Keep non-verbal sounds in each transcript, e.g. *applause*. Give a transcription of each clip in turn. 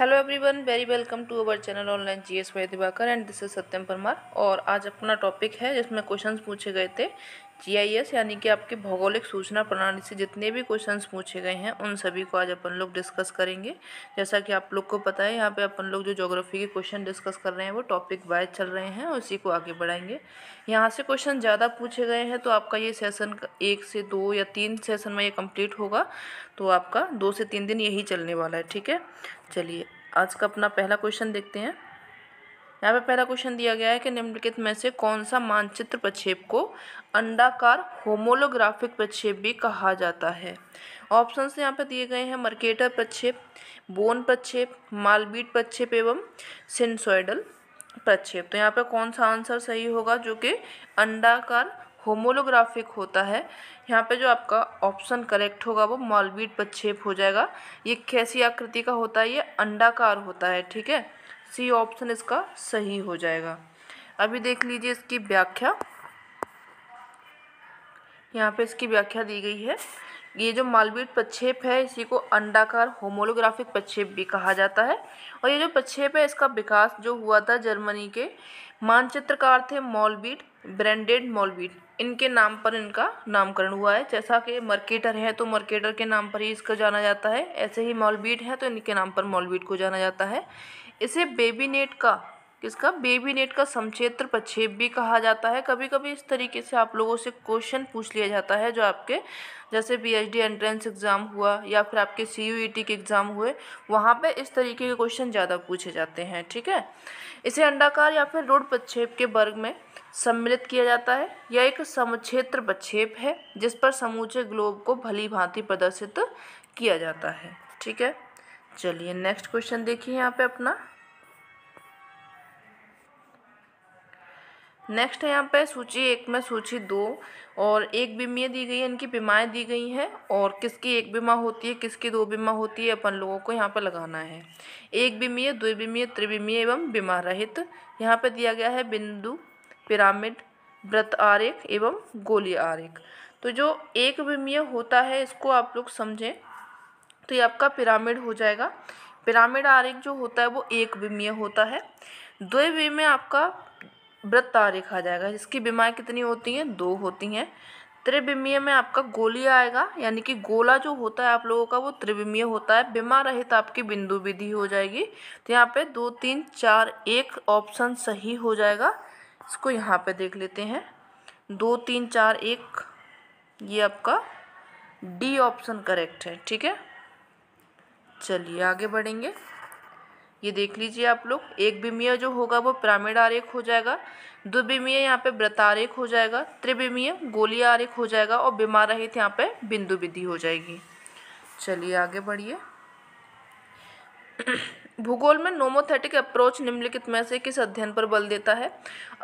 Hello everyone very welcome to our channel online G S Y Diwakar and this is Satyam Parmar और आज अपना topic है जिसमें क्वेश्चंस पूछे गए थे जी यानी कि आपके भौगोलिक सूचना प्रणाली से जितने भी क्वेश्चंस पूछे गए हैं उन सभी को आज अपन लोग डिस्कस करेंगे जैसा कि आप लोग को पता है यहाँ पे अपन लोग जो ज्योग्राफी के क्वेश्चन डिस्कस कर रहे हैं वो टॉपिक वाइज चल रहे हैं उसी को आगे बढ़ाएंगे यहाँ से क्वेश्चन ज़्यादा पूछे गए हैं तो आपका ये सेसन एक से दो या तीन सेसन में ये कम्प्लीट होगा तो आपका दो से तीन दिन यही चलने वाला है ठीक है चलिए आज का अपना पहला क्वेश्चन देखते हैं यहाँ पे पहला क्वेश्चन दिया गया है कि निम्नलिखित में से कौन सा मानचित्र प्रक्षेप को अंडाकार होमोलोग्राफिक प्रक्षेप भी कहा जाता है ऑप्शन यहाँ पे दिए गए हैं मर्केटर प्रक्षेप बोन प्रक्षेप मालबीट प्रक्षेप एवं सिंसोइडल प्रक्षेप तो यहाँ पर कौन सा आंसर सही होगा जो कि अंडाकार होमोलोग्राफिक होता है यहाँ पे जो आपका ऑप्शन करेक्ट होगा वो मालवीट प्रक्षेप हो जाएगा ये कैसी आकृति का होता है ये अंडाकार होता है ठीक है सी ऑप्शन इसका सही हो जाएगा अभी देख लीजिए इसकी व्याख्या यहाँ पे इसकी व्याख्या दी गई है ये जो मालवीय प्रक्षेप है इसी को अंडाकार होमोलोग्राफिक प्रक्षेप भी कहा जाता है और ये जो प्रक्षेप है इसका विकास जो हुआ था जर्मनी के मानचित्रकार थे मॉलबीट ब्रांडेड मॉलबीट इनके नाम पर इनका नामकरण हुआ है जैसा कि मर्केटर है तो मर्केटर के नाम पर ही इसका जाना जाता है ऐसे ही मॉलबीट है तो इनके नाम पर मॉलबीट को जाना जाता है इसे बेबी नेट का किसका बेबी नेट का समक्षेत्र प्रक्षेप भी कहा जाता है कभी कभी इस तरीके से आप लोगों से क्वेश्चन पूछ लिया जाता है जो आपके जैसे डी एंट्रेंस एग्ज़ाम हुआ या फिर आपके सीयूईटी e के एग्ज़ाम हुए वहाँ पे इस तरीके के क्वेश्चन ज़्यादा पूछे जाते हैं ठीक है इसे अंडाकार या फिर रोड प्रक्षेप के वर्ग में सम्मिलित किया जाता है यह एक समक्षेत्र प्रक्षेप है जिस पर समूचे ग्लोब को भली भांति प्रदर्शित किया जाता है ठीक है चलिए नेक्स्ट क्वेश्चन देखिए यहाँ पे अपना नेक्स्ट है यहाँ पे सूची एक में सूची दो और एक बीमिया दी गई है इनकी बीमाएँ दी गई हैं और किसकी एक बीमा होती है किसकी दो बीमा होती है अपन लोगों को यहाँ पर लगाना है एक बीमीय दो बीमीय त्रिबीमीय एवं बीमा रहित यहाँ पर दिया गया है बिंदु पिरामिड व्रत आरेख एवं गोली आरेख तो जो एक बीमीय होता है इसको आप लोग समझें तो ये आपका पिरामिड हो जाएगा पिरामिड आरेख जो होता है वो एक बीमीय होता है द्विवीय में आपका व्रत तारीख आ जाएगा इसकी बीमाएँ कितनी होती हैं दो होती हैं त्रिबिमीय में आपका गोलिया आएगा यानी कि गोला जो होता है आप लोगों का वो त्रिबिमीय होता है बीमा रहित आपकी बिंदु विधि हो जाएगी तो यहाँ पे दो तीन चार एक ऑप्शन सही हो जाएगा इसको यहाँ पे देख लेते हैं दो तीन चार एक ये आपका डी ऑप्शन करेक्ट है ठीक है चलिए आगे बढ़ेंगे ये देख लीजिए आप लोग एक बिमीय जो होगा वो पिरामिड आरेख हो जाएगा द्विबिमीय यहाँ पे व्रत आरेख हो जाएगा त्रिबिमीय गोली आरेख हो जाएगा और बीमार रहित यहाँ पे बिंदु विधि हो जाएगी चलिए आगे बढ़िए भूगोल में नोमोथेटिक अप्रोच निम्नलिखित में से किस अध्ययन पर बल देता है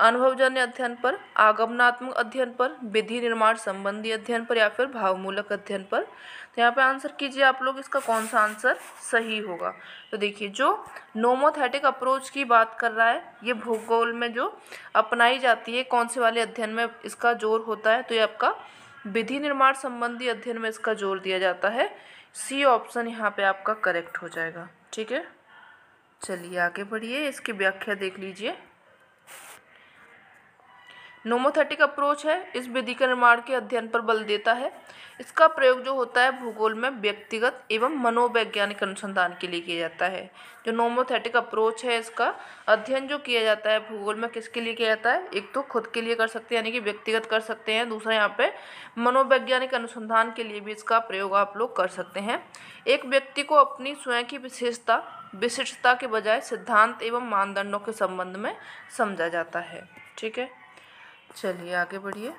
अनुभवजन्य अध्ययन पर आगमनात्मक अध्ययन पर विधि निर्माण संबंधी अध्ययन पर या फिर भावमूलक अध्ययन पर तो यहाँ पे आंसर कीजिए आप लोग इसका कौन सा आंसर सही होगा तो देखिए जो नोमोथेटिक अप्रोच की बात कर रहा है ये भूगोल में जो अपनाई जाती है कौन से वाले अध्ययन में इसका जोर होता है तो ये आपका विधि निर्माण संबंधी अध्ययन में इसका जोर दिया जाता है सी ऑप्शन यहाँ पे आपका करेक्ट हो जाएगा ठीक है चलिए आगे बढ़िए इसकी व्याख्या देख लीजिए नोमोथेटिक अप्रोच है इस विधि के निर्माण के अध्ययन पर बल देता है इसका प्रयोग जो होता है भूगोल में व्यक्तिगत एवं मनोवैज्ञानिक अनुसंधान के लिए किया जाता है जो नोमोथेटिक अप्रोच है इसका अध्ययन जो किया जाता है भूगोल में किसके लिए किया जाता है एक तो खुद के लिए कर सकते हैं यानी कि व्यक्तिगत कर सकते हैं दूसरा यहाँ पे मनोवैज्ञानिक अनुसंधान के लिए भी इसका प्रयोग आप लोग कर सकते हैं एक व्यक्ति को अपनी स्वयं की विशेषता विशिष्टता के बजाय सिद्धांत एवं मानदंडों के संबंध में समझा जाता है ठीक है चलिए आगे बढ़िए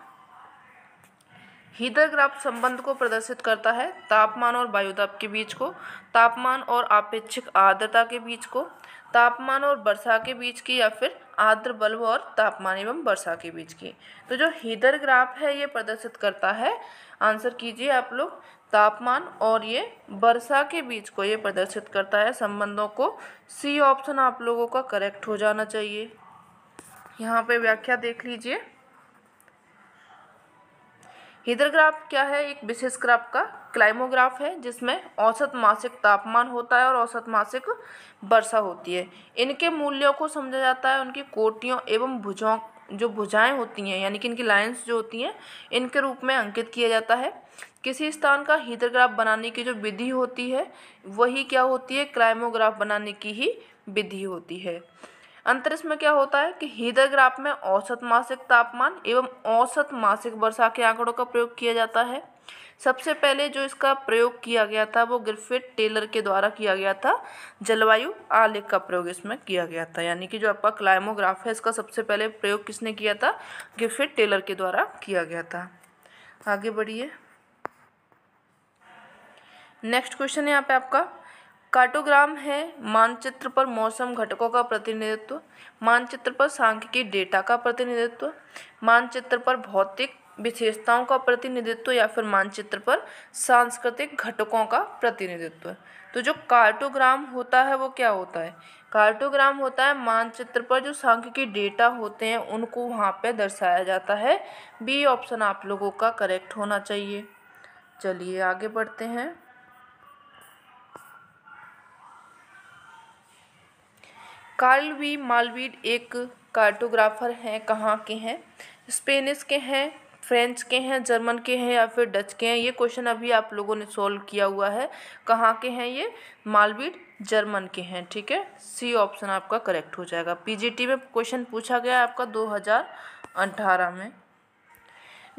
हीदर ग्राफ संबंध को प्रदर्शित करता है तापमान और वायुदाब के बीच को तापमान और आपेक्षिक आर्द्रता के बीच को तापमान और वर्षा के बीच की या फिर आर्द्र बल्ब और तापमान एवं वर्षा के बीच की तो जो हीदर ग्राफ है ये प्रदर्शित करता है आंसर कीजिए आप लोग तापमान और ये वर्षा के बीच को ये प्रदर्शित करता है संबंधों को सी ऑप्शन आप लोगों का करेक्ट हो जाना चाहिए यहाँ पे व्याख्या देख लीजिए हीदर ग्राफ क्या है एक विशेष ग्राफ का क्लाइमोग्राफ है जिसमें औसत मासिक तापमान होता है और औसत मासिक वर्षा होती है इनके मूल्यों को समझा जाता है उनकी कोटियों एवं भुजों जो भुजाएं होती हैं यानी कि इनकी लाइंस जो होती हैं इनके रूप में अंकित किया जाता है किसी स्थान का हीदर बनाने की जो विधि होती है वही क्या होती है क्लाइमोग्राफ बनाने की ही विधि होती है अंतरिक्ष में क्या होता है कि हीदर ग्राफ में औसत मासिक तापमान एवं औसत मासिक वर्षा के आंकड़ों का प्रयोग किया जाता है सबसे पहले जो इसका प्रयोग किया गया था वो ग्रिफिट टेलर के द्वारा किया गया था जलवायु आलेख का प्रयोग इसमें किया गया था यानी कि जो आपका क्लाइमोग्राफ है इसका सबसे पहले प्रयोग किसने किया था ग्रिफिट टेलर के द्वारा किया गया था आगे बढ़िए नेक्स्ट क्वेश्चन है यहाँ पे आपका कार्टोग्राम है मानचित्र पर मौसम घटकों का प्रतिनिधित्व मानचित्र पर सांख्यिकी डेटा का प्रतिनिधित्व मानचित्र पर भौतिक विशेषताओं का प्रतिनिधित्व या फिर मानचित्र पर सांस्कृतिक घटकों का प्रतिनिधित्व तो जो कार्टोग्राम होता है वो क्या होता है कार्टोग्राम होता है मानचित्र पर जो सांख्यिकी डेटा होते हैं उनको वहाँ पे दर्शाया जाता है बी ऑप्शन आप लोगों का करेक्ट होना चाहिए चलिए आगे बढ़ते हैं कार्ल वी मालवीड एक कार्टोग्राफर हैं कहाँ के हैं स्पेनिश के हैं फ्रेंच के हैं जर्मन के हैं या फिर डच के हैं ये क्वेश्चन अभी आप लोगों ने सॉल्व किया हुआ है कहाँ के हैं ये मालवीड जर्मन के हैं ठीक है सी ऑप्शन आपका करेक्ट हो जाएगा पीजीटी में क्वेश्चन पूछा गया आपका दो हज़ार अठारह में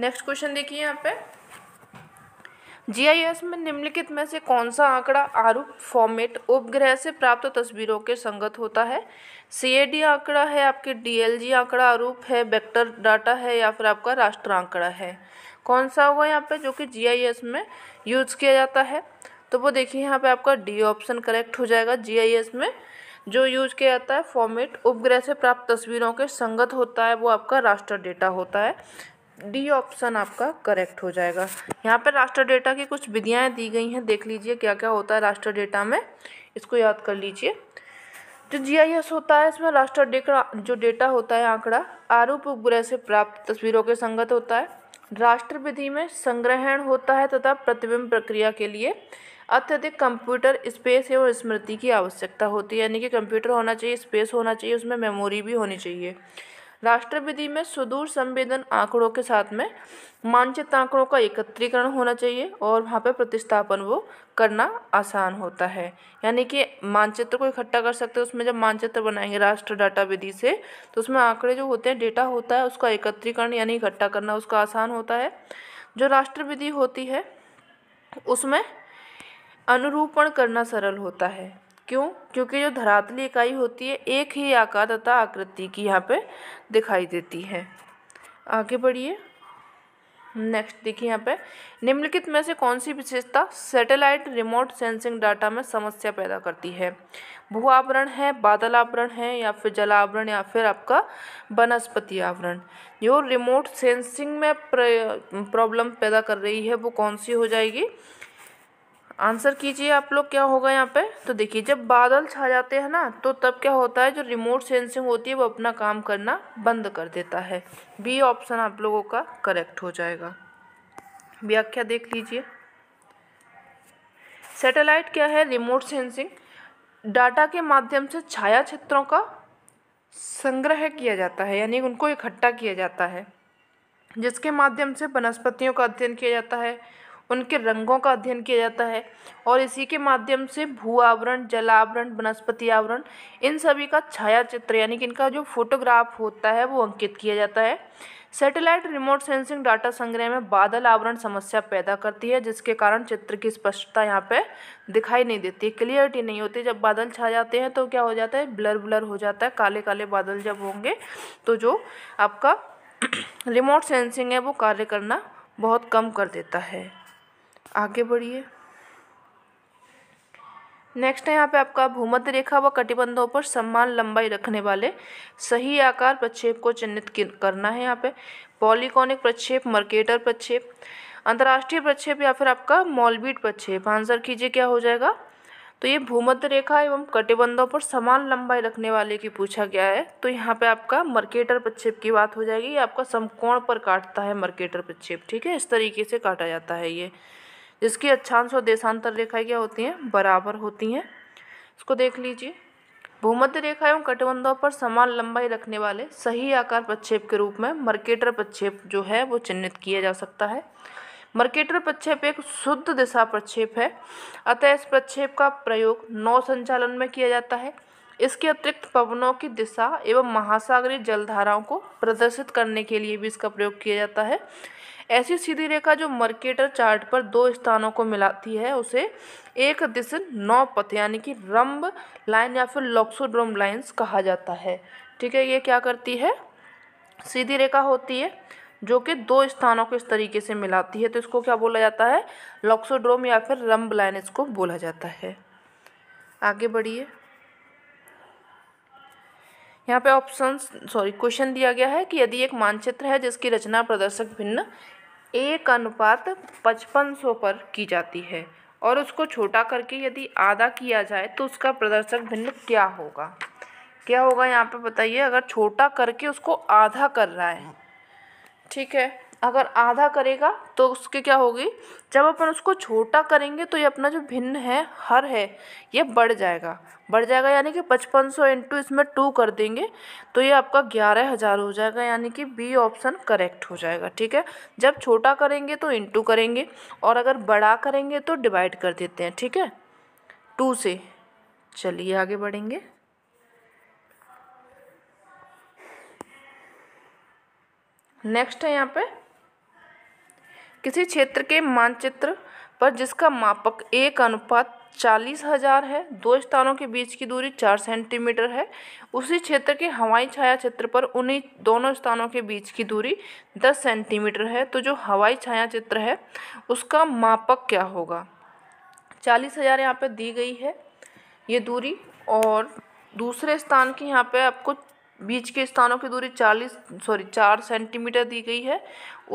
नेक्स्ट क्वेश्चन देखिए यहाँ पे जीआईएस में निम्नलिखित में से कौन सा आंकड़ा आरूप फॉर्मेट उपग्रह से प्राप्त तस्वीरों के संगत होता है सीएडी आंकड़ा है आपके डीएलजी आंकड़ा आरूप है वेक्टर डाटा है या फिर आपका राष्ट्र आंकड़ा है कौन सा होगा यहाँ पे जो कि जीआईएस में यूज किया जाता है तो वो देखिए यहाँ पे आपका डी ऑप्शन करेक्ट हो जाएगा जी में जो यूज किया जाता है फॉर्मेट उपग्रह से प्राप्त तस्वीरों के संगत होता है वो आपका राष्ट्र डेटा होता है डी ऑप्शन आपका करेक्ट हो जाएगा यहाँ पर राष्ट्र डेटा की कुछ विधियाँ दी गई हैं देख लीजिए क्या क्या होता है राष्ट्र डेटा में इसको याद कर लीजिए जो जी होता है इसमें राष्ट्र डेटा जो डेटा होता है आंकड़ा आरोप उपग्रह से प्राप्त तस्वीरों के संगत होता है राष्ट्र विधि में संग्रहण होता है तथा प्रतिबिंब प्रक्रिया के लिए अत्यधिक कंप्यूटर स्पेस एवं स्मृति की आवश्यकता होती है यानी कि कंप्यूटर होना चाहिए स्पेस होना चाहिए उसमें मेमोरी भी होनी चाहिए राष्ट्रविधि में सुदूर संवेदन आंकड़ों के साथ में मानचित्र आंकड़ों का एकत्रीकरण होना चाहिए और वहाँ पर प्रतिस्थापन वो करना आसान होता है यानी कि मानचित्र को इकट्ठा कर सकते हैं उसमें जब मानचित्र बनाएंगे राष्ट्र डाटा विधि से तो उसमें आंकड़े जो होते हैं डेटा होता है उसका एकत्रीकरण यानी इकट्ठा करना उसका आसान होता है जो राष्ट्रविधि होती है उसमें अनुरूपण करना सरल होता है क्यों क्योंकि जो धरातली इकाई होती है एक ही आकार तथा आकृति की यहाँ पे दिखाई देती है आगे बढ़िए नेक्स्ट देखिए यहाँ पे निम्नलिखित में से कौन सी विशेषता सैटेलाइट रिमोट सेंसिंग डाटा में समस्या पैदा करती है भू आवरण है बादल आवरण है या फिर जल आवरण या फिर आपका वनस्पति आवरण जो रिमोट सेंसिंग में प्रॉब्लम पैदा कर रही है वो कौन सी हो जाएगी आंसर कीजिए आप लोग क्या होगा यहाँ पे तो देखिए जब बादल छा जाते हैं ना तो तब क्या होता है जो रिमोट सेंसिंग होती है वो अपना काम करना बंद कर देता है बी ऑप्शन आप लोगों का करेक्ट हो जाएगा व्याख्या देख लीजिए सैटेलाइट क्या है रिमोट सेंसिंग डाटा के माध्यम से छाया क्षेत्रों का संग्रह किया जाता है यानी उनको इकट्ठा किया जाता है जिसके माध्यम से वनस्पतियों का अध्ययन किया जाता है उनके रंगों का अध्ययन किया जाता है और इसी के माध्यम से भू आवरण जल आवरण वनस्पति आवरण इन सभी का छाया चित्र यानी कि इनका जो फोटोग्राफ होता है वो अंकित किया जाता है सैटेलाइट रिमोट सेंसिंग डाटा संग्रह में बादल आवरण समस्या पैदा करती है जिसके कारण चित्र की स्पष्टता यहाँ पे दिखाई नहीं देती क्लियरिटी नहीं होती जब बादल छा जाते हैं तो क्या हो जाता है ब्लर ब्लर हो जाता है काले काले बादल जब होंगे तो जो आपका *clears throat* रिमोट सेंसिंग है वो कार्य करना बहुत कम कर देता है आगे बढ़िए नेक्स्ट है यहाँ पे आपका भूमध्य रेखा व कटिबंधों पर समान लंबाई रखने वाले सही आकार प्रक्षेप को चिन्हित करना है यहाँ पे पॉलीकॉनिक प्रक्षेप मर्केटर प्रक्षेप अंतर्राष्ट्रीय प्रक्षेप या फिर आपका मॉलबीट प्रक्षेप आंसर कीजिए क्या हो जाएगा तो ये भूमध्य रेखा एवं कटिबंधों पर समान लंबाई रखने वाले की पूछा गया है तो यहाँ पे आपका मर्केटर प्रक्षेप की बात हो जाएगी ये आपका समकोण पर काटता है मर्केटर प्रक्षेप ठीक है इस तरीके से काटा जाता है ये इसकी अक्षांश और देशांतर रेखाएं क्या होती हैं बराबर होती हैं इसको देख लीजिए भूमध्य रेखा एवं कटबंधों पर समान लंबाई रखने वाले सही आकार प्रक्षेप के रूप में मर्केटर प्रक्षेप जो है वो चिन्हित किया जा सकता है मर्केटर प्रक्षेप एक शुद्ध दिशा प्रक्षेप है अतः इस प्रक्षेप का प्रयोग नौ संचालन में किया जाता है इसके अतिरिक्त पवनों की दिशा एवं महासागरीय जलधाराओं को प्रदर्शित करने के लिए भी इसका प्रयोग किया जाता है ऐसी सीधी रेखा जो मर्केटर चार्ट पर दो स्थानों को मिलाती है उसे एक दिश नौ पथ यानी कि रंब लाइन या फिर लॉक्सोड्रोम लाइंस कहा जाता है ठीक है ये क्या करती है सीधी रेखा होती है जो कि दो स्थानों को इस तरीके से मिलाती है तो इसको क्या बोला जाता है लॉक्सोड्रोम या फिर रंब लाइन इसको बोला जाता है आगे बढ़िए यहाँ पे ऑप्शन सॉरी क्वेश्चन दिया गया है कि यदि एक मानचित्र है जिसकी रचना प्रदर्शक भिन्न एक अनुपात पचपन सौ पर की जाती है और उसको छोटा करके यदि आधा किया जाए तो उसका प्रदर्शक भिन्न क्या होगा क्या होगा यहाँ पे बताइए अगर छोटा करके उसको आधा कर रहा है ठीक है अगर आधा करेगा तो उसके क्या होगी जब अपन उसको छोटा करेंगे तो ये अपना जो भिन्न है हर है ये बढ़ जाएगा बढ़ जाएगा यानी कि पचपन सौ इंटू इसमें टू कर देंगे तो ये आपका ग्यारह हज़ार हो जाएगा यानी कि बी ऑप्शन करेक्ट हो जाएगा ठीक है जब छोटा करेंगे तो इंटू करेंगे और अगर बड़ा करेंगे तो डिवाइड कर देते हैं ठीक है टू से चलिए आगे बढ़ेंगे नेक्स्ट है यहाँ पे किसी क्षेत्र के मानचित्र पर जिसका मापक एक अनुपात चालीस हजार है दो स्थानों के बीच की दूरी चार सेंटीमीटर है उसी क्षेत्र के हवाई छाया चित्र पर उन्हीं दोनों स्थानों के बीच की दूरी दस सेंटीमीटर है तो जो हवाई छाया चित्र है उसका मापक क्या होगा चालीस हजार यहाँ पर दी गई है ये दूरी और दूसरे स्थान की यहाँ पे आपको बीच के स्थानों की दूरी 40 सॉरी 4 सेंटीमीटर दी गई है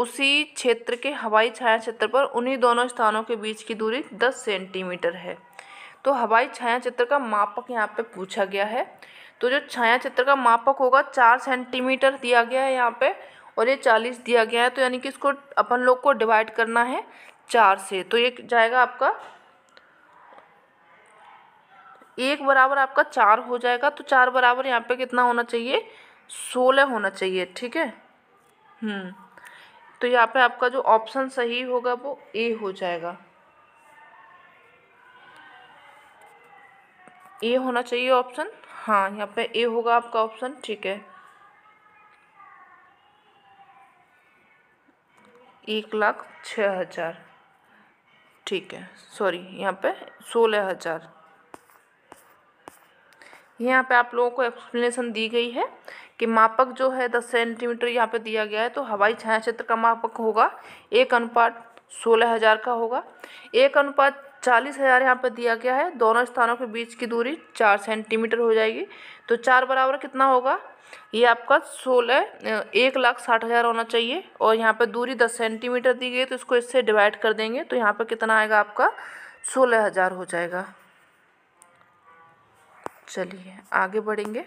उसी क्षेत्र के हवाई छाया क्षेत्र पर उन्हीं दोनों स्थानों के बीच की दूरी 10 सेंटीमीटर है तो हवाई छाया क्षेत्र का मापक यहाँ पे पूछा गया है तो जो छाया क्षेत्र का मापक होगा चार सेंटीमीटर दिया गया है यहाँ पे और ये चालीस दिया गया है तो यानी कि इसको अपन लोग को डिवाइड करना है चार से तो ये जाएगा आपका एक बराबर आपका चार हो जाएगा तो चार बराबर यहाँ पे कितना होना चाहिए सोलह होना चाहिए ठीक है हम्म, तो यहाँ पे आपका जो ऑप्शन सही होगा वो ए हो जाएगा ए होना चाहिए ऑप्शन हाँ यहाँ पे ए होगा आपका ऑप्शन ठीक है एक लाख छ हज़ार ठीक है सॉरी यहाँ पे सोलह हज़ार यहाँ पे आप लोगों को एक्सप्लेनेशन दी गई है कि मापक जो है दस सेंटीमीटर यहाँ पे दिया गया है तो हवाई छाया क्षेत्र का मापक होगा एक अनुपात सोलह हज़ार का होगा एक अनुपात चालीस हज़ार यहाँ पर दिया गया है दोनों स्थानों के बीच की दूरी चार सेंटीमीटर हो जाएगी तो चार बराबर कितना होगा ये आपका सोलह एक लाख साठ हज़ार होना चाहिए और यहाँ पर दूरी दस सेंटीमीटर दी गई तो इसको इससे डिवाइड कर देंगे तो यहाँ पर कितना आएगा आपका सोलह हज़ार हो जाएगा चलिए आगे बढ़ेंगे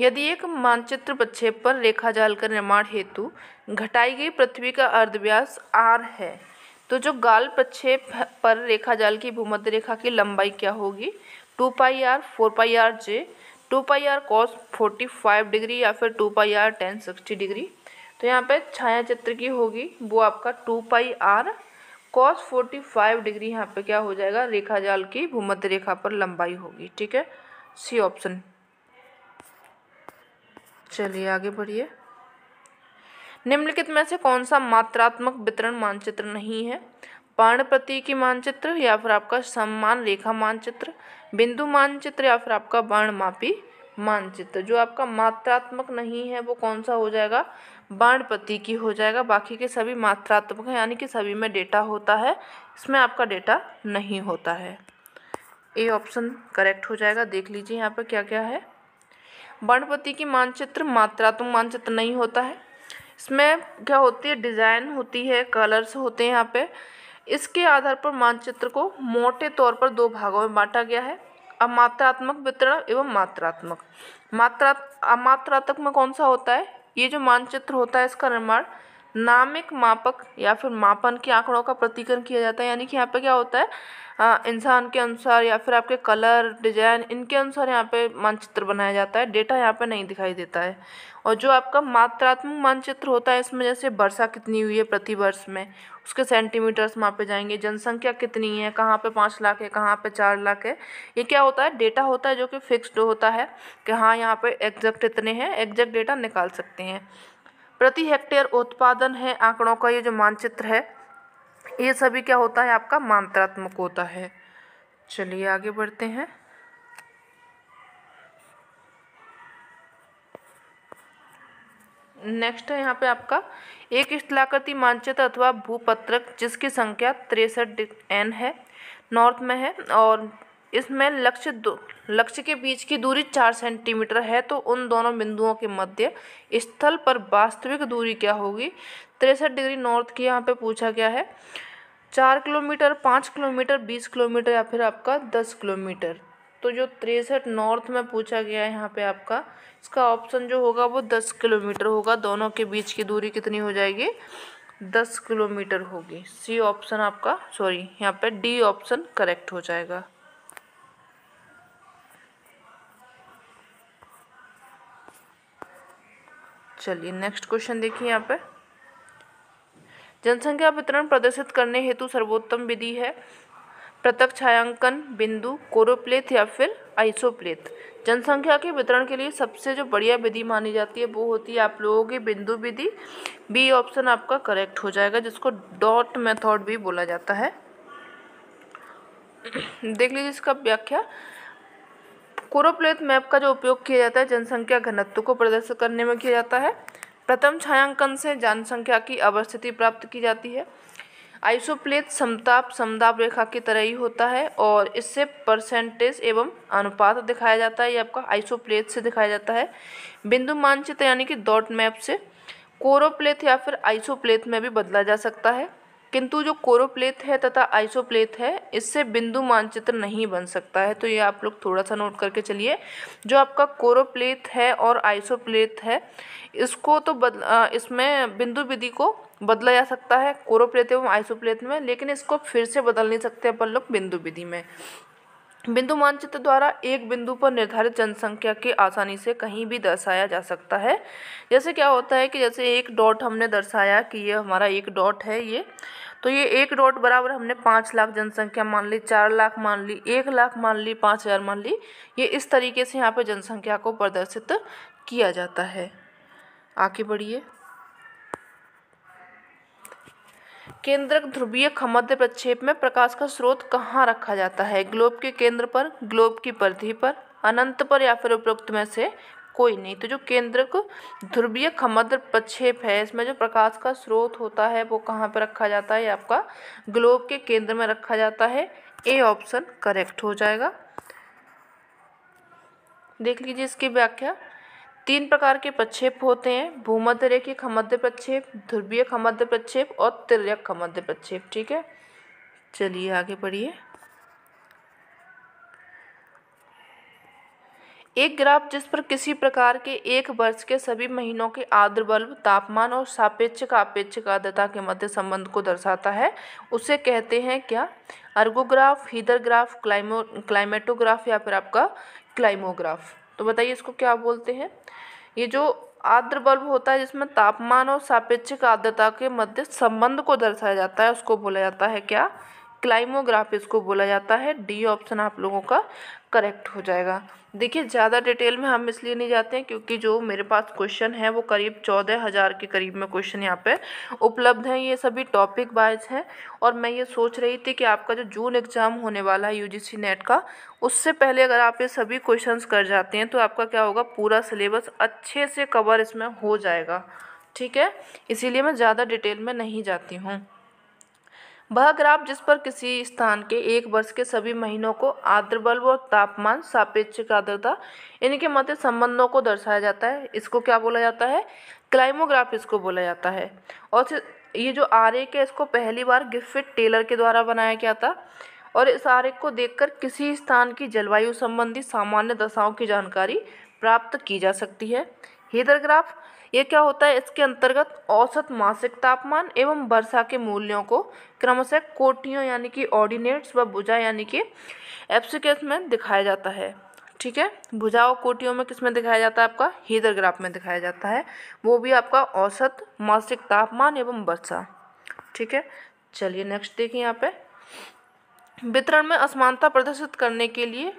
यदि एक मानचित्र प्रक्षेप पर रेखा जाल का निर्माण हेतु घटाई गई पृथ्वी का अर्धव्यास आर है तो जो गाल प्रक्षेप पर रेखा जाल की भूमध्य रेखा की लंबाई क्या होगी two pi r four pi r जे two pi r cos forty five degree या फिर two pi r tan sixty degree तो यहाँ पे छाया चित्र की होगी वो आपका two pi r cos 45 degree यहाँ पे क्या हो जाएगा रेखा जाल की भूमध्य रेखा पर लंबाई होगी ठीक है सी ऑप्शन चलिए आगे बढ़िए निम्नलिखित में से कौन सा मात्रात्मक वितरण मानचित्र नहीं है प्रति की मानचित्र या फिर आपका सम्मान रेखा मानचित्र बिंदु मानचित्र या फिर आपका मापी मानचित्र जो आपका मात्रात्मक नहीं है वो कौन सा हो जाएगा वर्णपति की हो जाएगा बाकी के सभी मात्रात्मक हैं यानी कि सभी में डेटा होता है इसमें आपका डेटा नहीं होता है ए ऑप्शन करेक्ट हो जाएगा देख लीजिए यहाँ पर क्या क्या है बाणपति की मानचित्र मात्रात्मक मानचित्र नहीं होता है इसमें क्या होती है डिज़ाइन होती है कलर्स होते हैं यहाँ पे इसके आधार पर मानचित्र को मोटे तौर पर दो भागों में बांटा गया है अमात्रात्मक वितरण एवं मात्रात्मक मात्रा अमात्रात्मक में कौन सा होता है ये जो मानचित्र होता है इसका निर्माण नामिक मापक या फिर मापन के आंकड़ों का प्रतिकरण किया जाता है यानी कि यहाँ पे क्या होता है इंसान के अनुसार या फिर आपके कलर डिजाइन इनके अनुसार यहाँ पे मानचित्र बनाया जाता है डेटा यहाँ पे नहीं दिखाई देता है और जो आपका मात्रात्मक मानचित्र होता है इसमें जैसे वर्षा कितनी हुई है प्रतिवर्ष में उसके सेंटीमीटर्स मापे जाएंगे जनसंख्या कितनी है कहाँ पे पाँच लाख है कहाँ पे चार लाख है ये क्या होता है डेटा होता है जो कि फिक्स्ड होता है कि हाँ यहाँ पे एग्जैक्ट इतने हैं एग्जैक्ट डेटा निकाल सकते हैं प्रति हेक्टेयर उत्पादन है आंकड़ों का ये जो मानचित्र है ये सभी क्या होता है आपका मात्रात्मक होता है चलिए आगे बढ़ते हैं नेक्स्ट है यहाँ पे आपका एक स्थलाकृति मानचित्र अथवा भूपत्रक जिसकी संख्या तिरसठ एन है नॉर्थ में है और इसमें लक्ष्य दो लक्ष्य के बीच की दूरी चार सेंटीमीटर है तो उन दोनों बिंदुओं के मध्य स्थल पर वास्तविक दूरी क्या होगी तिरसठ डिग्री नॉर्थ की यहाँ पे पूछा गया है चार किलोमीटर पाँच किलोमीटर बीस किलोमीटर या फिर आपका दस किलोमीटर तो जो तिरसठ नॉर्थ में पूछा गया है यहाँ पे आपका इसका ऑप्शन जो होगा वो दस किलोमीटर होगा दोनों के बीच की दूरी कितनी हो जाएगी दस किलोमीटर होगी सी ऑप्शन आपका सॉरी यहाँ पे डी ऑप्शन करेक्ट हो जाएगा चलिए नेक्स्ट क्वेश्चन देखिए यहाँ पे जनसंख्या वितरण प्रदर्शित करने हेतु सर्वोत्तम विधि है पृथक छायांकन बिंदु कोरोप्लेथ या फिर आइसोप्लेथ जनसंख्या के वितरण के लिए सबसे जो बढ़िया विधि मानी जाती है वो होती है आप लोगों की बिंदु विधि बी ऑप्शन आपका करेक्ट हो जाएगा जिसको डॉट मेथड भी बोला जाता है देख लीजिए इसका व्याख्या कोरोप्लेथ मैप का जो उपयोग किया जाता है जनसंख्या घनत्व को प्रदर्शित करने में किया जाता है प्रथम छायांकन से जनसंख्या की अवस्थिति प्राप्त की जाती है आइसोप्लेथ समताप समदाब रेखा की तरह ही होता है और इससे परसेंटेज एवं अनुपात दिखाया जाता है ये आपका आइसोप्लेट से दिखाया जाता है बिंदु मानचित्र यानी कि डॉट मैप से कोरोप्लेथ या फिर आइसोप्लेथ में भी बदला जा सकता है किंतु जो कोरोप्लेथ है तथा आइसोप्लेथ है इससे बिंदु मानचित्र नहीं बन सकता है तो ये आप लोग थोड़ा सा नोट करके चलिए जो आपका कोरोप्लेथ है और आइसोप्लेथ है इसको तो बद इसमें बिंदु विधि को बदला जा सकता है कोरोप्लेत एवं आइसोप्लेत में लेकिन इसको फिर से बदल नहीं सकते अपन लोग बिंदु विधि में बिंदु मानचित्र द्वारा एक बिंदु पर निर्धारित जनसंख्या के आसानी से कहीं भी दर्शाया जा सकता है जैसे क्या होता है कि जैसे एक डॉट हमने दर्शाया कि ये हमारा एक डॉट है ये तो ये एक डॉट बराबर हमने पाँच लाख जनसंख्या मान ली चार लाख मान ली एक लाख मान ली पाँच हज़ार मान ली ये इस तरीके से यहाँ पर जनसंख्या को प्रदर्शित किया जाता है आगे बढ़िए केंद्रक ध्रुवीय खमध्य प्रक्षेप में प्रकाश का स्रोत कहाँ रखा जाता है ग्लोब के केंद्र पर ग्लोब की परिधि पर अनंत पर या फिर उपरोक्त में से कोई नहीं तो जो केंद्रक ध्रुवीय खमध्य प्रक्षेप है इसमें जो प्रकाश का स्रोत होता है वो कहाँ पर रखा जाता है आपका ग्लोब के केंद्र में रखा जाता है ए ऑप्शन करेक्ट हो जाएगा देख लीजिए इसकी व्याख्या तीन प्रकार के प्रक्षेप होते हैं भूमध्य रेखी खमध्य प्रक्षेप ध्रुवीय खमध्य प्रक्षेप और तिरक खमध्य प्रक्षेप ठीक है चलिए आगे बढ़िए एक ग्राफ जिस पर किसी प्रकार के एक वर्ष के सभी महीनों के आर्द्र बल्ब तापमान और सापेक्ष का अपेक्षिक आर्द्रता के मध्य संबंध को दर्शाता है उसे कहते हैं क्या अर्गोग्राफ हीदरग्राफ क्लाइमो क्लाइमेटोग्राफ या फिर आपका क्लाइमोग्राफ तो बताइए इसको क्या बोलते हैं ये जो आर्द्र बल्ब होता है जिसमें तापमान और सापेक्षिक आर्द्रता के मध्य संबंध को दर्शाया जाता है उसको बोला जाता है क्या क्लाइमोग्राफ इसको बोला जाता है डी ऑप्शन आप लोगों का करेक्ट हो जाएगा देखिए ज़्यादा डिटेल में हम इसलिए नहीं जाते हैं क्योंकि जो मेरे पास क्वेश्चन है वो करीब चौदह हज़ार के करीब में क्वेश्चन यहाँ पे उपलब्ध हैं ये सभी टॉपिक वाइज हैं और मैं ये सोच रही थी कि आपका जो जून एग्ज़ाम होने वाला है यूजीसी नेट का उससे पहले अगर आप ये सभी क्वेश्चन कर जाते हैं तो आपका क्या होगा पूरा सिलेबस अच्छे से कवर इसमें हो जाएगा ठीक है इसीलिए मैं ज़्यादा डिटेल में नहीं जाती हूँ वह ग्राफ जिस पर किसी स्थान के एक वर्ष के सभी महीनों को आर्द्र बल्ब और तापमान सापेक्षिक आर्द्रता इनके मध्य संबंधों को दर्शाया जाता है इसको क्या बोला जाता है क्लाइमोग्राफ इसको बोला जाता है और ये जो आरेख है इसको पहली बार गिफ्ट टेलर के द्वारा बनाया गया था और इस आरेख को देखकर किसी स्थान की जलवायु संबंधी सामान्य दशाओं की जानकारी प्राप्त की जा सकती है हेदर ग्राफ ये क्या होता है इसके अंतर्गत औसत मासिक तापमान एवं वर्षा के मूल्यों को क्रमशः कोटियों यानी कि ऑर्डिनेट्स व भुजा यानी कि एप्सिकेस में दिखाया जाता है ठीक है भुजा और कोटियों में किस में दिखाया जाता है आपका हीदर ग्राफ में दिखाया जाता है वो भी आपका औसत मासिक तापमान एवं वर्षा ठीक है चलिए नेक्स्ट देखिए यहाँ पे वितरण में असमानता प्रदर्शित करने के लिए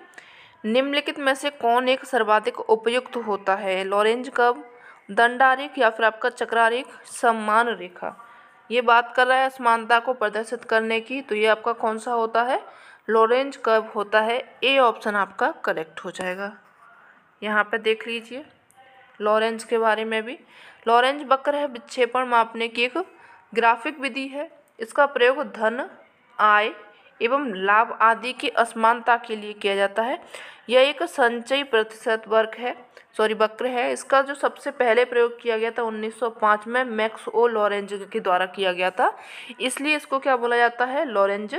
निम्नलिखित में से कौन एक सर्वाधिक उपयुक्त होता है लॉरेंज कब दंडारिक या फिर आपका चक्रारिक सम्मान रेखा ये बात कर रहा है असमानता को प्रदर्शित करने की तो ये आपका कौन सा होता है लोरेंज कर्व होता है ए ऑप्शन आपका करेक्ट हो जाएगा यहाँ पे देख लीजिए लॉरेंज के बारे में भी लॉरेंज वक्र है विक्षेपण मापने की एक ग्राफिक विधि है इसका प्रयोग धन आय एवं लाभ आदि की असमानता के लिए किया जाता है यह एक संचयी प्रतिशत वर्ग है सॉरी वक्र है इसका जो सबसे पहले प्रयोग किया गया था 1905 में मैक्स ओ लॉरेंज के द्वारा किया गया था इसलिए इसको क्या बोला जाता है लॉरेंज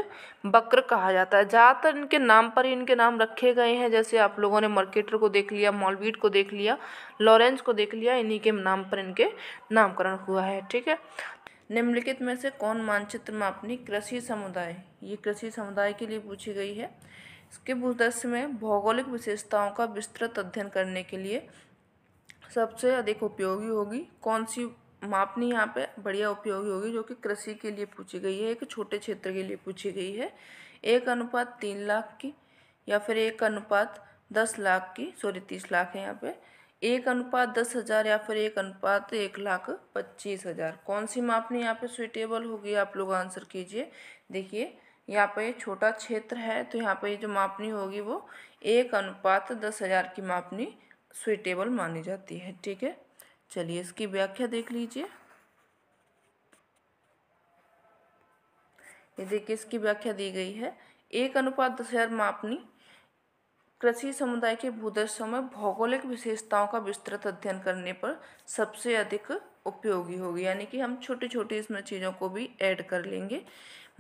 वक्र कहा जाता है ज़्यादातर इनके नाम पर ही इनके नाम रखे गए हैं जैसे आप लोगों ने मार्केटर को देख लिया मॉलवीट को देख लिया लॉरेंज को देख लिया इन्हीं के नाम पर इनके नामकरण हुआ है ठीक है निम्नलिखित में से कौन मानचित्र मापनी कृषि समुदाय ये कृषि समुदाय के लिए पूछी गई है इसके उद्देश्य में भौगोलिक विशेषताओं का विस्तृत अध्ययन करने के लिए सबसे अधिक उपयोगी होगी कौन सी मापनी यहाँ पे बढ़िया उपयोगी होगी जो कि कृषि के लिए पूछी गई है एक छोटे क्षेत्र के लिए पूछी गई है एक अनुपात तीन लाख की या फिर एक अनुपात दस लाख की सॉरी तीस लाख है यहाँ पे एक अनुपात दस हज़ार या फिर एक अनुपात एक लाख पच्चीस हज़ार कौन सी मापनी यहाँ पे सुइटेबल होगी आप लोग आंसर कीजिए देखिए यहाँ पे छोटा क्षेत्र है तो यहाँ पे जो मापनी होगी वो एक अनुपात दस हज़ार की मापनी सुइटेबल मानी जाती है ठीक है चलिए इसकी व्याख्या देख लीजिए ये देखिए इसकी व्याख्या दी गई है एक अनुपात दस हज़ार मापनी कृषि समुदाय के भूदृश्यों में भौगोलिक विशेषताओं का विस्तृत अध्ययन करने पर सबसे अधिक उपयोगी होगी यानी कि हम छोटी छोटी इसमें चीज़ों को भी ऐड कर लेंगे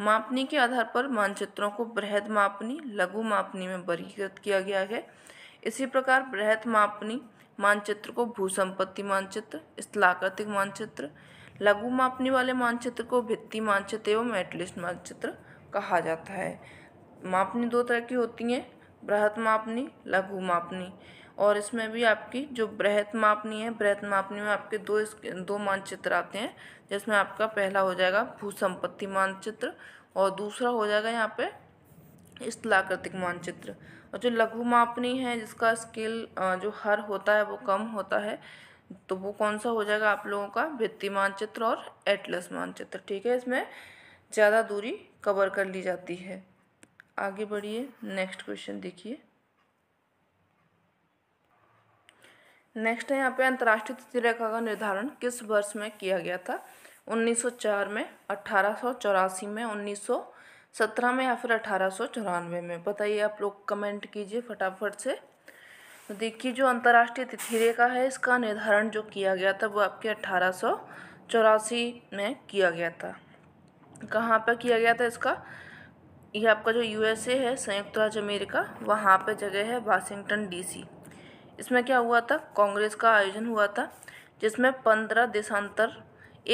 मापनी के आधार पर मानचित्रों को बृहद मापनी लघु मापनी में वर्गीकृत किया गया है इसी प्रकार बृहद मापनी मानचित्र को भूसंपत्ति मानचित्र स्थलाकृतिक मानचित्र लघु मापनी वाले मानचित्र को भित्ति मानचित्र एवं एटलिस्ट मानचित्र कहा जाता है मापनी दो तरह की होती हैं बृहत मापनी लघु मापनी और इसमें भी आपकी जो बृहत मापनी है बृहत मापनी में आपके दो दो मानचित्र आते हैं जिसमें आपका पहला हो जाएगा भू संपत्ति मानचित्र और दूसरा हो जाएगा यहाँ पे स्थलाकृतिक मानचित्र और जो लघु मापनी है जिसका स्केल जो हर होता है वो कम होता है तो वो कौन सा हो जाएगा आप लोगों का भित्ति मानचित्र और एटलस मानचित्र ठीक है इसमें ज़्यादा दूरी कवर कर ली जाती है आगे बढ़िए नेक्स्ट क्वेश्चन देखिए नेक्स्ट है यहाँ पे अंतर्राष्ट्रीय तिथि रेखा का निर्धारण किस वर्ष में किया गया था 1904 में अट्ठारह में 1917 में या फिर अठारह में बताइए आप लोग कमेंट कीजिए फटाफट से तो देखिए जो अंतर्राष्ट्रीय तिथि रेखा है इसका निर्धारण जो किया गया था वो आपके अठारह में किया गया था कहाँ पर किया गया था इसका यह आपका जो यूएसए है संयुक्त राज्य अमेरिका वहाँ पे जगह है वाशिंगटन डीसी इसमें क्या हुआ था कांग्रेस का आयोजन हुआ था जिसमें पंद्रह देशांतर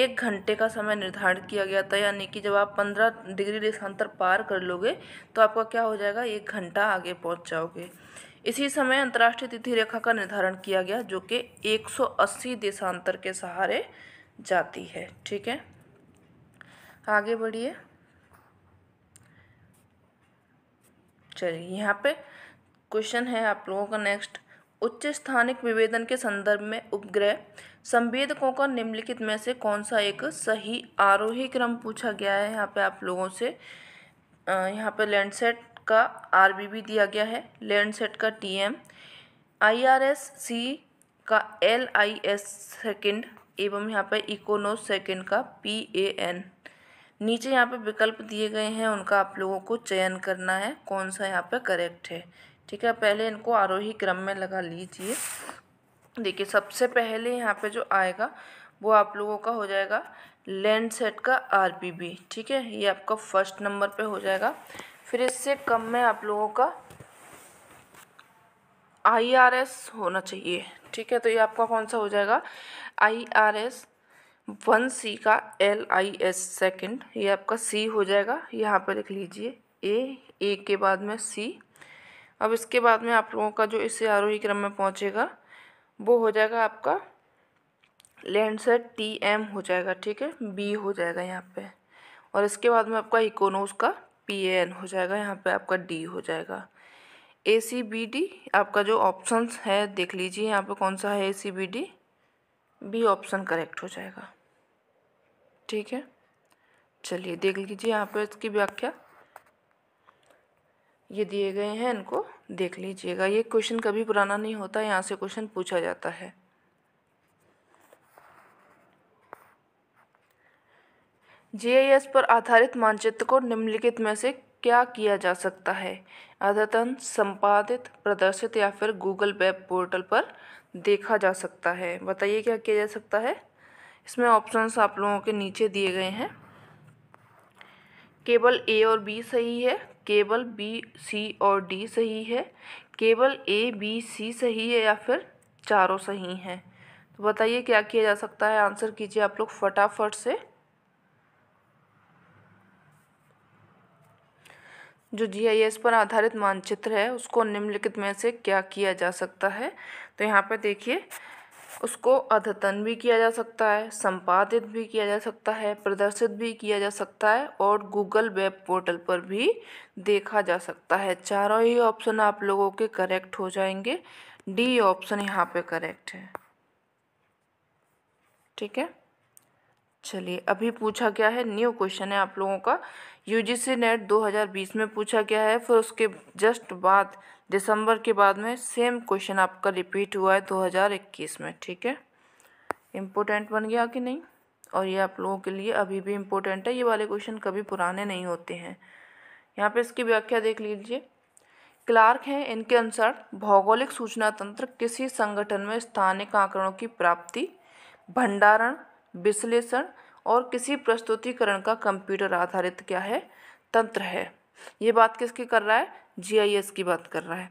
एक घंटे का समय निर्धारित किया गया था यानी कि जब आप पंद्रह डिग्री देशांतर पार कर लोगे तो आपका क्या हो जाएगा एक घंटा आगे पहुँच जाओगे इसी समय अंतर्राष्ट्रीय तिथि रेखा का निर्धारण किया गया जो कि 180 देशांतर के सहारे जाती है ठीक है आगे बढ़िए चलिए यहाँ पे क्वेश्चन है आप लोगों का नेक्स्ट उच्च स्थानिक विभेदन के संदर्भ में उपग्रह संवेदकों का निम्नलिखित में से कौन सा एक सही आरोही क्रम पूछा गया है यहाँ पे आप लोगों से यहाँ पे लैंडसेट का आर दिया गया है लैंडसेट का T M I R S C का एल आई एस सेकेंड एवं यहाँ पे इकोनो सेकेंड का पी ए एन नीचे यहाँ पे विकल्प दिए गए हैं उनका आप लोगों को चयन करना है कौन सा यहाँ पे करेक्ट है ठीक है पहले इनको आरोही क्रम में लगा लीजिए देखिए सबसे पहले यहाँ पे जो आएगा वो आप लोगों का हो जाएगा लैंड सेट का आर ठीक है ये आपका फर्स्ट नंबर पे हो जाएगा फिर इससे कम में आप लोगों का आई होना चाहिए ठीक है तो ये आपका कौन सा हो जाएगा I R S one C का एल आई एस सेकेंड ये आपका सी हो जाएगा यहाँ पर लिख लीजिए ए ए के बाद में सी अब इसके बाद में आप लोगों का जो इससे आरोही क्रम में पहुँचेगा वो हो जाएगा आपका लैंड सेट टी एम हो जाएगा ठीक है बी हो जाएगा यहाँ पे और इसके बाद में आपका इकोनोस का पी एन हो जाएगा यहाँ पे आपका डी हो जाएगा ए सी बी डी आपका जो ऑप्शंस है देख लीजिए यहाँ पे कौन सा है A C B D B option correct हो जाएगा ठीक है चलिए देख लीजिए यहाँ पर इसकी व्याख्या ये दिए गए हैं इनको देख लीजिएगा ये क्वेश्चन कभी पुराना नहीं होता यहाँ से क्वेश्चन पूछा जाता है जीआईएस पर आधारित मानचित्र को निम्नलिखित में से क्या किया जा सकता है अद्यतन संपादित प्रदर्शित या फिर गूगल वेब पोर्टल पर देखा जा सकता है बताइए क्या किया जा सकता है इसमें ऑप्शंस आप लोगों के नीचे दिए गए हैं केबल ए और बी सही है केबल बी सी और डी सही है केबल ए बी सी सही है या फिर चारों सही हैं तो बताइए क्या किया जा सकता है आंसर कीजिए आप लोग फटाफट से जो जीआईएस पर आधारित मानचित्र है उसको निम्नलिखित में से क्या किया जा सकता है तो यहाँ पर देखिए उसको अद्यतन भी किया जा सकता है संपादित भी किया जा सकता है प्रदर्शित भी किया जा सकता है और गूगल वेब पोर्टल पर भी देखा जा सकता है चारों ही ऑप्शन आप लोगों के करेक्ट हो जाएंगे डी ऑप्शन यहाँ पे करेक्ट है ठीक है चलिए अभी पूछा गया है न्यू क्वेश्चन है आप लोगों का यूजीसी नेट 2020 में पूछा गया है फिर उसके जस्ट बाद दिसंबर के बाद में सेम क्वेश्चन आपका रिपीट हुआ है 2021 में ठीक है इम्पोर्टेंट बन गया कि नहीं और ये आप लोगों के लिए अभी भी इम्पोर्टेंट है ये वाले क्वेश्चन कभी पुराने नहीं होते हैं यहाँ पे इसकी व्याख्या देख लीजिए क्लार्क हैं इनके अनुसार भौगोलिक सूचना तंत्र किसी संगठन में स्थानिक आंकड़ों की प्राप्ति भंडारण विश्लेषण और किसी प्रस्तुतिकरण का कंप्यूटर आधारित क्या है तंत्र है ये बात किसकी कर रहा है जीआईएस की बात कर रहा है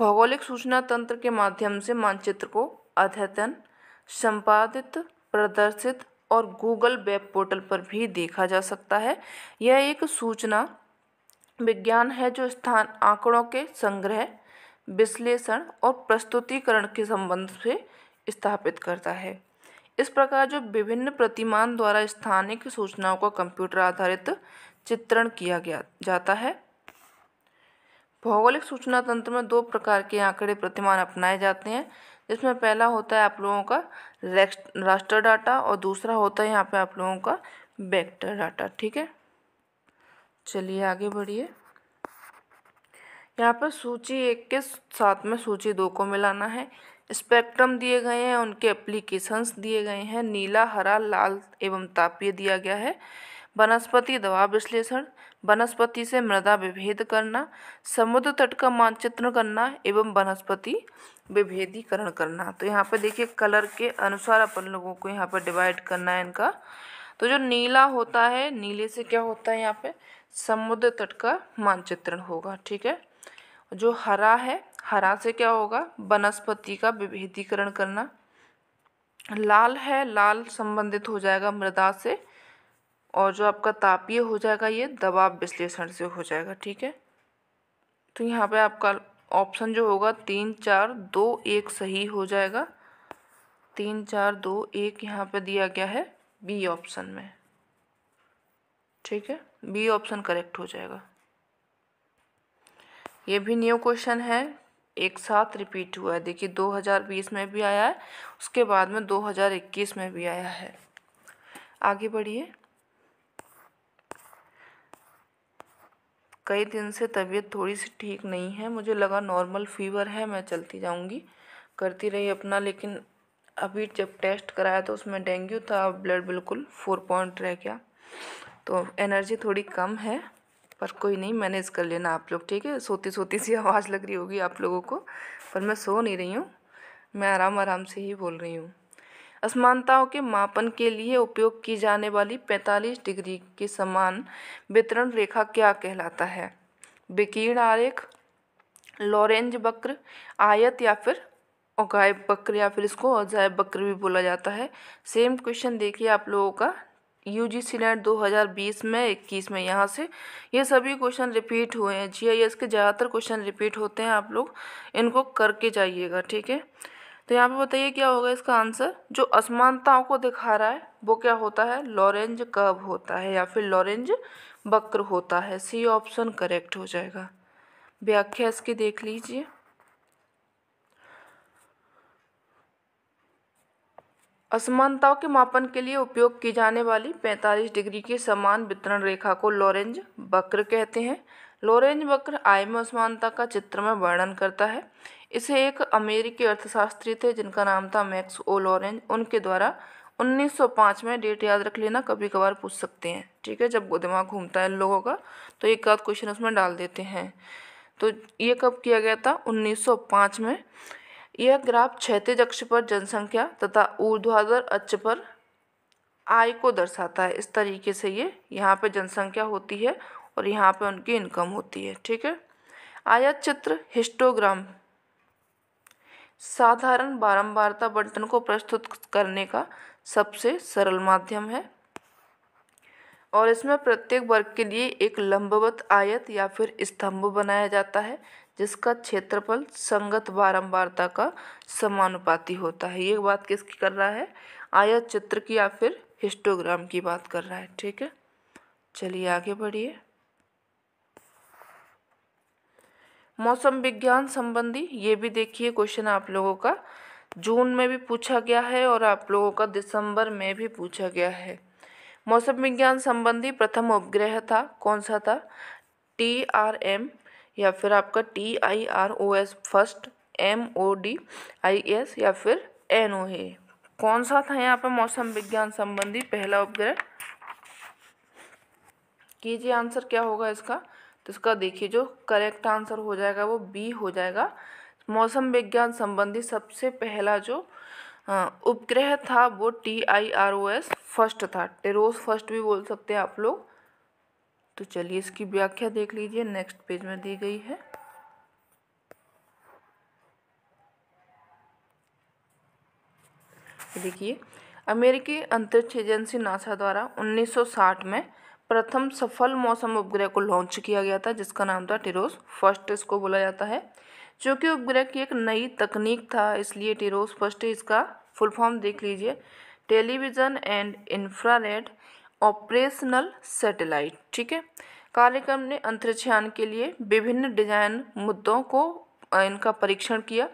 भौगोलिक सूचना तंत्र के माध्यम से मानचित्र को अद्यतन संपादित प्रदर्शित और गूगल वेब पोर्टल पर भी देखा जा सकता है यह एक सूचना विज्ञान है जो स्थान आंकड़ों के संग्रह विश्लेषण और प्रस्तुतिकरण के संबंध से स्थापित करता है इस प्रकार जो विभिन्न प्रतिमान द्वारा स्थानिक सूचनाओं का कंप्यूटर आधारित चित्रण किया गया जाता है भौगोलिक सूचना तंत्र में दो प्रकार के आंकड़े प्रतिमान अपनाए जाते हैं जिसमें पहला होता है आप लोगों का राष्ट्र डाटा और दूसरा होता है यहाँ पे आप लोगों का वेक्टर डाटा ठीक है चलिए आगे बढ़िए यहाँ पर सूची एक के साथ में सूची दो को मिलाना है स्पेक्ट्रम दिए गए हैं उनके एप्लीकेशंस दिए गए हैं नीला हरा लाल एवं तापीय दिया गया है वनस्पति दवा विश्लेषण वनस्पति से मृदा विभेद करना समुद्र तट का मानचित्रण करना एवं वनस्पति विभेदीकरण करना तो यहाँ पे देखिए कलर के अनुसार अपन लोगों को यहाँ पर डिवाइड करना है इनका तो जो नीला होता है नीले से क्या होता है यहाँ पे समुद्र तट का मानचित्रण होगा ठीक है जो हरा है हरा से क्या होगा वनस्पति का विभेदीकरण करना लाल है लाल संबंधित हो जाएगा मृदा से और जो आपका तापीय हो जाएगा ये दबाव विश्लेषण से हो जाएगा ठीक है तो यहाँ पे आपका ऑप्शन जो होगा तीन चार दो एक सही हो जाएगा तीन चार दो एक यहाँ पे दिया गया है बी ऑप्शन में ठीक है बी ऑप्शन करेक्ट हो जाएगा ये भी न्यू क्वेश्चन है एक साथ रिपीट हुआ है देखिए 2020 में भी आया है उसके बाद में 2021 में भी आया है आगे बढ़िए कई दिन से तबीयत थोड़ी सी ठीक नहीं है मुझे लगा नॉर्मल फ़ीवर है मैं चलती जाऊँगी करती रही अपना लेकिन अभी जब टेस्ट कराया तो उसमें डेंगू था ब्लड बिल्कुल फोर पॉइंट रह गया तो एनर्जी थोड़ी कम है पर कोई नहीं मैनेज कर लेना आप लोग ठीक है सोती सोती सी आवाज़ लग रही होगी आप लोगों को पर मैं सो नहीं रही हूँ मैं आराम आराम से ही बोल रही हूँ असमानताओं के मापन के लिए उपयोग की जाने वाली 45 डिग्री के समान वितरण रेखा क्या कहलाता है विकीर्ण आरेख लॉरेंज वक्र आयत या फिर ओगायब वक्र या फिर इसको अजायब वक्र भी बोला जाता है सेम क्वेश्चन देखिए आप लोगों का यू जी सी नेट दो हज़ार बीस में इक्कीस में यहाँ से ये सभी क्वेश्चन रिपीट हुए हैं जी आई एस के ज़्यादातर क्वेश्चन रिपीट होते हैं आप लोग इनको करके जाइएगा ठीक है तो यहाँ पे बताइए क्या होगा इसका आंसर जो असमानताओं को दिखा रहा है वो क्या होता है लॉरेंज कर्व होता है या फिर लॉरेंज वक्र होता है सी ऑप्शन करेक्ट हो जाएगा व्याख्या इसकी देख लीजिए असमानताओं के मापन के लिए उपयोग की जाने वाली 45 डिग्री के समान वितरण रेखा को लॉरेंज वक्र कहते हैं लॉरेंज वक्र आय में असमानता का चित्र में वर्णन करता है इसे एक अमेरिकी अर्थशास्त्री थे जिनका नाम था मैक्स ओ लॉरेंज उनके द्वारा 1905 में डेट याद रख लेना कभी कभार पूछ सकते हैं ठीक है जब दिमाग घूमता है इन लोगों का तो एक आध क्वेश्चन उसमें डाल देते हैं तो ये कब किया गया था 1905 में यह ग्राफ क्षेत्र अक्ष पर जनसंख्या तथा ऊर्ध्वाधर अक्ष पर आय को दर्शाता है इस तरीके से ये यहाँ पर जनसंख्या होती है और यहाँ पे उनकी इनकम होती है ठीक है आयत चित्र हिस्टोग्राम साधारण बारंबारता बंटन को प्रस्तुत करने का सबसे सरल माध्यम है और इसमें प्रत्येक वर्ग के लिए एक लंबवत आयत या फिर स्तंभ बनाया जाता है जिसका क्षेत्रफल संगत बारंबारता का समानुपाती होता है ये बात किसकी कर रहा है आयत चित्र की या फिर हिस्टोग्राम की बात कर रहा है ठीक है चलिए आगे बढ़िए मौसम विज्ञान संबंधी ये भी देखिए क्वेश्चन आप लोगों का जून में भी पूछा गया है और आप लोगों का दिसंबर में भी पूछा गया है मौसम विज्ञान संबंधी प्रथम उपग्रह था कौन सा था टी आर एम या फिर आपका T I R O S first M O D I S या फिर एन ओ ए कौन सा था यहाँ पर मौसम विज्ञान संबंधी पहला उपग्रह कीजिए आंसर क्या होगा इसका तो इसका देखिए जो करेक्ट आंसर हो जाएगा वो बी हो जाएगा मौसम विज्ञान संबंधी सबसे पहला जो उपग्रह था वो T I R O S first था टेरोस फर्स्ट भी बोल सकते हैं आप लोग तो चलिए इसकी व्याख्या देख लीजिए नेक्स्ट पेज में दी गई है देखिए अमेरिकी अंतरिक्ष एजेंसी नासा द्वारा 1960 में प्रथम सफल मौसम उपग्रह को लॉन्च किया गया था जिसका नाम था टिरोस फर्स्ट इसको बोला जाता है जो कि उपग्रह की एक नई तकनीक था इसलिए टिरोस फर्स्ट इसका फुल फॉर्म देख लीजिए television and infrared operational satellite ठीक है कार्यक्रम ने अंतरिक्षयान के लिए विभिन्न डिजाइन मुद्दों को इनका परीक्षण किया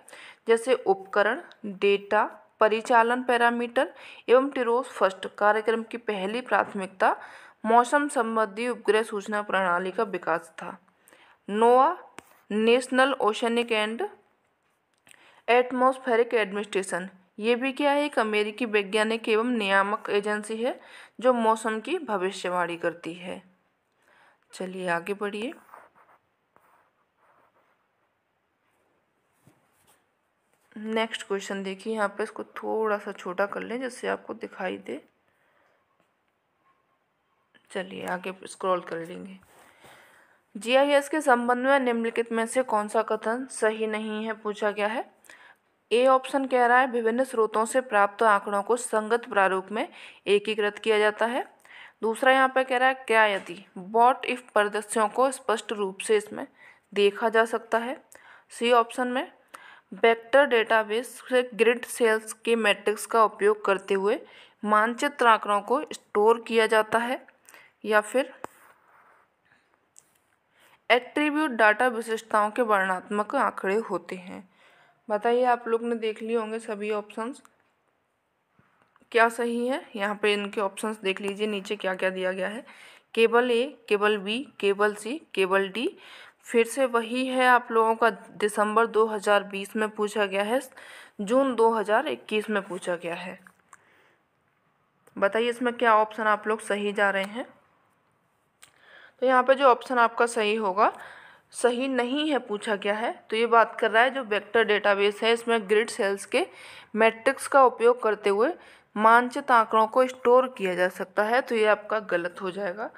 जैसे उपकरण डेटा परिचालन पैरामीटर एवं टिरोस फर्स्ट कार्यक्रम की पहली प्राथमिकता मौसम संबंधी उपग्रह सूचना प्रणाली का विकास था NOAA national oceanic and atmospheric administration ये भी क्या है एक अमेरिकी वैज्ञानिक एवं नियामक एजेंसी है जो मौसम की भविष्यवाणी करती है चलिए आगे बढ़िए नेक्स्ट क्वेश्चन देखिए यहाँ पे इसको थोड़ा सा छोटा कर लें जिससे आपको दिखाई दे चलिए आगे स्क्रॉल कर लेंगे जीआईएस के संबंध में निम्नलिखित में से कौन सा कथन सही नहीं है पूछा गया है ए ऑप्शन कह रहा है विभिन्न स्रोतों से प्राप्त आंकड़ों को संगत प्रारूप में एकीकृत किया जाता है दूसरा यहाँ पर कह रहा है क्या यदि बॉट इफ परदस्यों को स्पष्ट रूप से इसमें देखा जा सकता है सी ऑप्शन में वेक्टर डेटाबेस से ग्रिड सेल्स के मैट्रिक्स का उपयोग करते हुए मानचित्र आंकड़ों को स्टोर किया जाता है या फिर एट्रीब्यूट डाटा विशेषताओं के वर्णात्मक आंकड़े होते हैं बताइए आप लोग ने देख लिए होंगे सभी ऑप्शंस क्या सही है यहाँ पे इनके ऑप्शंस देख लीजिए नीचे क्या क्या दिया गया है cable A cable B cable C cable D फिर से वही है आप लोगों का दिसंबर 2020 में पूछा गया है जून 2021 में पूछा गया है बताइए इसमें क्या ऑप्शन आप लोग सही जा रहे हैं तो यहाँ पे जो ऑप्शन आपका सही होगा सही नहीं है पूछा गया है तो ये बात कर रहा है जो वेक्टर डेटाबेस है इसमें ग्रिड सेल्स के मैट्रिक्स का उपयोग करते हुए मानचित आंकड़ों को स्टोर किया जा सकता है तो ये आपका गलत हो जाएगा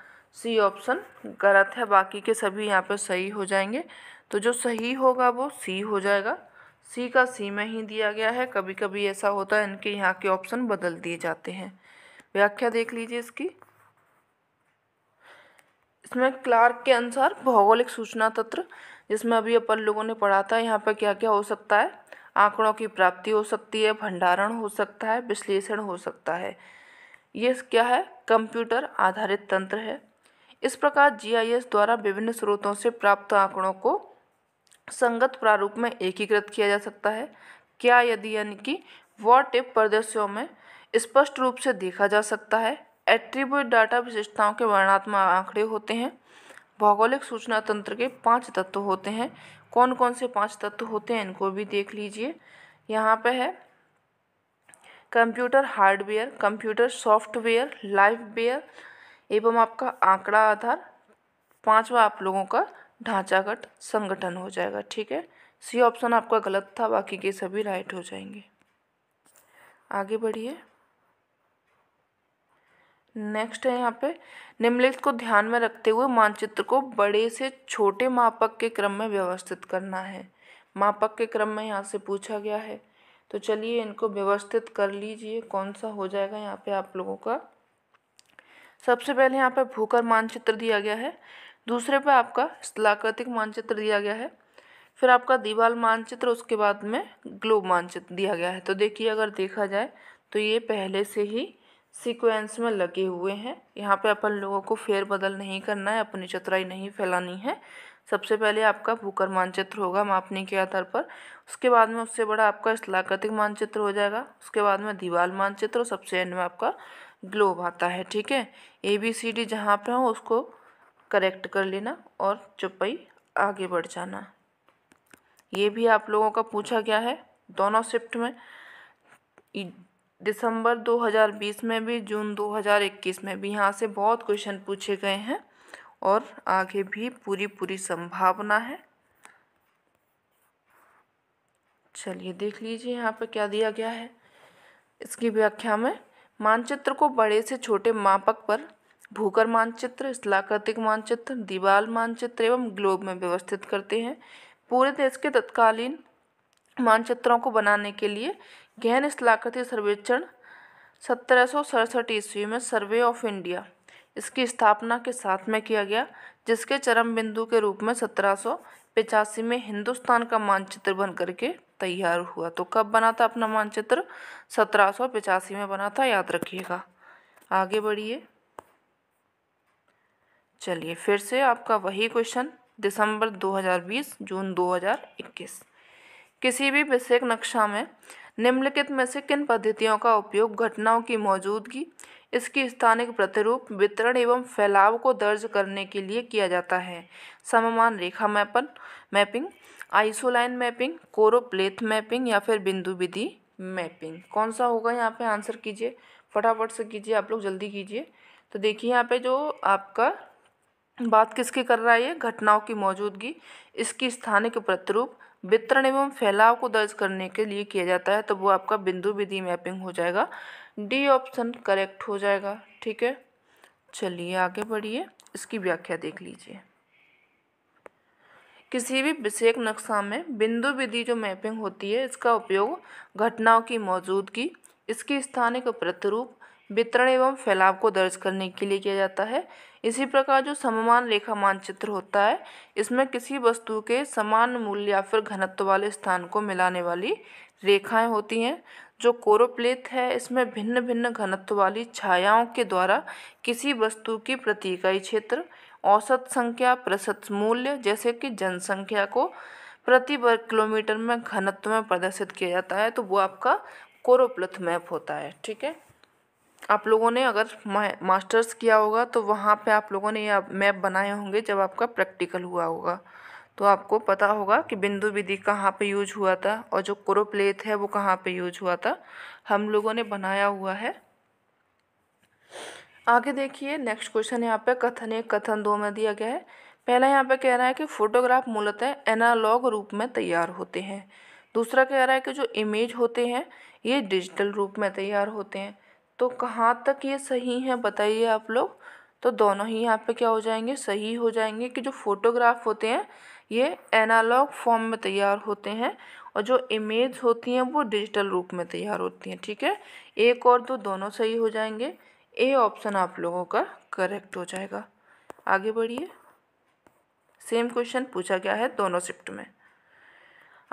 सी ऑप्शन गलत है बाकी के सभी यहाँ पर सही हो जाएंगे तो जो सही होगा वो सी हो जाएगा सी का सी में ही दिया गया है कभी कभी ऐसा होता है इनके यहाँ के ऑप्शन बदल दिए जाते हैं व्याख्या देख लीजिए इसकी इसमें क्लार्क के अनुसार भौगोलिक सूचना तत्र जिसमें अभी अपन लोगों ने पढ़ा था यहाँ पर क्या क्या हो सकता है आंकड़ों की प्राप्ति हो सकती है भंडारण हो सकता है विश्लेषण हो सकता है ये क्या है कंप्यूटर आधारित तंत्र है इस प्रकार जीआईएस द्वारा विभिन्न स्रोतों से प्राप्त आंकड़ों को संगत प्रारूप में एकीकृत किया जा सकता है क्या यदि यानी कि वॉट इफ प्रदर्शियों में स्पष्ट रूप से देखा जा सकता है एट्रीब्यूट डाटा विशेषताओं के वर्णात्मक आंकड़े होते हैं भौगोलिक सूचना तंत्र के पांच तत्व होते हैं कौन कौन से पांच तत्व होते हैं इनको भी देख लीजिए यहाँ पे है कंप्यूटर हार्डवेयर कंप्यूटर सॉफ्टवेयर लाइफवेयर एवं आपका आंकड़ा आधार पांचवा आप लोगों का ढांचागत संगठन हो जाएगा ठीक है सी ऑप्शन आपका गलत था बाकी के सभी राइट हो जाएंगे आगे बढ़िए नेक्स्ट है यहाँ पे निम्नलिखित को ध्यान में रखते हुए मानचित्र को बड़े से छोटे मापक के क्रम में व्यवस्थित करना है मापक के क्रम में यहाँ से पूछा गया है तो चलिए इनको व्यवस्थित कर लीजिए कौन सा हो जाएगा यहाँ पे आप लोगों का सबसे पहले यहाँ पे भूकर मानचित्र दिया गया है दूसरे पे आपका स्थलाकृतिक मानचित्र दिया गया है फिर आपका दीवाल मानचित्र उसके बाद में ग्लोब मानचित्र दिया गया है तो देखिए अगर देखा जाए तो ये पहले से ही सीक्वेंस में लगे हुए हैं यहाँ पे अपन लोगों को फेरबदल नहीं करना है अपनी चतुराई नहीं फैलानी है सबसे पहले आपका भूकर मानचित्र होगा मापने के आधार पर उसके बाद में उससे बड़ा आपका स्थलाकृतिक मानचित्र हो जाएगा उसके बाद में दीवार मानचित्र और सबसे एंड में आपका ग्लोब आता है ठीक है ए बी सी डी जहाँ पर हो उसको करेक्ट कर लेना और चुपई आगे बढ़ जाना ये भी आप लोगों का पूछा गया है दोनों शिफ्ट में दिसंबर 2020 में भी जून 2021 में भी यहाँ से बहुत क्वेश्चन पूछे गए हैं और आगे भी पूरी पूरी संभावना है चलिए देख लीजिए यहाँ पर क्या दिया गया है इसकी व्याख्या में मानचित्र को बड़े से छोटे मापक पर भूकर मानचित्र स्थलाकृतिक मानचित्र दीवाल मानचित्र एवं ग्लोब में व्यवस्थित करते हैं पूरे देश के तत्कालीन मानचित्रों को बनाने के लिए गहन स्थलाकृति सर्वेक्षण सत्रह ईस्वी में सर्वे ऑफ इंडिया इसकी स्थापना के साथ में किया गया जिसके चरम बिंदु के रूप में सत्रह पिचासी में हिंदुस्तान का मानचित्र बन करके तैयार हुआ तो कब बना था अपना मानचित्र सत्रह सौ पिचासी में बना था याद रखिएगा आगे बढ़िए चलिए फिर से आपका वही क्वेश्चन दिसंबर 2020 जून 2021 किसी भी विषय नक्शा में निम्नलिखित में से किन पद्धतियों का उपयोग घटनाओं की मौजूदगी इसकी स्थानिक प्रतिरूप वितरण एवं फैलाव को दर्ज करने के लिए किया जाता है सममान रेखा मैपन mapping isoline mapping choropleth mapping या फिर बिंदु विधि मैपिंग कौन सा होगा यहाँ पे आंसर कीजिए फटाफट से कीजिए आप लोग जल्दी कीजिए तो देखिए यहाँ पे जो आपका बात किसकी कर रहा है ये घटनाओं की मौजूदगी इसकी स्थानिक प्रतिरूप वितरण एवं फैलाव को दर्ज करने के लिए किया जाता है तो वो आपका बिंदु विधि मैपिंग हो जाएगा डी ऑप्शन करेक्ट हो जाएगा ठीक है चलिए आगे बढ़िए इसकी व्याख्या देख लीजिए किसी भी विशेष नक्शा में बिंदु विधि जो मैपिंग होती है इसका उपयोग घटनाओं की मौजूदगी इसकी स्थानिक प्रतिरूप वितरण एवं फैलाव को दर्ज करने के लिए किया जाता है इसी प्रकार जो सममान रेखा मानचित्र होता है इसमें किसी वस्तु के समान मूल्य या फिर घनत्व वाले स्थान को मिलाने वाली रेखाएं होती हैं जो कोरोप्लेथ है इसमें भिन्न भिन्न घनत्व वाली छायाओं के द्वारा किसी वस्तु की प्रतीकाई क्षेत्र औसत संख्या प्रसत मूल्य जैसे कि जनसंख्या को प्रति वर्ग किलोमीटर में घनत्व में प्रदर्शित किया जाता है तो वो आपका कोरोप्लथ मैप होता है ठीक है आप लोगों ने अगर मास्टर्स किया होगा तो वहाँ पे आप लोगों ने यह मैप बनाए होंगे जब आपका प्रैक्टिकल हुआ होगा तो आपको पता होगा कि बिंदु विधि कहाँ पे यूज हुआ था और जो क्रोप्लेथ है वो कहाँ पे यूज हुआ था हम लोगों ने बनाया हुआ है आगे देखिए नेक्स्ट क्वेश्चन यहाँ पे कथन एक कथन दो में दिया गया है पहला यहाँ पे कह रहा है कि फोटोग्राफ मूलतः एनालॉग रूप में तैयार होते हैं दूसरा कह रहा है कि जो इमेज होते हैं ये डिजिटल रूप में तैयार होते हैं तो कहाँ तक ये सही है बताइए आप लोग तो दोनों ही यहाँ पे क्या हो जाएंगे सही हो जाएंगे कि जो फ़ोटोग्राफ होते हैं ये एनालॉग फॉर्म में तैयार होते हैं और जो इमेज होती हैं वो डिजिटल रूप में तैयार होती हैं ठीक है एक और दो तो दोनों सही हो जाएंगे ए ऑप्शन आप लोगों का करेक्ट हो जाएगा आगे बढ़िए सेम क्वेश्चन पूछा गया है दोनों शिफ्ट में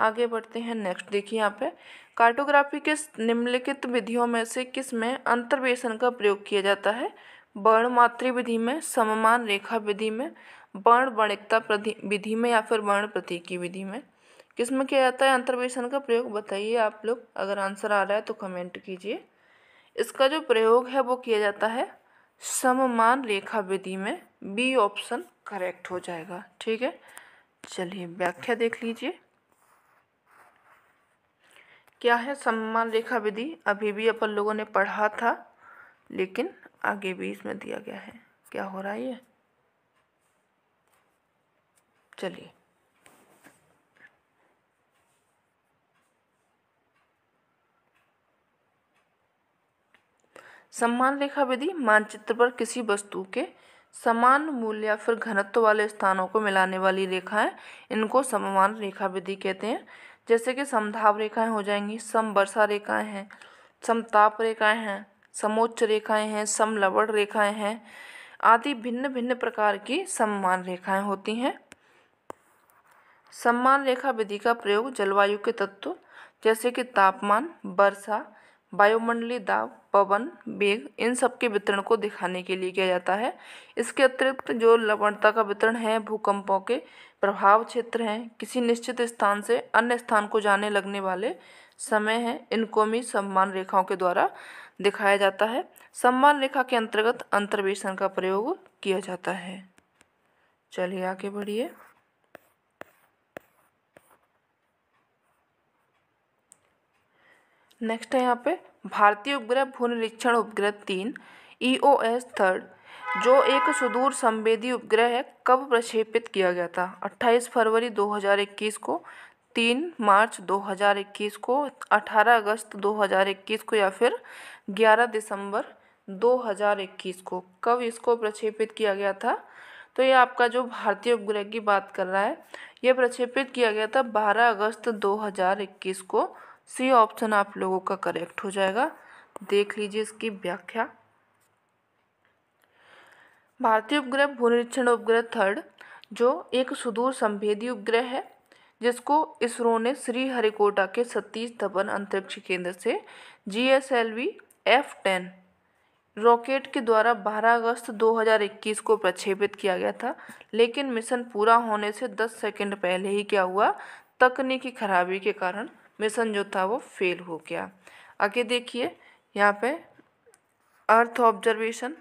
आगे बढ़ते हैं नेक्स्ट देखिए यहाँ पे कार्टोग्राफी के निम्नलिखित विधियों में से किस में अंतर्वेशन का प्रयोग किया जाता है वर्ण मातृ विधि में सममान रेखा विधि में वर्ण वर्णिकता विधि में या फिर वर्ण प्रतीकी विधि में किस में किया जाता है अंतर्वेशन का प्रयोग बताइए आप लोग अगर आंसर आ रहा है तो कमेंट कीजिए इसका जो प्रयोग है वो किया जाता है सममान रेखा विधि में बी ऑप्शन करेक्ट हो जाएगा ठीक है चलिए व्याख्या देख लीजिए क्या है सम्मान रेखा विधि अभी भी अपन लोगों ने पढ़ा था लेकिन आगे भी इसमें दिया गया है क्या हो रहा है ये चलिए सम्मान रेखा विधि मानचित्र पर किसी वस्तु के समान मूल्य या फिर घनत्व वाले स्थानों को मिलाने वाली रेखाएं इनको सम्मान रेखा विधि कहते हैं जैसे कि समधाव रेखाएं हो जाएंगी समवर्षा रेखाएं हैं समताप रेखाएं हैं समोच्च रेखाएं हैं समलवण रेखाएं हैं आदि भिन्न भिन्न प्रकार की सम्मान रेखाएं होती हैं सम्मान रेखा विधि का प्रयोग जलवायु के तत्व जैसे कि तापमान वर्षा वायुमंडलीय दाब पवन बेग इन सब के वितरण को दिखाने के लिए किया जाता है इसके अतिरिक्त जो लवणता का वितरण है भूकंपों के प्रभाव क्षेत्र हैं किसी निश्चित स्थान से अन्य स्थान को जाने लगने वाले समय हैं इनको भी सम्मान रेखाओं के द्वारा दिखाया जाता है सम्मान रेखा के अंतर्गत अंतर्वेशन का प्रयोग किया जाता है चलिए आगे बढ़िए नेक्स्ट है यहाँ पे भारतीय उपग्रह भू निरीक्षण उपग्रह तीन ई ओ एस थर्ड जो एक सुदूर संवेदी उपग्रह है कब प्रक्षेपित किया गया था 28 फरवरी 2021 को 3 मार्च 2021 को 18 अगस्त 2021 को या फिर 11 दिसंबर 2021 को कब इसको प्रक्षेपित किया गया था तो ये आपका जो भारतीय उपग्रह की बात कर रहा है ये प्रक्षेपित किया गया था 12 अगस्त 2021 को सी ऑप्शन आप लोगों का करेक्ट हो जाएगा देख लीजिए इसकी व्याख्या भारतीय उपग्रह भूनिरीक्षण उपग्रह थर्ड जो एक सुदूर संभेदी उपग्रह है जिसको इसरो ने श्रीहरिकोटा के सतीश धवन अंतरिक्ष केंद्र से G S L V F ten rocket के द्वारा 12 अगस्त 2021 को प्रक्षेपित किया गया था लेकिन मिशन पूरा होने से 10 सेकंड पहले ही क्या हुआ तकनीकी खराबी के कारण मिशन जो था वो फेल हो गया आगे देखिए यहाँ पे अर्थ ऑब्जर्वेशन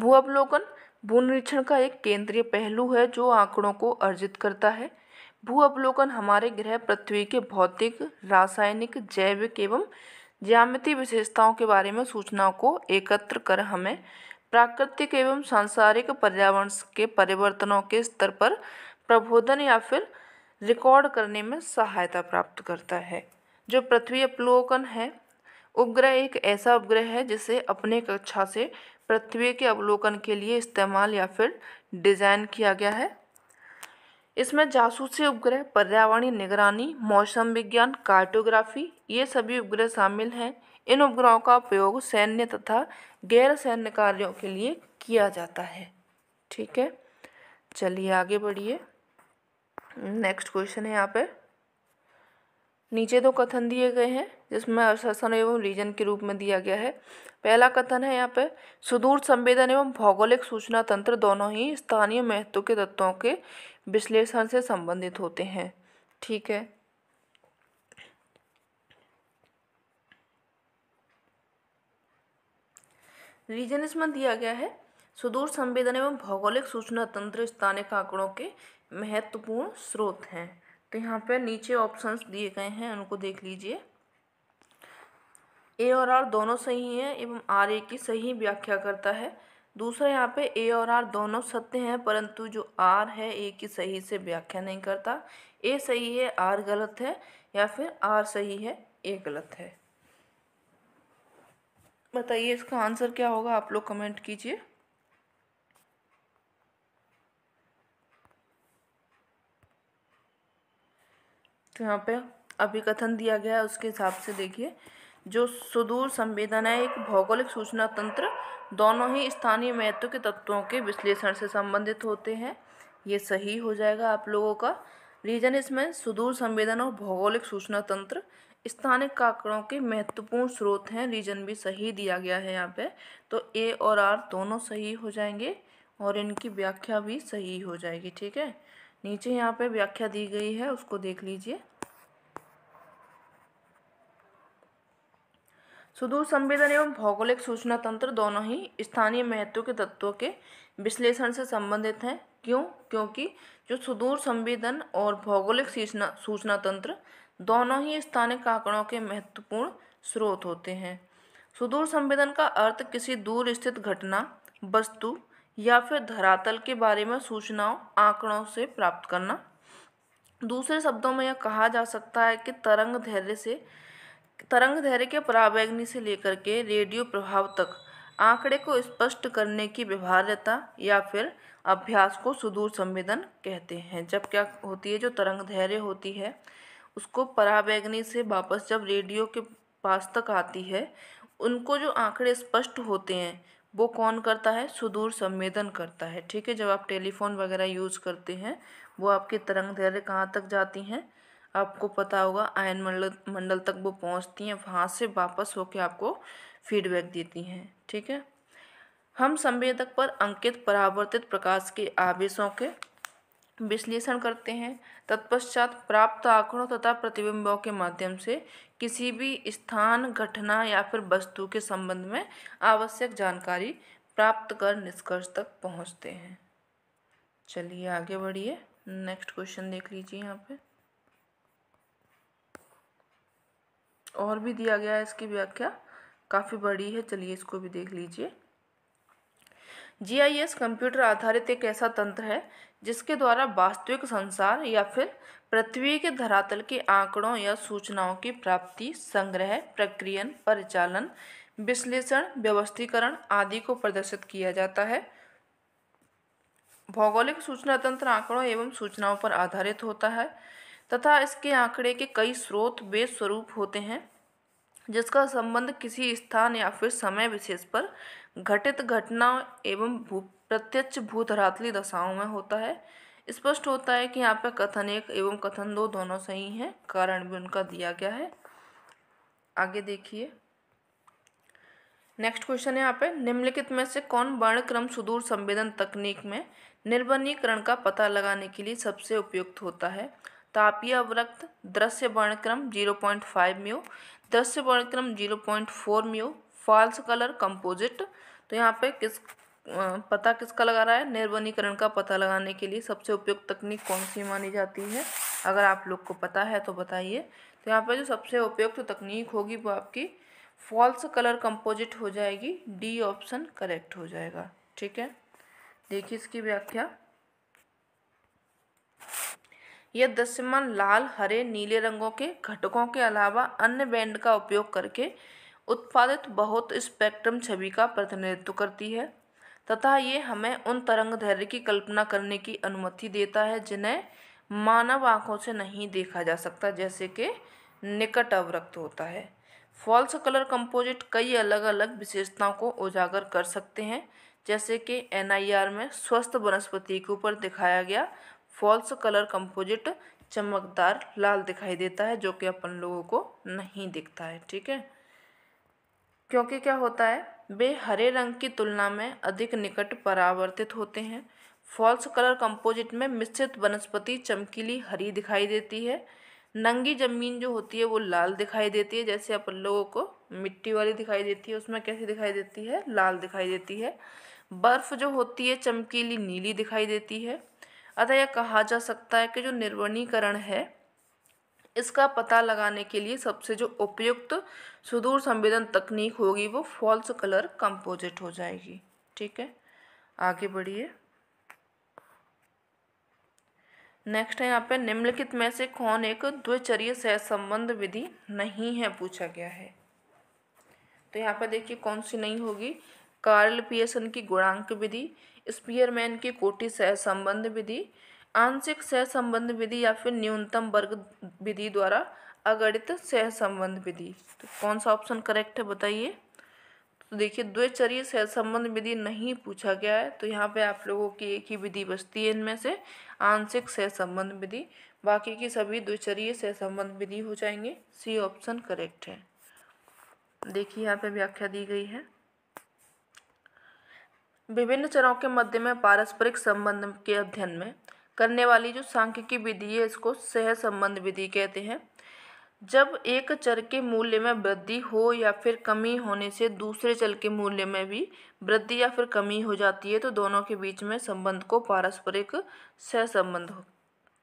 भू अवलोकन भू निरीक्षण का एक केंद्रीय पहलू है जो आंकड़ों को अर्जित करता है भू अवलोकन हमारे ग्रह पृथ्वी के भौतिक रासायनिक जैविक एवं ज्यामिति विशेषताओं के बारे में सूचनाओं को एकत्र कर हमें प्राकृतिक एवं सांसारिक पर्यावरण के परिवर्तनों के स्तर पर प्रबोधन या फिर रिकॉर्ड करने में सहायता प्राप्त करता है जो पृथ्वी अपलोकन है उपग्रह एक ऐसा उपग्रह है जिसे अपने कक्षा से पृथ्वी के अवलोकन के लिए इस्तेमाल या फिर डिज़ाइन किया गया है इसमें जासूसी उपग्रह पर्यावरणीय निगरानी मौसम विज्ञान कार्टोग्राफी ये सभी उपग्रह शामिल हैं इन उपग्रहों का उपयोग सैन्य तथा गैर सैन्य कार्यों के लिए किया जाता है ठीक है चलिए आगे बढ़िए नेक्स्ट क्वेश्चन है यहाँ पे नीचे दो कथन दिए गए हैं जिसमें अवशासन एवं रीजन के रूप में दिया गया है पहला कथन है यहाँ पे सुदूर संवेदन एवं भौगोलिक सूचना तंत्र दोनों ही स्थानीय महत्व के तत्वों के विश्लेषण से संबंधित होते हैं ठीक है रीजन इसमें दिया गया है सुदूर संवेदन एवं भौगोलिक सूचना तंत्र स्थानिक आंकड़ों के महत्वपूर्ण स्रोत हैं तो यहाँ पर नीचे ऑप्शंस दिए गए हैं उनको देख लीजिए ए और आर दोनों सही हैं एवं आर ए की सही व्याख्या करता है दूसरा यहाँ पे ए और आर दोनों सत्य हैं परंतु जो आर है ए की सही से व्याख्या नहीं करता ए सही है आर गलत है या फिर आर सही है ए गलत है बताइए इसका आंसर क्या होगा आप लोग कमेंट कीजिए तो यहाँ पे अभी कथन दिया गया है उसके हिसाब से देखिए जो सुदूर संवेदन है एक भौगोलिक सूचना तंत्र दोनों ही स्थानीय महत्व के तत्वों के विश्लेषण से संबंधित होते हैं ये सही हो जाएगा आप लोगों का रीजन इसमें सुदूर संवेदन और भौगोलिक सूचना तंत्र स्थानिक काकड़ों के महत्वपूर्ण स्रोत हैं रीजन भी सही दिया गया है यहाँ पे तो ए और आर दोनों सही हो जाएंगे और इनकी व्याख्या भी सही हो जाएगी ठीक है नीचे यहाँ पे व्याख्या दी गई है उसको देख लीजिए सुदूर संवेदन एवं भौगोलिक सूचना तंत्र दोनों ही स्थानीय महत्व के तत्वों के विश्लेषण से संबंधित हैं क्यों क्योंकि जो सुदूर संवेदन और भौगोलिक सूचना सूचना तंत्र दोनों ही स्थानिक आंकड़ों के महत्वपूर्ण स्रोत होते हैं सुदूर संवेदन का अर्थ किसी दूर स्थित घटना वस्तु या फिर धरातल के बारे में सूचनाओं आंकड़ों से प्राप्त करना दूसरे शब्दों में यह कहा जा सकता है कि तरंग धैर्य से तरंग धैर्य के परावैग्नि से लेकर के रेडियो प्रभाव तक आंकड़े को स्पष्ट करने की व्यवहार्यता या फिर अभ्यास को सुदूर संवेदन कहते हैं जब क्या होती है जो तरंग धैर्य होती है उसको पराबैग्नि से वापस जब रेडियो के पास तक आती है उनको जो आंकड़े स्पष्ट होते हैं वो कौन करता है सुदूर संवेदन करता है ठीक है जब आप टेलीफोन वगैरह यूज़ करते हैं वो आपकी तरंग दैर्य कहाँ तक जाती हैं आपको पता होगा आयन मंडल मंडल तक वो पहुँचती हैं वहाँ से वापस होके आपको फीडबैक देती हैं ठीक है हम संवेदक पर अंकित परावर्तित प्रकाश के आवेशों के विश्लेषण करते हैं तत्पश्चात प्राप्त आंकड़ों तथा प्रतिबिंबों के माध्यम से किसी भी स्थान घटना या फिर वस्तु के संबंध में आवश्यक जानकारी प्राप्त कर निष्कर्ष तक पहुंचते हैं चलिए आगे बढ़िए नेक्स्ट क्वेश्चन देख लीजिए यहाँ पे और भी दिया गया है इसकी व्याख्या काफ़ी बड़ी है चलिए इसको भी देख लीजिए जी कंप्यूटर आधारित एक ऐसा तंत्र है जिसके द्वारा वास्तविक संसार या फिर पृथ्वी के धरातल के आंकड़ों या सूचनाओं की प्राप्ति संग्रह प्रक्रियन परिचालन विश्लेषण व्यवस्थीकरण आदि को प्रदर्शित किया जाता है भौगोलिक सूचना तंत्र आंकड़ों एवं सूचनाओं पर आधारित होता है तथा इसके आंकड़े के कई स्रोत वे स्वरूप होते हैं जिसका संबंध किसी स्थान या फिर समय विशेष पर घटित घटना एवं भू प्रत्यक्ष भूतरातली दशाओं में होता है स्पष्ट होता है कि यहाँ पर कथन एक एवं कथन दो दोनों सही हैं कारण भी उनका दिया गया है आगे देखिए नेक्स्ट क्वेश्चन है यहाँ पे निम्नलिखित में से कौन वर्ण क्रम सुदूर संवेदन तकनीक में निर्वनीकरण का पता लगाने के लिए सबसे उपयुक्त होता है तापीय अवरक्त दृश्य वर्णक्रम जीरो पॉइंट फाइव म्यू दृश्य वर्णक्रम zero point four mu false colour composite तो यहाँ पे किस पता किसका लगा रहा है निर्वनीकरण का पता लगाने के लिए सबसे उपयुक्त तकनीक कौन सी मानी जाती है अगर आप लोग को पता है तो बताइए तो यहाँ पर जो सबसे उपयुक्त तकनीक होगी वो आपकी फॉल्स कलर कंपोजिट हो जाएगी डी ऑप्शन करेक्ट हो जाएगा ठीक है देखिए इसकी व्याख्या यह दृश्यमान लाल हरे नीले रंगों के घटकों के अलावा अन्य बैंड का उपयोग करके उत्पादित बहुत स्पेक्ट्रम छवि का प्रतिनिधित्व करती है तथा ये हमें उन तरंग धैर्य की कल्पना करने की अनुमति देता है जिन्हें मानव आँखों से नहीं देखा जा सकता जैसे कि निकट अवरक्त होता है फॉल्स कलर कंपोजिट कई अलग अलग विशेषताओं को उजागर कर सकते हैं जैसे कि एन में स्वस्थ वनस्पति के ऊपर दिखाया गया फॉल्स कलर कंपोजिट चमकदार लाल दिखाई देता है जो कि अपन लोगों को नहीं दिखता है ठीक है क्योंकि क्या होता है वे हरे रंग की तुलना में अधिक निकट परावर्तित होते हैं फॉल्स कलर कंपोजिट में मिश्रित वनस्पति चमकीली हरी दिखाई देती है नंगी ज़मीन जो होती है वो लाल दिखाई देती है जैसे अपन लोगों को मिट्टी वाली दिखाई देती है उसमें कैसी दिखाई देती है लाल दिखाई देती है बर्फ़ जो होती है चमकीली नीली दिखाई देती है अतः यह कहा जा सकता है कि जो निर्वणीकरण है इसका पता लगाने के लिए सबसे जो उपयुक्त सुदूर संवेदन तकनीक होगी वो फॉल्स कलर कंपोजिट हो जाएगी ठीक है आगे बढ़िए नेक्स्ट है यहाँ पे निम्नलिखित में से कौन एक द्विचरीय संबंध विधि नहीं है पूछा गया है तो यहाँ पे देखिए कौन सी नहीं होगी कार्ल पियर्सन की गुणांक विधि स्पीयरमैन की कोटि संबंध विधि आंशिक सहसंबंध विधि या फिर न्यूनतम वर्ग विधि द्वारा अगणित सहसंबंध विधि तो कौन सा ऑप्शन करेक्ट है बताइए तो देखिए द्विचरीय सहसंबंध विधि नहीं पूछा गया है तो यहाँ पे आप लोगों की एक ही विधि बचती है इनमें से आंशिक सहसंबंध विधि बाकी की सभी द्विचरीय सहसंबंध विधि हो जाएंगे सी ऑप्शन करेक्ट है देखिए यहाँ पे व्याख्या दी गई है विभिन्न चरों के मध्य में पारस्परिक संबंध के अध्ययन में करने वाली जो सांख्यिकी विधि है इसको सहसंबंध विधि कहते हैं जब एक चर के मूल्य में वृद्धि हो या फिर कमी होने से दूसरे चर के मूल्य में भी वृद्धि या फिर कमी हो जाती है तो दोनों के बीच में संबंध को पारस्परिक सहसंबंध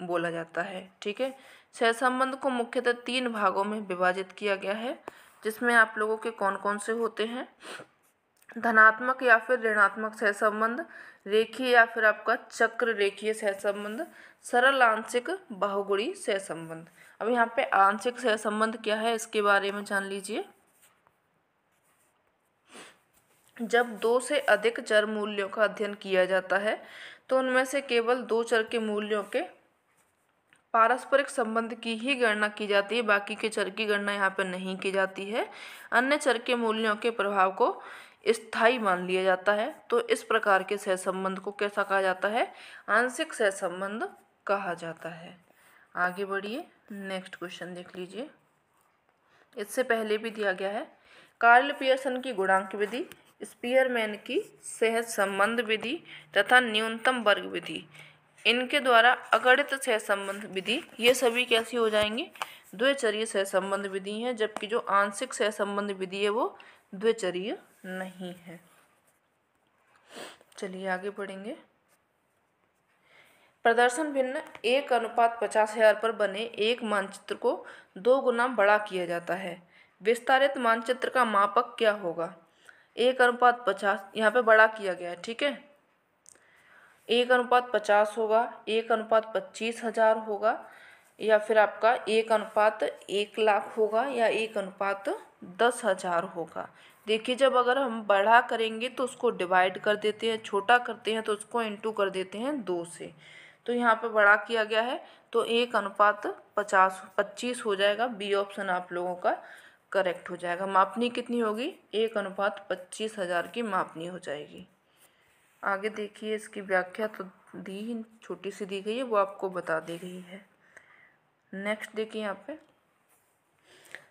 बोला जाता है ठीक है सहसंबंध को मुख्यतः तीन भागों में विभाजित किया गया है जिसमें आप लोगों के कौन कौन से होते हैं धनात्मक या फिर ऋणात्मक सहसंबंध रेखीय या फिर आपका चक्र रेखीय सहसंबंध सरल आंशिक बाहुगुड़ी सहसंबंध अब यहाँ पे आंशिक सहसंबंध क्या है इसके बारे में जान लीजिए जब दो से अधिक चर मूल्यों का अध्ययन किया जाता है तो उनमें से केवल दो चर के मूल्यों के पारस्परिक संबंध की ही गणना की जाती है बाकी के चर की गणना यहाँ पर नहीं की जाती है अन्य चर के मूल्यों के प्रभाव को स्थायी मान लिया जाता है तो इस प्रकार के सहसंबंध को कैसा कहा जाता है आंशिक सहसंबंध कहा जाता है आगे बढ़िए नेक्स्ट क्वेश्चन देख लीजिए इससे पहले भी दिया गया है कार्ल पियर्सन की गुणांक विधि स्पीयरमैन की सहज संबंध विधि तथा न्यूनतम वर्ग विधि इनके द्वारा अगणित सहसंबंध विधि ये सभी कैसी हो जाएंगी द्विचरीय सहसंबंध विधि हैं जबकि जो आंशिक सहसंबंध विधि है वो द्विचरीय नहीं है चलिए आगे बढ़ेंगे प्रदर्शन भिन्न एक अनुपात पचास हजार पर बने एक मानचित्र को दो गुना बड़ा किया जाता है विस्तारित मानचित्र का मापक क्या होगा एक अनुपात पचास यहाँ पे बड़ा किया गया है ठीक है एक अनुपात पचास होगा एक अनुपात पच्चीस हजार होगा या फिर आपका एक अनुपात एक लाख होगा या एक अनुपात दस हज़ार होगा देखिए जब अगर हम बड़ा करेंगे तो उसको डिवाइड कर देते हैं छोटा करते हैं तो उसको इंटू कर देते हैं दो से तो यहाँ पे बड़ा किया गया है तो एक अनुपात पचास पच्चीस हो जाएगा बी ऑप्शन आप लोगों का करेक्ट हो जाएगा मापनी कितनी होगी एक अनुपात पच्चीस हज़ार की मापनी हो जाएगी आगे देखिए इसकी व्याख्या तो दी छोटी सी दी गई है वो आपको बता दी गई है नेक्स्ट देखिए यहाँ पर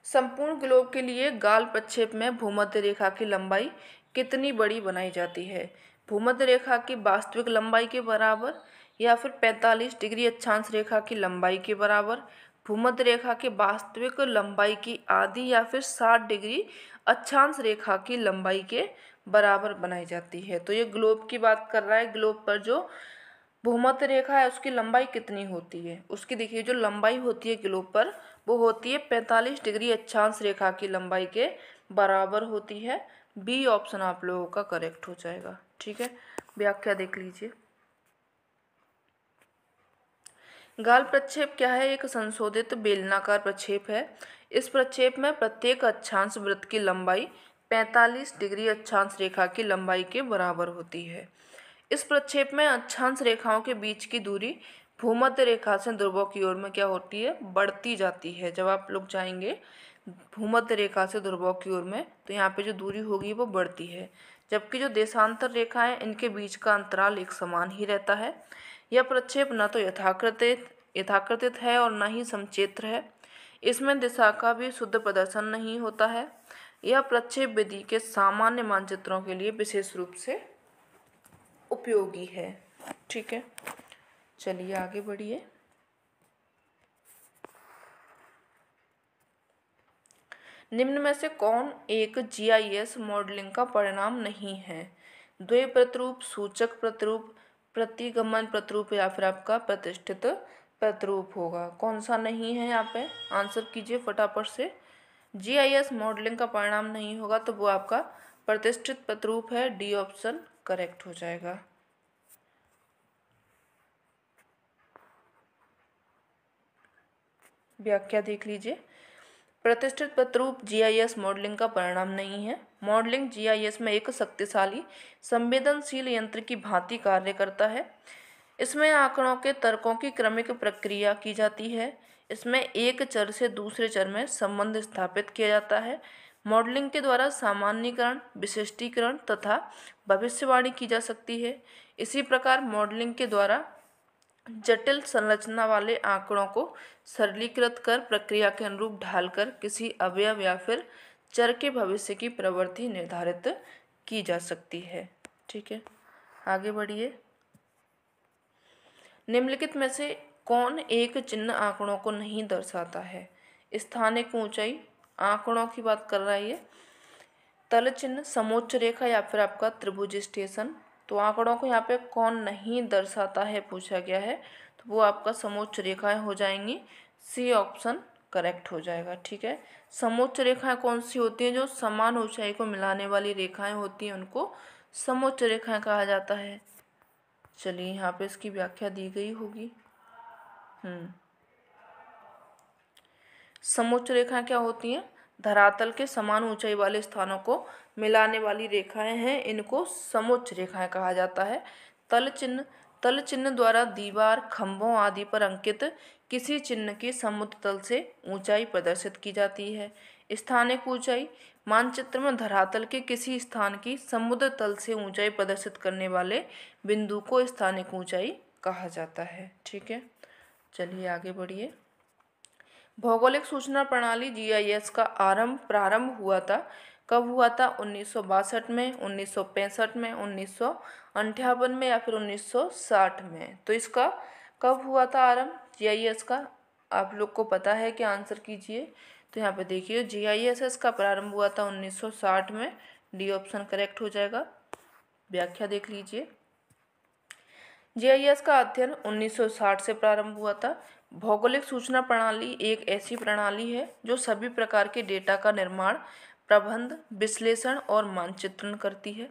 संपूर्ण ग्लोब के लिए गाल प्रक्षेप में भूमध्य रेखा की लंबाई कितनी बड़ी बनाई जाती है भूमध्य रेखा की वास्तविक लंबाई के बराबर या फिर 45 डिग्री अक्षांश रेखा की लंबाई के बराबर भूमध्य रेखा की वास्तविक लंबाई की आधी या फिर 60 डिग्री अक्षांश रेखा की लंबाई के बराबर बनाई जाती है तो ये ग्लोब की बात कर रहा है ग्लोब पर जो भूमध्य रेखा है उसकी लंबाई कितनी होती है उसकी देखिए जो लंबाई होती है ग्लोब पर वो होती है 45 डिग्री अक्षांश रेखा की लंबाई के बराबर होती है बी ऑप्शन आप लोगों का करेक्ट हो जाएगा ठीक है व्याख्या देख लीजिए गाल प्रक्षेप क्या है एक संशोधित बेलनाकार प्रक्षेप है इस प्रक्षेप में प्रत्येक अक्षांश वृत्त की लंबाई 45 डिग्री अक्षांश रेखा की लंबाई के बराबर होती है इस प्रक्षेप में अक्षांश रेखाओं के बीच की दूरी भूमध्य रेखा से ध्रुवों की ओर में क्या होती है बढ़ती जाती है जब आप लोग जाएंगे भूमध्य रेखा से ध्रुवों की ओर में तो यहाँ पे जो दूरी होगी वो बढ़ती है जबकि जो देशांतर रेखा है इनके बीच का अंतराल एक समान ही रहता है यह प्रक्षेप न तो यथाकृतित यथाकृतित है और न ही समचेत्र है इसमें दिशा का भी शुद्ध प्रदर्शन नहीं होता है यह प्रक्षेप विधि के सामान्य मानचित्रों के लिए विशेष रूप से उपयोगी है ठीक है चलिए आगे बढ़िए निम्न में से कौन एक जीआईएस मॉडलिंग का परिणाम नहीं है द्वे प्रतिरूप सूचक प्रतिरूप प्रतिगमन प्रतिरूप या फिर आपका प्रतिष्ठित प्रतिरूप होगा कौन सा नहीं है यहाँ पे आंसर कीजिए फटाफट से जीआईएस मॉडलिंग का परिणाम नहीं होगा तो वो आपका प्रतिष्ठित प्रतिरूप है डी ऑप्शन करेक्ट हो जाएगा व्याख्या देख लीजिए प्रतिष्ठित पत्रूप जीआईएस मॉडलिंग का परिणाम नहीं है मॉडलिंग जीआईएस में एक शक्तिशाली संवेदनशील यंत्र की भांति कार्य करता है इसमें आंकड़ों के तर्कों की क्रमिक प्रक्रिया की जाती है इसमें एक चर से दूसरे चर में संबंध स्थापित किया जाता है मॉडलिंग के द्वारा सामान्यकरण विशिष्टीकरण तथा भविष्यवाणी की जा सकती है इसी प्रकार मॉडलिंग के द्वारा जटिल संरचना वाले आंकड़ों को सरलीकृत कर प्रक्रिया के अनुरूप ढालकर किसी अवयव या फिर चर के भविष्य की प्रवृत्ति निर्धारित की जा सकती है ठीक है आगे बढ़िए निम्नलिखित में से कौन एक चिन्ह आंकड़ों को नहीं दर्शाता है स्थानिक ऊंचाई आंकड़ों की बात कर रहा है तल चिन्ह समोच्च रेखा या फिर आपका त्रिभुज स्टेशन तो आंकड़ों को यहाँ पे कौन नहीं दर्शाता है पूछा गया है तो वो आपका समोच्च रेखाएं हो जाएंगी सी ऑप्शन करेक्ट हो जाएगा ठीक है समोच्च रेखाएं कौन सी होती हैं जो समान ऊंचाई को मिलाने वाली रेखाएं होती हैं उनको समोच्च रेखाएं कहा जाता है चलिए यहाँ पे इसकी व्याख्या दी गई होगी हम्म समोच्च रेखाएं क्या होती हैं धरातल के समान ऊंचाई वाले स्थानों को मिलाने वाली रेखाएं हैं इनको समुच्च रेखाएं कहा जाता है तल चिन्ह तल चिन्ह द्वारा दीवार खंभों आदि पर अंकित किसी चिन्ह की समुद्र तल से ऊंचाई प्रदर्शित की जाती है स्थानिक ऊंचाई मानचित्र में धरातल के किसी स्थान की समुद्र तल से ऊंचाई प्रदर्शित करने वाले बिंदु को स्थानिक ऊंचाई कहा जाता है ठीक है चलिए आगे बढ़िए भौगोलिक सूचना प्रणाली जीआईएस का आरंभ प्रारंभ हुआ था कब हुआ था उन्नीस में उन्नीस में उन्नीस में या फिर 1960 में तो इसका कब हुआ था आरंभ जीआईएस का आप लोग को पता है कि आंसर कीजिए तो यहाँ पे देखिए जीआईएसएस का प्रारंभ हुआ था 1960 में डी ऑप्शन करेक्ट हो जाएगा व्याख्या देख लीजिए जीआईएस का अध्ययन 1960 से प्रारंभ हुआ था भौगोलिक सूचना प्रणाली एक ऐसी प्रणाली है जो सभी प्रकार के डेटा का निर्माण प्रबंध विश्लेषण और मानचित्रण करती है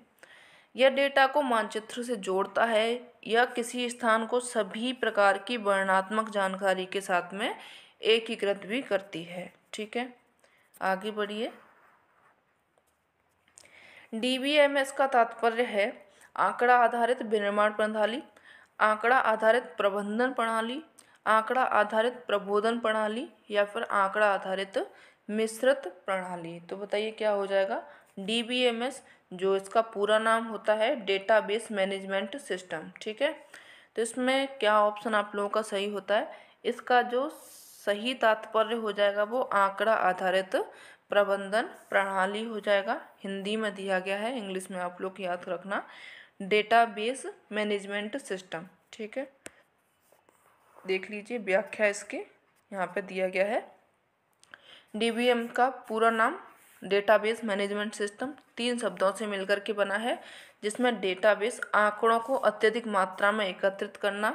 यह डेटा को मानचित्र से जोड़ता है या किसी स्थान को सभी प्रकार की वर्णात्मक जानकारी के साथ में एकीकृत भी करती है ठीक है आगे बढ़िए डीबीएमएस का तात्पर्य है आंकड़ा आधारित विनिर्माण प्रणाली आंकड़ा आधारित प्रबंधन प्रणाली आंकड़ा आधारित प्रबोधन प्रणाली या फिर आंकड़ा आधारित मिश्रित प्रणाली तो बताइए क्या हो जाएगा डी बी एम एस जो इसका पूरा नाम होता है डेटाबेस मैनेजमेंट सिस्टम ठीक है तो इसमें क्या ऑप्शन आप लोगों का सही होता है इसका जो सही तात्पर्य हो जाएगा वो आंकड़ा आधारित प्रबंधन प्रणाली हो जाएगा हिंदी में दिया गया है इंग्लिश में आप लोग याद रखना डेटाबेस मैनेजमेंट सिस्टम ठीक है देख लीजिए व्याख्या इसके यहाँ पे दिया गया है डीबीएम का पूरा नाम डेटाबेस मैनेजमेंट सिस्टम तीन शब्दों से मिलकर के बना है जिसमें डेटाबेस आंकड़ों को अत्यधिक मात्रा में एकत्रित करना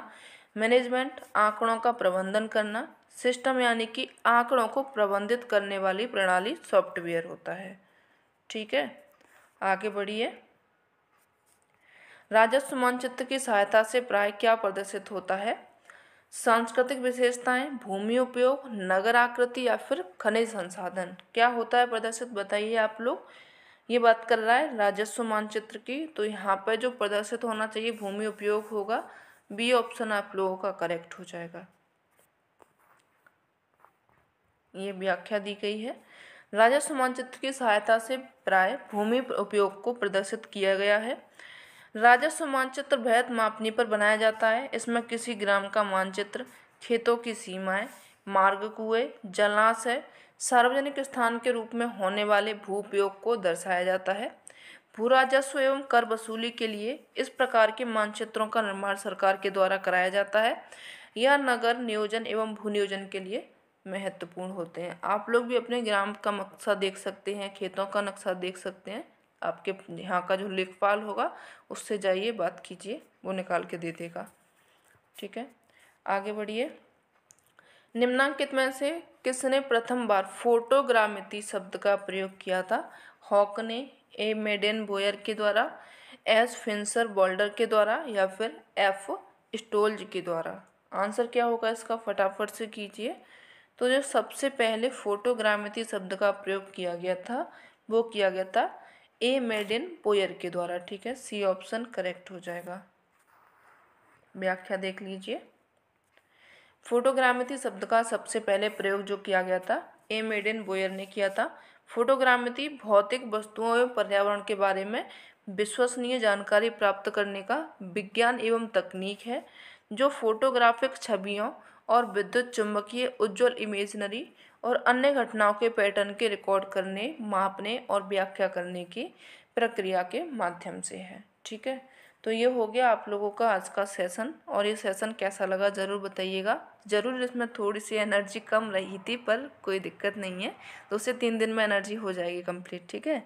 मैनेजमेंट आंकड़ों का प्रबंधन करना सिस्टम यानी कि आंकड़ों को प्रबंधित करने वाली प्रणाली सॉफ्टवेयर होता है ठीक है आगे बढ़िए राजस्व मानचित्र की सहायता से प्राय क्या प्रदर्शित होता है सांस्कृतिक विशेषताएं भूमि उपयोग नगर आकृति या फिर खनिज संसाधन क्या होता है प्रदर्शित बताइए आप लोग ये बात कर रहा है राजस्व मानचित्र की तो यहाँ पर जो प्रदर्शित होना चाहिए भूमि उपयोग होगा बी ऑप्शन आप लोगों का करेक्ट हो जाएगा ये व्याख्या दी गई है राजस्व मानचित्र की सहायता से प्राय भूमि उपयोग को प्रदर्शित किया गया है राजस्व मानचित्र वृहत मापनी पर बनाया जाता है इसमें किसी ग्राम का मानचित्र खेतों की सीमाएं मार्ग कुएं जलाशय सार्वजनिक स्थान के रूप में होने वाले भू उपयोग को दर्शाया जाता है भू राजस्व एवं कर वसूली के लिए इस प्रकार के मानचित्रों का निर्माण सरकार के द्वारा कराया जाता है यह नगर नियोजन एवं भू नियोजन के लिए महत्वपूर्ण होते हैं आप लोग भी अपने ग्राम का नक्शा देख सकते हैं खेतों का नक्शा देख सकते हैं आपके यहाँ का जो लेखपाल होगा उससे जाइए बात कीजिए वो निकाल के दे देगा ठीक है आगे बढ़िए निम्नांकित में से किसने प्रथम बार फोटोग्रामिति शब्द का प्रयोग किया था हॉक ने ए मेडेन बोयर के द्वारा एस फिंसर बॉल्डर के द्वारा या फिर एफ स्टोल्ज के द्वारा आंसर क्या होगा इसका फटाफट से कीजिए तो जो सबसे पहले फोटोग्रामिति शब्द का प्रयोग किया गया था वो किया गया था ए मेडन पोयर के द्वारा ठीक है सी ऑप्शन करेक्ट हो जाएगा व्याख्या देख लीजिए फोटोग्रामिति शब्द का सबसे पहले प्रयोग जो किया गया था ए मेडन बोयर ने किया था फोटोग्रामिति भौतिक वस्तुओं एवं पर्यावरण के बारे में विश्वसनीय जानकारी प्राप्त करने का विज्ञान एवं तकनीक है जो फोटोग्राफिक छवियों और विद्युत चुंबकीय उज्ज्वल इमेजनरी और अन्य घटनाओं के पैटर्न के रिकॉर्ड करने मापने और व्याख्या करने की प्रक्रिया के माध्यम से है ठीक है तो ये हो गया आप लोगों का आज का सेशन और ये सेशन कैसा लगा ज़रूर बताइएगा ज़रूर इसमें थोड़ी सी एनर्जी कम रही थी पर कोई दिक्कत नहीं है दो तो से तीन दिन में एनर्जी हो जाएगी कंप्लीट ठीक है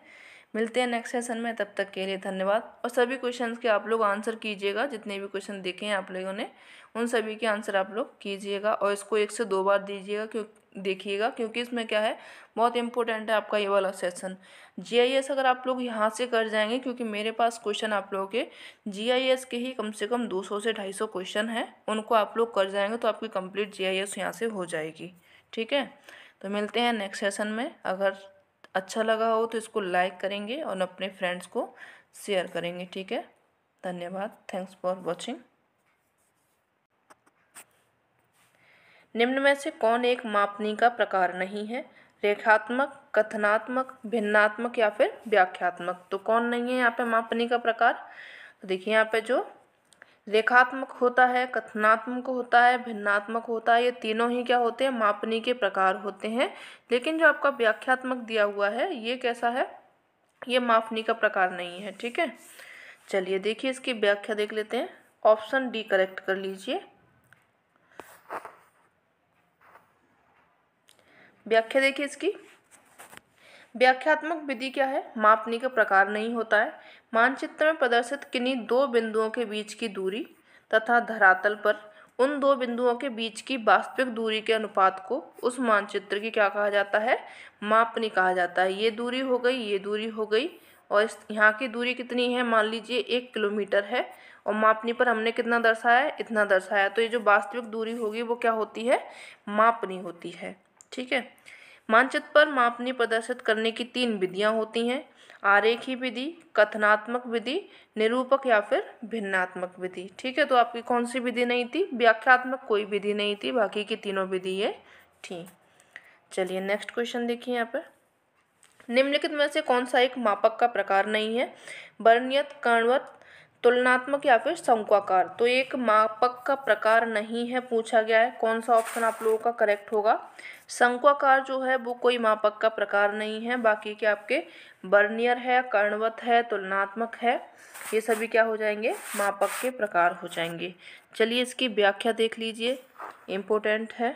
मिलते हैं नेक्स्ट सेशन में तब तक के लिए धन्यवाद और सभी क्वेश्चंस के आप लोग आंसर कीजिएगा जितने भी क्वेश्चन देखे हैं आप लोगों ने उन सभी के आंसर आप लोग कीजिएगा और इसको एक से दो बार दीजिएगा क्योंकि देखिएगा क्योंकि इसमें क्या है बहुत इंपॉर्टेंट है आपका ये वाला सेशन जीआईएस अगर आप लोग यहाँ से कर जाएंगे क्योंकि मेरे पास क्वेश्चन आप लोगों के जीआईएस के ही कम से कम 200 से 250 क्वेश्चन हैं उनको आप लोग कर जाएंगे तो आपकी कंप्लीट जीआईएस यहाँ से हो जाएगी ठीक है तो मिलते हैं नेक्स्ट सेशन में अगर अच्छा लगा हो तो इसको लाइक करेंगे और अपने फ्रेंड्स को शेयर करेंगे ठीक है धन्यवाद थैंक्स फॉर वॉचिंग निम्न में से कौन एक मापनी का प्रकार नहीं है रेखात्मक कथनात्मक भिन्नात्मक या फिर व्याख्यात्मक तो कौन नहीं है यहाँ पे मापनी का प्रकार तो देखिए यहाँ पे जो रेखात्मक होता है कथनात्मक होता है भिन्नात्मक होता है ये तीनों ही क्या होते हैं मापनी के प्रकार होते हैं लेकिन जो आपका व्याख्यात्मक दिया हुआ है ये कैसा है ये मापनी का प्रकार नहीं है ठीक है चलिए देखिए इसकी व्याख्या देख लेते हैं ऑप्शन डी करेक्ट कर लीजिए व्याख्या देखिए इसकी व्याख्यात्मक विधि क्या है मापने का प्रकार नहीं होता है मानचित्र में प्रदर्शित किन्हीं दो बिंदुओं के बीच की दूरी तथा धरातल पर उन दो बिंदुओं के बीच की वास्तविक दूरी के अनुपात को उस मानचित्र की क्या कहा जाता है मापनी कहा जाता है ये दूरी हो गई ये दूरी हो गई और इस यहाँ की दूरी कितनी है मान लीजिए एक किलोमीटर है और मापनी पर हमने कितना दर्शाया इतना दर्शाया तो ये जो वास्तविक दूरी होगी वो क्या होती है मापनी होती है ठीक है मानचित्र पर मापनी प्रदर्शित करने की तीन विधियाँ होती हैं आरेखी विधि कथनात्मक विधि निरूपक या फिर भिन्नात्मक विधि ठीक है तो आपकी कौन सी विधि नहीं थी व्याख्यात्मक कोई विधि नहीं थी बाकी की तीनों विधि ये थी चलिए नेक्स्ट क्वेश्चन देखिए यहाँ पर निम्नलिखित में से कौन सा एक मापक का प्रकार नहीं है वर्णियत कर्णवत तुलनात्मक या फिर शंकुआकार तो एक मापक का प्रकार नहीं है पूछा गया है कौन सा ऑप्शन आप लोगों का करेक्ट होगा शंकुआकार जो है वो कोई मापक का प्रकार नहीं है बाकी के आपके बर्नियर है कर्णवत है तुलनात्मक है ये सभी क्या हो जाएंगे मापक के प्रकार हो जाएंगे चलिए इसकी व्याख्या देख लीजिए इम्पोर्टेंट है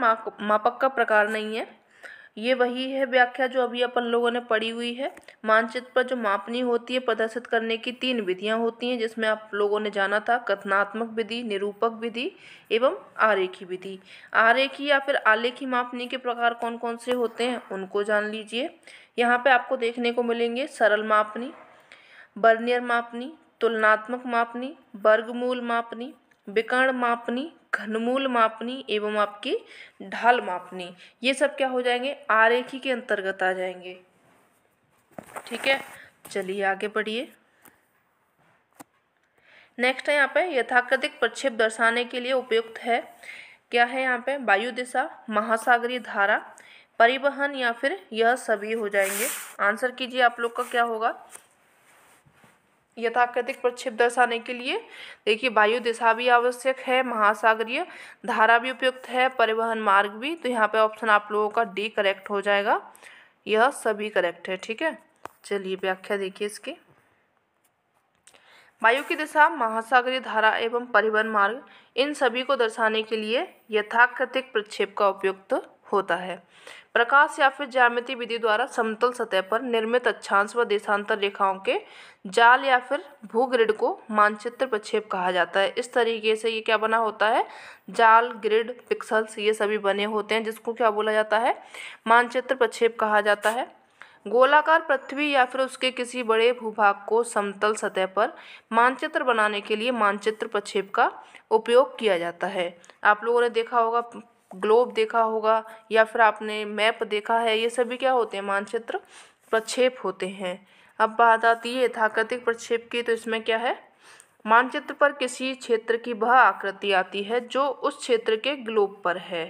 माप मापक का प्रकार नहीं है ये वही है व्याख्या जो अभी अपन लोगों ने पढ़ी हुई है मानचित्र पर जो मापनी होती है प्रदर्शित करने की तीन विधियां होती हैं जिसमें आप लोगों ने जाना था कथनात्मक विधि निरूपक विधि एवं आरेखी विधि आरेखी या फिर आलेखी मापनी के प्रकार कौन कौन से होते हैं उनको जान लीजिए यहाँ पर आपको देखने को मिलेंगे सरल मापनी बर्नियर मापनी तुलनात्मक मापनी वर्गमूल मापनी विकर्ण मापनी घनमूल मापनी एवं आपकी ढाल मापनी ये सब क्या हो जाएंगे आरेखी के अंतर्गत आ जाएंगे ठीक है चलिए आगे बढ़िए नेक्स्ट है यहाँ पे यथाकृतिक प्रक्षेप दर्शाने के लिए उपयुक्त है क्या है यहाँ पे वायु दिशा महासागरीय धारा परिवहन या फिर यह सभी हो जाएंगे आंसर कीजिए आप लोग का क्या होगा यथाकृतिक प्रक्षेप दर्शाने के लिए देखिए वायु दिशा भी आवश्यक है महासागरीय धारा भी उपयुक्त है परिवहन मार्ग भी तो यहाँ पे ऑप्शन आप लोगों का डी करेक्ट हो जाएगा यह सभी करेक्ट है ठीक है चलिए व्याख्या देखिए इसकी वायु की दिशा महासागरीय धारा एवं परिवहन मार्ग इन सभी को दर्शाने के लिए यथाकृतिक प्रक्षेप का उपयुक्त होता है प्रकाश या फिर ज्यामिति विधि द्वारा समतल सतह पर निर्मित अक्षांश व देशांतर रेखाओं के जाल या फिर भूग्रिड को मानचित्र प्रक्षेप कहा जाता है इस तरीके से ये क्या बना होता है जाल ग्रिड पिक्सल्स ये सभी बने होते हैं जिसको क्या बोला जाता है मानचित्र प्रक्षेप कहा जाता है गोलाकार पृथ्वी या फिर उसके किसी बड़े भूभाग को समतल सतह पर मानचित्र बनाने के लिए मानचित्र प्रक्षेप का उपयोग किया जाता है आप लोगों ने देखा होगा ग्लोब देखा होगा या फिर आपने मैप देखा है ये सभी क्या होते हैं मानचित्र प्रक्षेप होते हैं अब बात आती है यथाकृतिक प्रक्षेप की तो इसमें क्या है मानचित्र पर किसी क्षेत्र की वह आकृति आती है जो उस क्षेत्र के ग्लोब पर है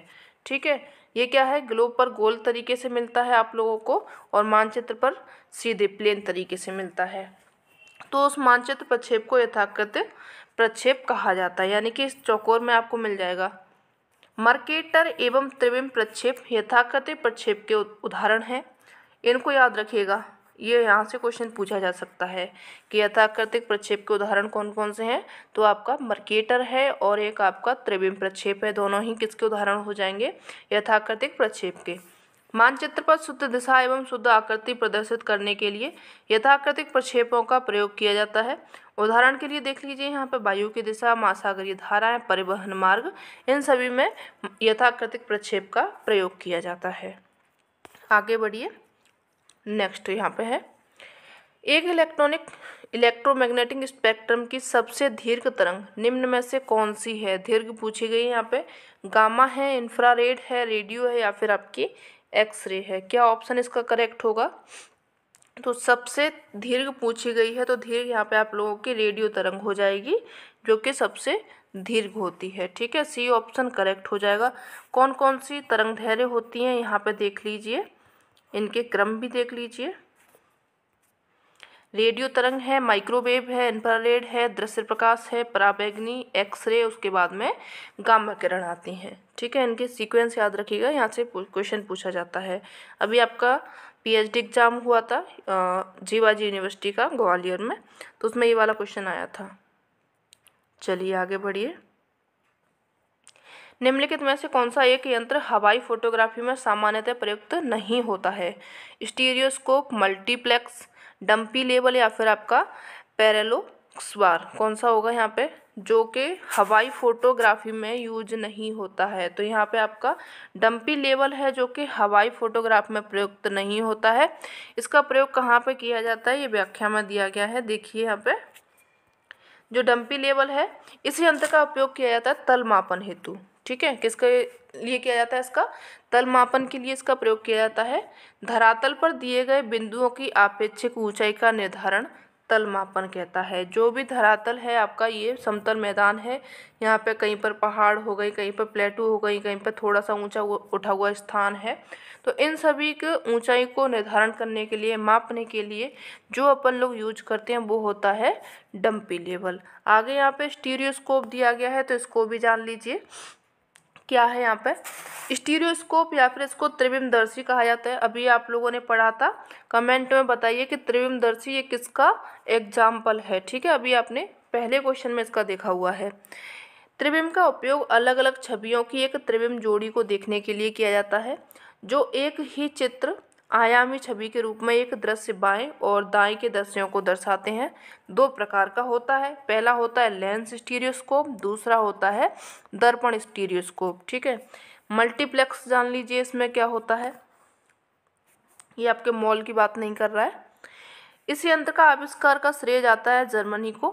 ठीक है ये क्या है ग्लोब पर गोल तरीके से मिलता है आप लोगों को और मानचित्र पर सीधे प्लेन तरीके से मिलता है तो उस मानचित्र प्रक्षेप को यथाकृत प्रक्षेप कहा जाता है यानी कि इस चौकोर में आपको मिल जाएगा मर्केटर एवं त्रिविम प्रक्षेप यथाकथित प्रक्षेप के उदाहरण हैं इनको याद रखिएगा ये यहाँ से क्वेश्चन पूछा जा सकता है कि यथाकृतिक प्रक्षेप के उदाहरण कौन कौन से हैं तो आपका मर्केटर है और एक आपका त्रिबिंब प्रक्षेप है दोनों ही किसके उदाहरण हो जाएंगे यथाकृतिक प्रक्षेप के मानचित्र पर शुद्ध दिशा एवं शुद्ध आकृति प्रदर्शित करने के लिए यथाकृतिक प्रक्षेपों का प्रयोग किया जाता है उदाहरण के लिए देख लीजिए यहाँ पर वायु की दिशा महासागरीय धाराएं परिवहन मार्ग इन सभी में यथाकृतिक प्रक्षेप का प्रयोग किया जाता है आगे बढ़िए नेक्स्ट यहाँ पे है एक इलेक्ट्रॉनिक इलेक्ट्रोमैग्नेटिक स्पेक्ट्रम की सबसे दीर्घ तरंग निम्न में से कौन सी है दीर्घ पूछी गई यहाँ पे गामा है इंफ्रारेड है रेडियो है या फिर आपकी एक्स रे है क्या ऑप्शन इसका करेक्ट होगा तो सबसे दीर्घ पूछी गई है तो दीर्घ यहाँ पे आप लोगों की रेडियो तरंग हो जाएगी जो कि सबसे दीर्घ होती है ठीक है सी ऑप्शन करेक्ट हो जाएगा कौन कौन सी तरंग धैर्य होती हैं यहाँ पे देख लीजिए इनके क्रम भी देख लीजिए रेडियो तरंग है माइक्रोवेव है इन्फ्रारेड है दृश्य प्रकाश है पराबैग्नी एक्सरे उसके बाद में गामा किरण आती हैं ठीक है इनके सीक्वेंस याद रखिएगा यहाँ से क्वेश्चन पूछा जाता है अभी आपका पीएचडी एग्ज़ाम हुआ था जीवाजी यूनिवर्सिटी का ग्वालियर में तो उसमें ये वाला क्वेश्चन आया था चलिए आगे बढ़िए निम्नलिखित में से कौन सा एक यंत्र हवाई फोटोग्राफी में सामान्यतः प्रयुक्त नहीं होता है स्टीरियोस्कोप मल्टीप्लेक्स डंपी लेवल या फिर आपका पैरेलोक्सवार कौन सा होगा यहाँ पे जो कि हवाई फोटोग्राफी में यूज नहीं होता है तो यहाँ पे आपका डम्पी लेवल है जो कि हवाई फोटोग्राफ में प्रयुक्त नहीं होता है इसका प्रयोग कहाँ पे किया जाता है ये व्याख्या में दिया गया है देखिए यहाँ पे जो डम्पी लेवल है इस यंत्र का उपयोग किया जाता है तल मापन हेतु ठीक है किसके लिए किया जाता है इसका तल मापन के लिए इसका प्रयोग किया जाता है धरातल पर दिए गए बिंदुओं की आपेक्षिक ऊंचाई का निर्धारण तल मापन कहता है जो भी धरातल है आपका ये समतल मैदान है यहाँ पे कहीं पर पहाड़ हो गई कहीं पर प्लेटू हो गई कहीं पर थोड़ा सा ऊंचा उठा हुआ स्थान है तो इन सभी के ऊंचाई को निर्धारण करने के लिए मापने के लिए जो अपन लोग यूज करते हैं वो होता है डम्पी लेवल आगे यहाँ पे स्टीरियोस्कोप दिया गया है तो इसको भी जान लीजिए क्या है यहाँ पर स्टीरियोस्कोप या फिर इसको त्रिविमदर्शी कहा जाता है अभी आप लोगों ने पढ़ा था कमेंट में बताइए कि त्रिविमदर्शी ये किसका एग्जाम्पल है ठीक है अभी आपने पहले क्वेश्चन में इसका देखा हुआ है त्रिविम का उपयोग अलग अलग छवियों की एक त्रिविम जोड़ी को देखने के लिए किया जाता है जो एक ही चित्र आयामी छवि के रूप में एक दृश्य बाएं और दाएं के दृश्यों को दर्शाते हैं दो प्रकार का होता है पहला होता है लेंस स्टीरियोस्कोप दूसरा होता है दर्पण स्टीरियोस्कोप ठीक है मल्टीप्लेक्स जान लीजिए इसमें क्या होता है ये आपके मॉल की बात नहीं कर रहा है इस यंत्र का आविष्कार का श्रेय जाता है जर्मनी को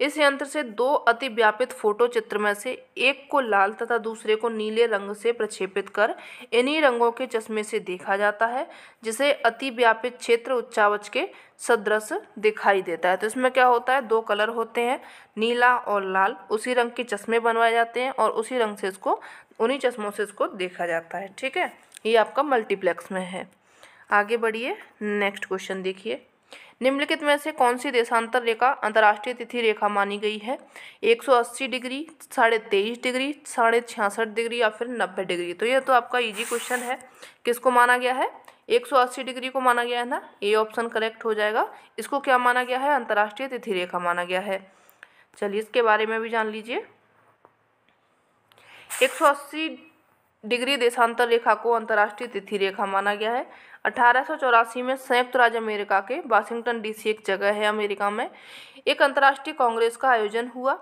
इस यंत्र से दो अति व्यापित फोटो चित्र में से एक को लाल तथा दूसरे को नीले रंग से प्रक्षेपित कर इन्हीं रंगों के चश्मे से देखा जाता है जिसे अति व्यापित क्षेत्र उच्चावच के सदृश दिखाई देता है तो इसमें क्या होता है दो कलर होते हैं नीला और लाल उसी रंग के चश्मे बनवाए जाते हैं और उसी रंग से इसको उन्हीं चश्मों से इसको देखा जाता है ठीक है ये आपका मल्टीप्लेक्स में है आगे बढ़िए नेक्स्ट क्वेश्चन देखिए निम्नलिखित में से कौन सी देशांतर रेखा अंतर्राष्ट्रीय तिथि रेखा मानी गई है 180 डिग्री साढ़े तेईस डिग्री साढ़े छियासठ डिग्री या फिर 90 डिग्री तो ये तो आपका इजी क्वेश्चन है किसको माना गया है 180 डिग्री को माना गया है ना ए ऑप्शन करेक्ट हो जाएगा इसको क्या माना गया है अंतर्राष्ट्रीय तिथि रेखा माना गया है चलिए इसके बारे में भी जान लीजिए एक डिग्री देशांतर रेखा को अंतर्राष्ट्रीय तिथि रेखा माना गया है अठारह में संयुक्त राज्य अमेरिका के वाशिंगटन डीसी एक जगह है अमेरिका में एक अंतर्राष्ट्रीय कांग्रेस का आयोजन हुआ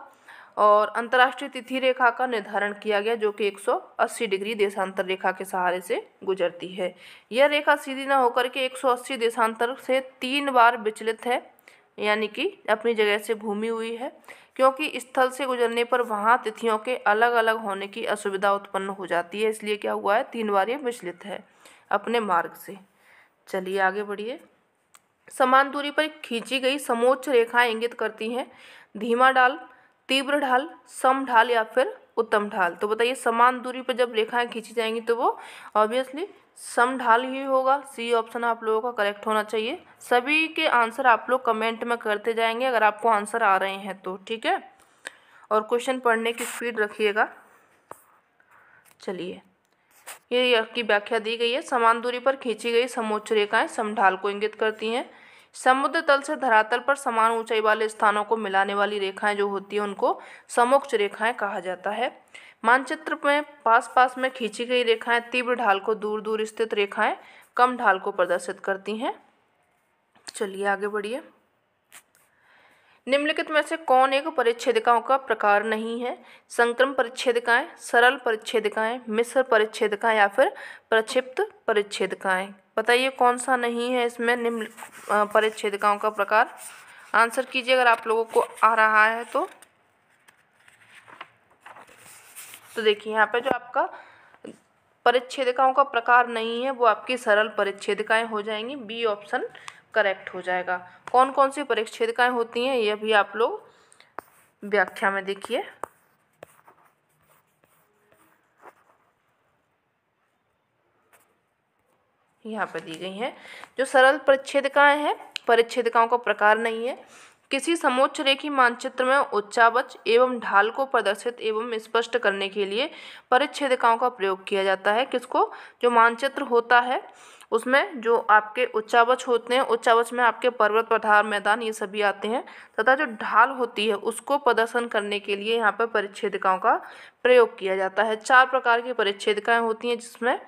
और अंतर्राष्ट्रीय तिथि रेखा का निर्धारण किया गया जो कि 180 डिग्री देशांतर रेखा के सहारे से गुजरती है यह रेखा सीधी न होकर के 180 देशांतर से तीन बार विचलित है यानी कि अपनी जगह से घूमी हुई है क्योंकि स्थल से गुजरने पर वहाँ तिथियों के अलग अलग होने की असुविधा उत्पन्न हो जाती है इसलिए क्या हुआ है तीन बार ये विचलित है अपने मार्ग से चलिए आगे बढ़िए समान दूरी पर खींची गई समोच्च रेखाएं इंगित करती हैं धीमा ढाल तीव्र ढाल सम ढाल या फिर उत्तम ढाल तो बताइए समान दूरी पर जब रेखाएं खींची जाएंगी तो वो ऑब्वियसली सम ढाल ही होगा सी ऑप्शन आप लोगों का करेक्ट होना चाहिए सभी के आंसर आप लोग कमेंट में करते जाएंगे अगर आपको आंसर आ रहे हैं तो ठीक है और क्वेश्चन पढ़ने की स्पीड रखिएगा चलिए ये की व्याख्या दी गई है समान दूरी पर खींची गई समोच्च रेखाएं समढाल को इंगित करती हैं समुद्र तल से धरातल पर समान ऊंचाई वाले स्थानों को मिलाने वाली रेखाएं जो होती हैं उनको समोच्च रेखाएं कहा जाता है मानचित्र में पास पास में खींची गई रेखाएं तीव्र ढाल को दूर दूर स्थित रेखाएं कम ढाल को प्रदर्शित करती हैं चलिए आगे बढ़िए निम्नलिखित में से कौन एक परिच्छेदिकाओं का प्रकार नहीं है संक्रम परिच्छेदिकाएं सरल परिच्छेदिकाएं मिश्र परिच्छेदिकाएं या फिर प्रक्षिप्त परिच्छेदिकाएं बताइए कौन सा नहीं है इसमें निम्न परिच्छेदिकाओं का प्रकार आंसर कीजिए अगर आप लोगों को आ रहा है तो तो देखिए यहाँ पे जो आपका परिच्छेदिकाओं का प्रकार नहीं है वो आपकी सरल परिच्छेदिकाएं हो जाएंगी बी ऑप्शन करेक्ट हो जाएगा कौन कौन सी परिच्छेदिकाएँ होती हैं ये भी आप लोग व्याख्या में देखिए यहाँ पर दी गई हैं जो सरल परिच्छेदिकाएँ हैं परिच्छेदिकाओं का प्रकार नहीं है किसी समोच्च रेखी मानचित्र में उच्चावच एवं ढाल को प्रदर्शित एवं स्पष्ट करने के लिए परिच्छेदिकाओं का प्रयोग किया जाता है किसको जो मानचित्र होता है उसमें जो आपके उच्चावच होते हैं उच्चावच में आपके पर्वत पठार मैदान ये सभी आते हैं तथा जो ढाल होती है उसको प्रदर्शन करने के लिए यहाँ पर परिच्छेदिकाओं का प्रयोग किया जाता है चार प्रकार की परिच्छेदिकाएँ होती हैं जिसमें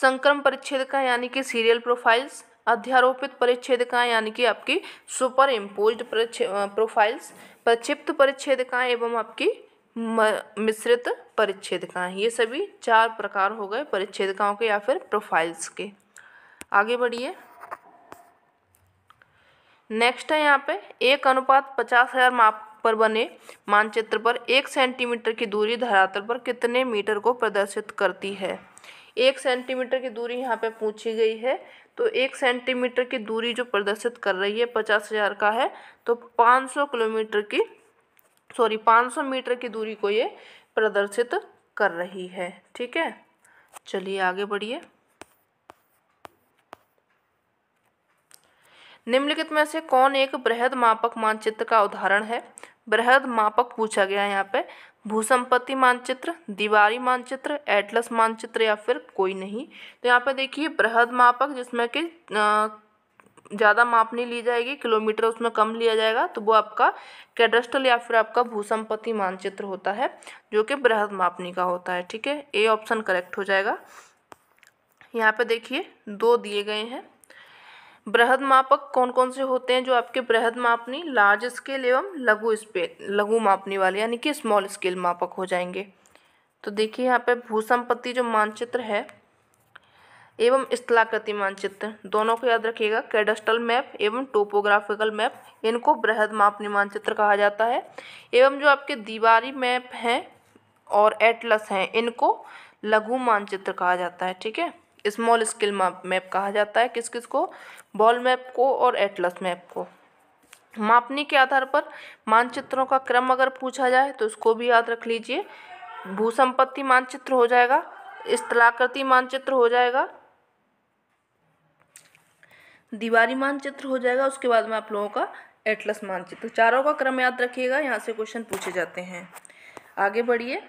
संक्रम परिच्छेदिका यानी कि सीरियल प्रोफाइल्स अध्यारोपित परिच्छेदिकाएँ यानी कि आपकी सुपर इम्पोज प्रोफाइल्स प्रक्षिप्त परिच्छेदिकाएँ एवं आपकी मिश्रित परिच्छेदिकाएँ ये सभी चार प्रकार हो गए परिच्छेदिकाओं के या फिर प्रोफाइल्स के आगे बढ़िए नेक्स्ट है यहाँ पे एक अनुपात पचास हज़ार माप पर बने मानचित्र पर एक सेंटीमीटर की दूरी धरातल पर कितने मीटर को प्रदर्शित करती है एक सेंटीमीटर की दूरी यहाँ पे पूछी गई है तो एक सेंटीमीटर की दूरी जो प्रदर्शित कर रही है पचास हज़ार का है तो पाँच सौ किलोमीटर की सॉरी 500 मीटर की दूरी को ये प्रदर्शित कर रही है ठीक है चलिए आगे बढ़िए निम्नलिखित में से कौन एक बृहद मापक मानचित्र का उदाहरण है बृहद मापक पूछा गया है यहाँ पे भूसंपत्ति मानचित्र दीवारी मानचित्र एटलस मानचित्र या फिर कोई नहीं तो यहाँ पे देखिए बृहद मापक जिसमें कि ज़्यादा माप नहीं ली जाएगी किलोमीटर उसमें कम लिया जाएगा तो वो आपका कैडस्टल या फिर आपका भूसंपत्ति मानचित्र होता है जो कि बृहद मापनी का होता है ठीक है ए ऑप्शन करेक्ट हो जाएगा यहाँ पे देखिए दो दिए गए हैं बृहद मापक कौन कौन से होते हैं जो आपके बृहद मापनी लार्ज स्केल एवं लघु स्पेल लघु मापनी वाले यानी कि स्मॉल स्केल मापक हो जाएंगे तो देखिए यहाँ पे भूसंपत्ति जो मानचित्र है एवं स्थलाकृति मानचित्र दोनों को याद रखिएगा कैडस्टल मैप एवं टोपोग्राफिकल मैप इनको बृहद मापनी मानचित्र कहा जाता है एवं जो आपके दीवारी मैप हैं और एटलस हैं इनको लघु मानचित्र कहा जाता है ठीक है स्मॉल स्केल मैप कहा जाता है किस किस को बॉल मैप को और एटलस मैप को मापनी के आधार पर मानचित्रों का क्रम अगर पूछा जाए तो उसको भी याद रख लीजिए भूसंपत्ति मानचित्र हो जाएगा स्थलाकृति मानचित्र हो जाएगा दीवारी मानचित्र हो जाएगा उसके बाद में आप लोगों का एटलस मानचित्र चारों का क्रम याद रखिएगा यहाँ से क्वेश्चन पूछे जाते हैं आगे बढ़िए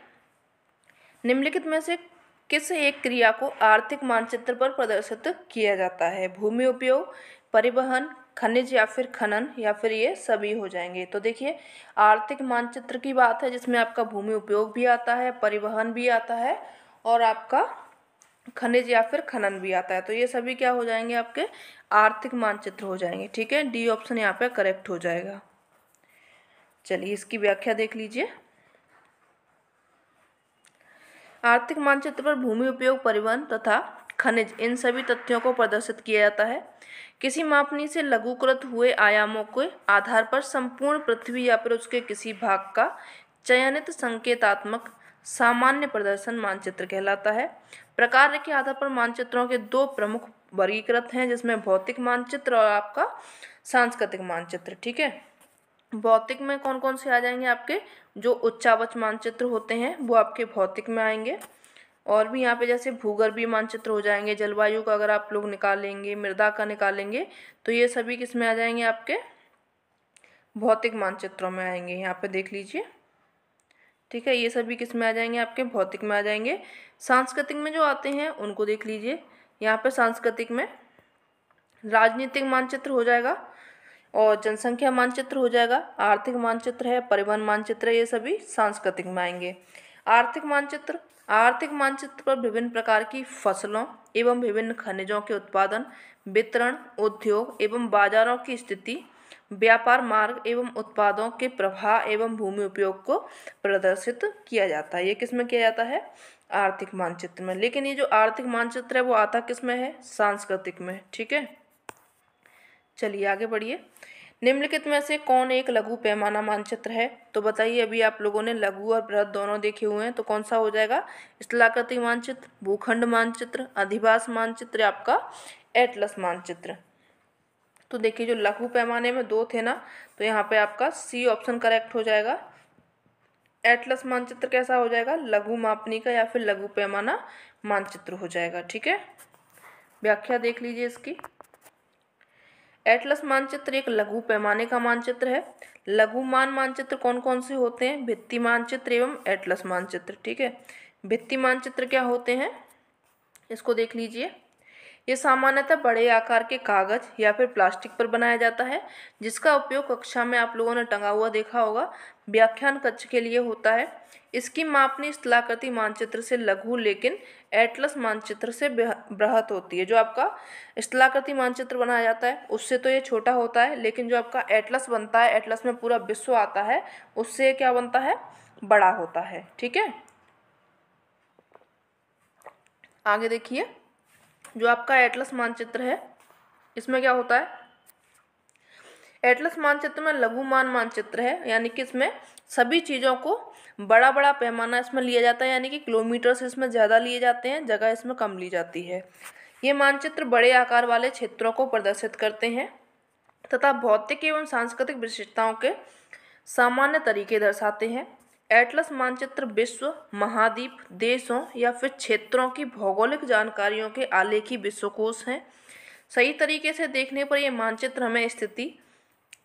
निम्नलिखित में से किस एक क्रिया को आर्थिक मानचित्र पर प्रदर्शित किया जाता है भूमि उपयोग परिवहन खनिज या फिर खनन या फिर ये सभी हो जाएंगे तो देखिए आर्थिक मानचित्र की बात है जिसमें आपका भूमि उपयोग भी आता है परिवहन भी आता है और आपका खनिज या फिर खनन भी आता है तो ये सभी क्या हो जाएंगे आपके आर्थिक मानचित्र हो जाएंगे ठीक है डी ऑप्शन यहाँ पे करेक्ट हो जाएगा चलिए इसकी व्याख्या देख लीजिए आर्थिक मानचित्र पर भूमि उपयोग परिवहन तथा खनिज इन सभी तथ्यों को प्रदर्शित किया जाता है किसी मापनी से लघुकृत हुए आयामों के आधार पर संपूर्ण पृथ्वी या फिर उसके किसी भाग का चयनित संकेतात्मक सामान्य प्रदर्शन मानचित्र कहलाता है प्रकार के आधार पर मानचित्रों के दो प्रमुख वर्गीकृत हैं जिसमें भौतिक मानचित्र और आपका सांस्कृतिक मानचित्र ठीक है भौतिक में कौन कौन से आ जाएंगे आपके जो उच्चावच मानचित्र होते हैं वो आपके भौतिक में आएंगे और भी यहाँ पे जैसे भूगर्भीय मानचित्र हो जाएंगे जलवायु का अगर आप लोग निकालेंगे मृदा का निकालेंगे तो ये सभी किस में आ जाएंगे आपके भौतिक मानचित्रों में आएंगे यहाँ पे देख लीजिए ठीक है ये सभी किस में आ जाएंगे आपके भौतिक में आ जाएंगे सांस्कृतिक में जो आते हैं उनको देख लीजिए यहाँ पर सांस्कृतिक में राजनीतिक मानचित्र हो जाएगा और जनसंख्या मानचित्र हो जाएगा आर्थिक मानचित्र है परिवहन मानचित्र है ये सभी सांस्कृतिक में आएंगे आर्थिक मानचित्र आर्थिक मानचित्र पर विभिन्न प्रकार की फसलों एवं विभिन्न खनिजों के उत्पादन वितरण उद्योग एवं बाजारों की स्थिति व्यापार मार्ग एवं उत्पादों के प्रभाव एवं भूमि उपयोग को प्रदर्शित किया जाता है ये किस में किया जाता है आर्थिक मानचित्र में लेकिन ये जो आर्थिक मानचित्र है वो आता किस में है सांस्कृतिक में ठीक है चलिए आगे बढ़िए निम्नलिखित में से कौन एक लघु पैमाना मानचित्र है तो बताइए अभी आप लोगों ने लघु और बृहद दोनों देखे हुए हैं तो कौन सा हो जाएगा स्थलाकृति मानचित्र भूखंड मानचित्र अधिवास मानचित्र आपका एटलस मानचित्र तो देखिए जो लघु पैमाने में दो थे ना तो यहाँ पे आपका सी ऑप्शन करेक्ट हो जाएगा एटलस मानचित्र कैसा हो जाएगा लघु मापनी का या फिर लघु पैमाना मानचित्र हो जाएगा ठीक है व्याख्या देख लीजिए इसकी एटलस मानचित्र एक लघु पैमाने का मानचित्र है लघु मान मानचित्र कौन कौन से होते हैं भित्ति मानचित्र एवं एटलस मानचित्र ठीक है भित्ति मानचित्र क्या होते हैं इसको देख लीजिए ये सामान्यतः बड़े आकार के कागज या फिर प्लास्टिक पर बनाया जाता है जिसका उपयोग कक्षा में आप लोगों ने टंगा हुआ देखा होगा व्याख्यान कक्ष के लिए होता है इसकी मापनी स्थलाकृति मानचित्र से लघु लेकिन एटलस मानचित्र से बृहत होती है जो आपका स्थलाकृति मानचित्र बनाया जाता है उससे तो ये छोटा होता है लेकिन जो आपका एटलस बनता है एटलस में पूरा विश्व आता है उससे क्या बनता है बड़ा होता है ठीक है आगे देखिए जो आपका एटलस मानचित्र है इसमें क्या होता है एटलस मानचित्र में लघुमान मानचित्र है यानी कि इसमें सभी चीज़ों को बड़ा बड़ा पैमाना इसमें लिया जाता है यानी कि किलोमीटर्स इसमें ज़्यादा लिए जाते हैं जगह इसमें कम ली जाती है ये मानचित्र बड़े आकार वाले क्षेत्रों को प्रदर्शित करते हैं तथा भौतिक एवं सांस्कृतिक विशेषताओं के सामान्य तरीके दर्शाते हैं एटलस मानचित्र विश्व महाद्वीप देशों या फिर क्षेत्रों की भौगोलिक जानकारियों के आलेखी विश्वकोश हैं सही तरीके से देखने पर यह मानचित्र हमें स्थिति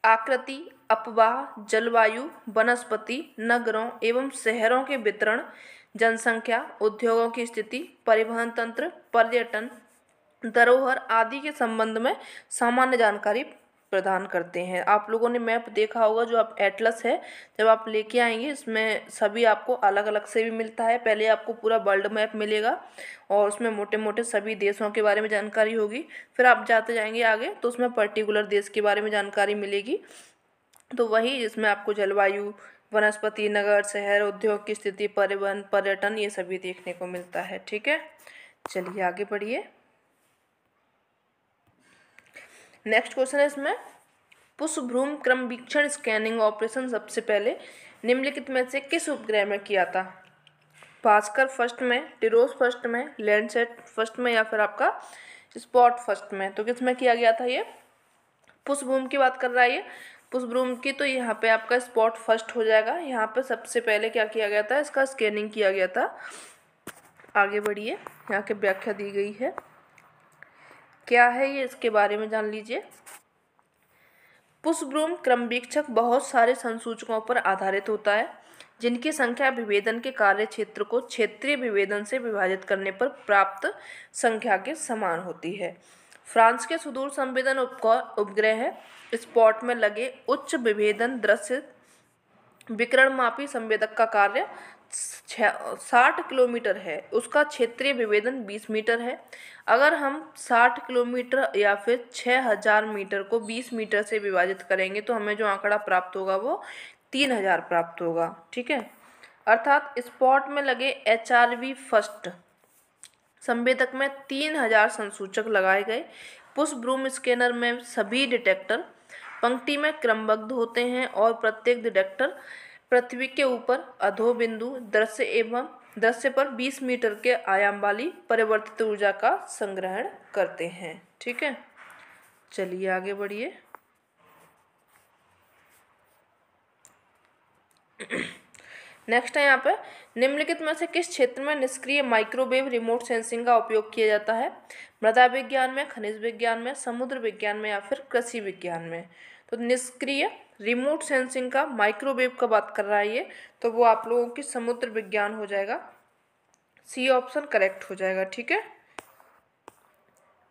आकृति अपवाह जलवायु वनस्पति नगरों एवं शहरों के वितरण जनसंख्या उद्योगों की स्थिति परिवहन तंत्र पर्यटन धरोहर आदि के संबंध में सामान्य जानकारी प्रदान करते हैं आप लोगों ने मैप देखा होगा जो आप एटलस है जब आप लेके आएंगे इसमें सभी आपको अलग अलग से भी मिलता है पहले आपको पूरा वर्ल्ड मैप मिलेगा और उसमें मोटे मोटे सभी देशों के बारे में जानकारी होगी फिर आप जाते जाएंगे आगे तो उसमें पर्टिकुलर देश के बारे में जानकारी मिलेगी तो वही जिसमें आपको जलवायु वनस्पति नगर शहर उद्योग की स्थिति परिवहन पर्यटन ये सभी देखने को मिलता है ठीक है चलिए आगे बढ़िए नेक्स्ट क्वेश्चन है इसमें पुष्भ्रूम क्रमवीक्षण स्कैनिंग ऑपरेशन सबसे पहले निम्नलिखित में से किस उपग्रह में किया था भास्कर फर्स्ट में टिरोस फर्स्ट में लैंडसेट फर्स्ट में या फिर आपका स्पॉट फर्स्ट में तो किस में किया गया था ये पुष्पभूम की बात कर रहा है ये पुष्पभ्रूम की तो यहाँ पे आपका स्पॉट फर्स्ट हो जाएगा यहाँ पे सबसे पहले क्या किया गया था इसका स्कैनिंग किया गया था आगे बढ़िए यहाँ की व्याख्या दी गई है क्या है ये इसके बारे में जान लीजिए पुष्भ्रूम क्रमवीक्षक बहुत सारे संसूचकों पर आधारित होता है जिनकी संख्या विभेदन के कार्य क्षेत्र को क्षेत्रीय विभेदन से विभाजित करने पर प्राप्त संख्या के समान होती है फ्रांस के सुदूर संवेदन उपग्रह स्पॉट में लगे उच्च विभेदन दृश्य विकरण मापी संवेदक का कार्य साठ किलोमीटर है उसका क्षेत्रीय विभेदन बीस मीटर है अगर हम साठ किलोमीटर या फिर छः हज़ार मीटर को बीस मीटर से विभाजित करेंगे तो हमें जो आंकड़ा प्राप्त होगा वो तीन हज़ार प्राप्त होगा ठीक है अर्थात स्पॉट में लगे एच आर वी फर्स्ट संवेदक में तीन हजार संसूचक लगाए गए पुश ब्रूम स्कैनर में सभी डिटेक्टर पंक्ति में क्रमबद्ध होते हैं और प्रत्येक डिटेक्टर पृथ्वी के ऊपर अधोबिंदु दृश्य एवं दृश्य पर 20 मीटर के आयाम वाली परिवर्तित ऊर्जा का संग्रहण करते हैं ठीक है चलिए आगे बढ़िए नेक्स्ट है यहाँ पे निम्नलिखित में से किस क्षेत्र में निष्क्रिय माइक्रोवेव रिमोट सेंसिंग का उपयोग किया जाता है मृदा विज्ञान में खनिज विज्ञान में समुद्र विज्ञान में या फिर कृषि विज्ञान में तो निष्क्रिय रिमोट सेंसिंग का माइक्रोवेव का बात कर रहा है ये तो वो आप लोगों की समुद्र विज्ञान हो जाएगा सी ऑप्शन करेक्ट हो जाएगा ठीक है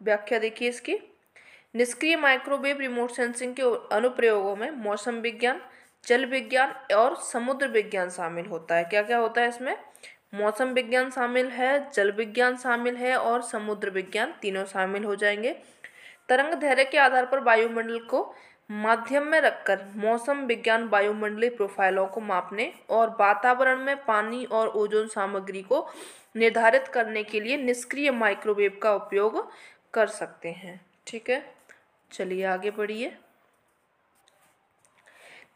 व्याख्या देखिए इसकी निष्क्रिय माइक्रोवेव रिमोट सेंसिंग के अनुप्रयोगों में मौसम विज्ञान जल विज्ञान और समुद्र विज्ञान शामिल होता है क्या क्या होता है इसमें मौसम विज्ञान शामिल है जल विज्ञान शामिल है और समुद्र विज्ञान तीनों शामिल हो जाएंगे तरंग धैर्य के आधार पर वायुमंडल को माध्यम में रखकर मौसम विज्ञान वायुमंडलीय प्रोफाइलों को मापने और वातावरण में पानी और ओजोन सामग्री को निर्धारित करने के लिए निष्क्रिय माइक्रोवेव का उपयोग कर सकते हैं ठीक है चलिए आगे बढ़िए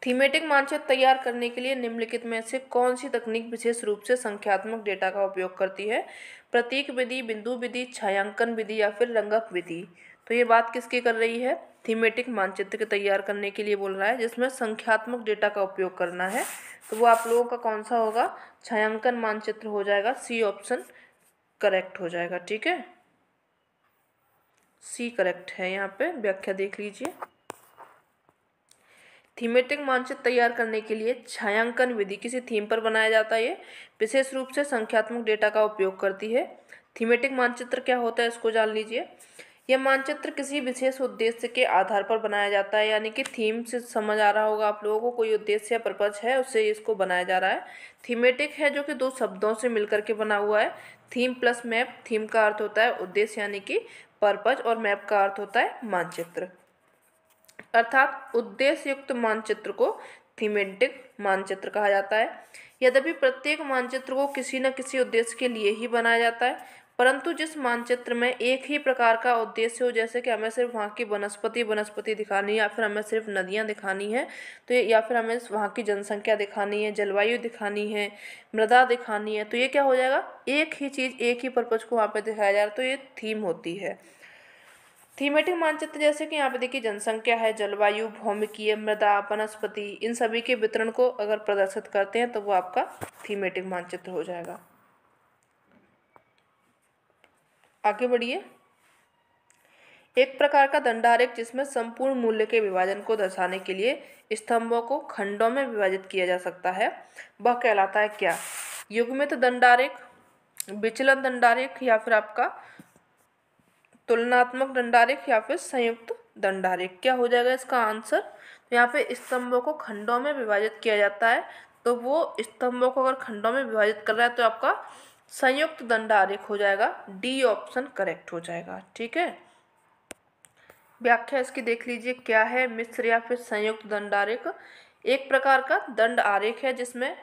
थीमेटिक मानचित्र तैयार करने के लिए निम्नलिखित में से कौन सी तकनीक विशेष रूप से संख्यात्मक डेटा का उपयोग करती है प्रतीक विधि बिंदु विधि छायांकन विधि या फिर रंगक विधि तो ये बात किसकी कर रही है थीमेटिक मानचित्र के तैयार करने के लिए बोल रहा है जिसमें संख्यात्मक डेटा का उपयोग करना है तो वो आप लोगों का कौन सा होगा छायांकन मानचित्र हो जाएगा सी ऑप्शन करेक्ट हो जाएगा ठीक है सी करेक्ट है यहाँ पे व्याख्या देख लीजिए थीमेटिक मानचित्र तैयार करने के लिए छायांकन विधि किसी थीम पर बनाया जाता है विशेष रूप से संख्यात्मक डेटा का उपयोग करती है थीमेटिक मानचित्र क्या होता है इसको जान लीजिए यह मानचित्र किसी विशेष उद्देश्य के आधार पर बनाया जाता है यानी कि थीम से समझ आ रहा होगा आप लोगों को कोई उद्देश्य या पर्पज है उससे इसको बनाया जा रहा है थीमेटिक है जो कि दो शब्दों से मिलकर के बना हुआ है थीम प्लस मैप थीम का अर्थ होता है उद्देश्य यानी कि पर्पज और मैप का अर्थ होता है मानचित्र अर्थात उद्देश्य युक्त मानचित्र को थीमेटिक मानचित्र कहा जाता है यद्यपि प्रत्येक मानचित्र को किसी न किसी उद्देश्य के लिए ही बनाया जाता है परंतु जिस मानचित्र में एक ही प्रकार का उद्देश्य हो जैसे कि हमें सिर्फ वहाँ की वनस्पति वनस्पति दिखानी है या फिर हमें सिर्फ नदियाँ दिखानी है तो या फिर हमें वहाँ की जनसंख्या दिखानी है जलवायु दिखानी है मृदा दिखानी है तो ये क्या हो जाएगा एक ही चीज़ एक ही पर्पज़ को वहाँ पर दिखाया जा रहा है तो ये थीम होती है थीमेटिक मानचित्र जैसे कि यहाँ पे देखिए जनसंख्या है जलवायु भौमिकीय मृदा वनस्पति इन सभी के वितरण को अगर प्रदर्शित करते हैं तो वो आपका थीमेटिक मानचित्र हो जाएगा आगे बढ़िए एक प्रकार का दंडारेख जिसमें संपूर्ण मूल्य के विभाजन को दर्शाने के लिए स्तंभों को खंडों में विभाजित किया जा सकता है वह कहलाता है क्या युग्मित दंडारेख विचलन दंडारेख या फिर आपका तुलनात्मक दंडारेख या फिर संयुक्त दंडारेख क्या हो जाएगा इसका आंसर तो यहाँ पे स्तंभों को खंडों में विभाजित किया जाता है तो वो स्तंभों को अगर खंडों में विभाजित कर रहा है तो आपका संयुक्त दंडारेख हो जाएगा डी ऑप्शन करेक्ट हो जाएगा ठीक है व्याख्या इसकी देख लीजिए क्या है मिश्र या फिर संयुक्त दंडारेख एक प्रकार का दंड आरेख है जिसमें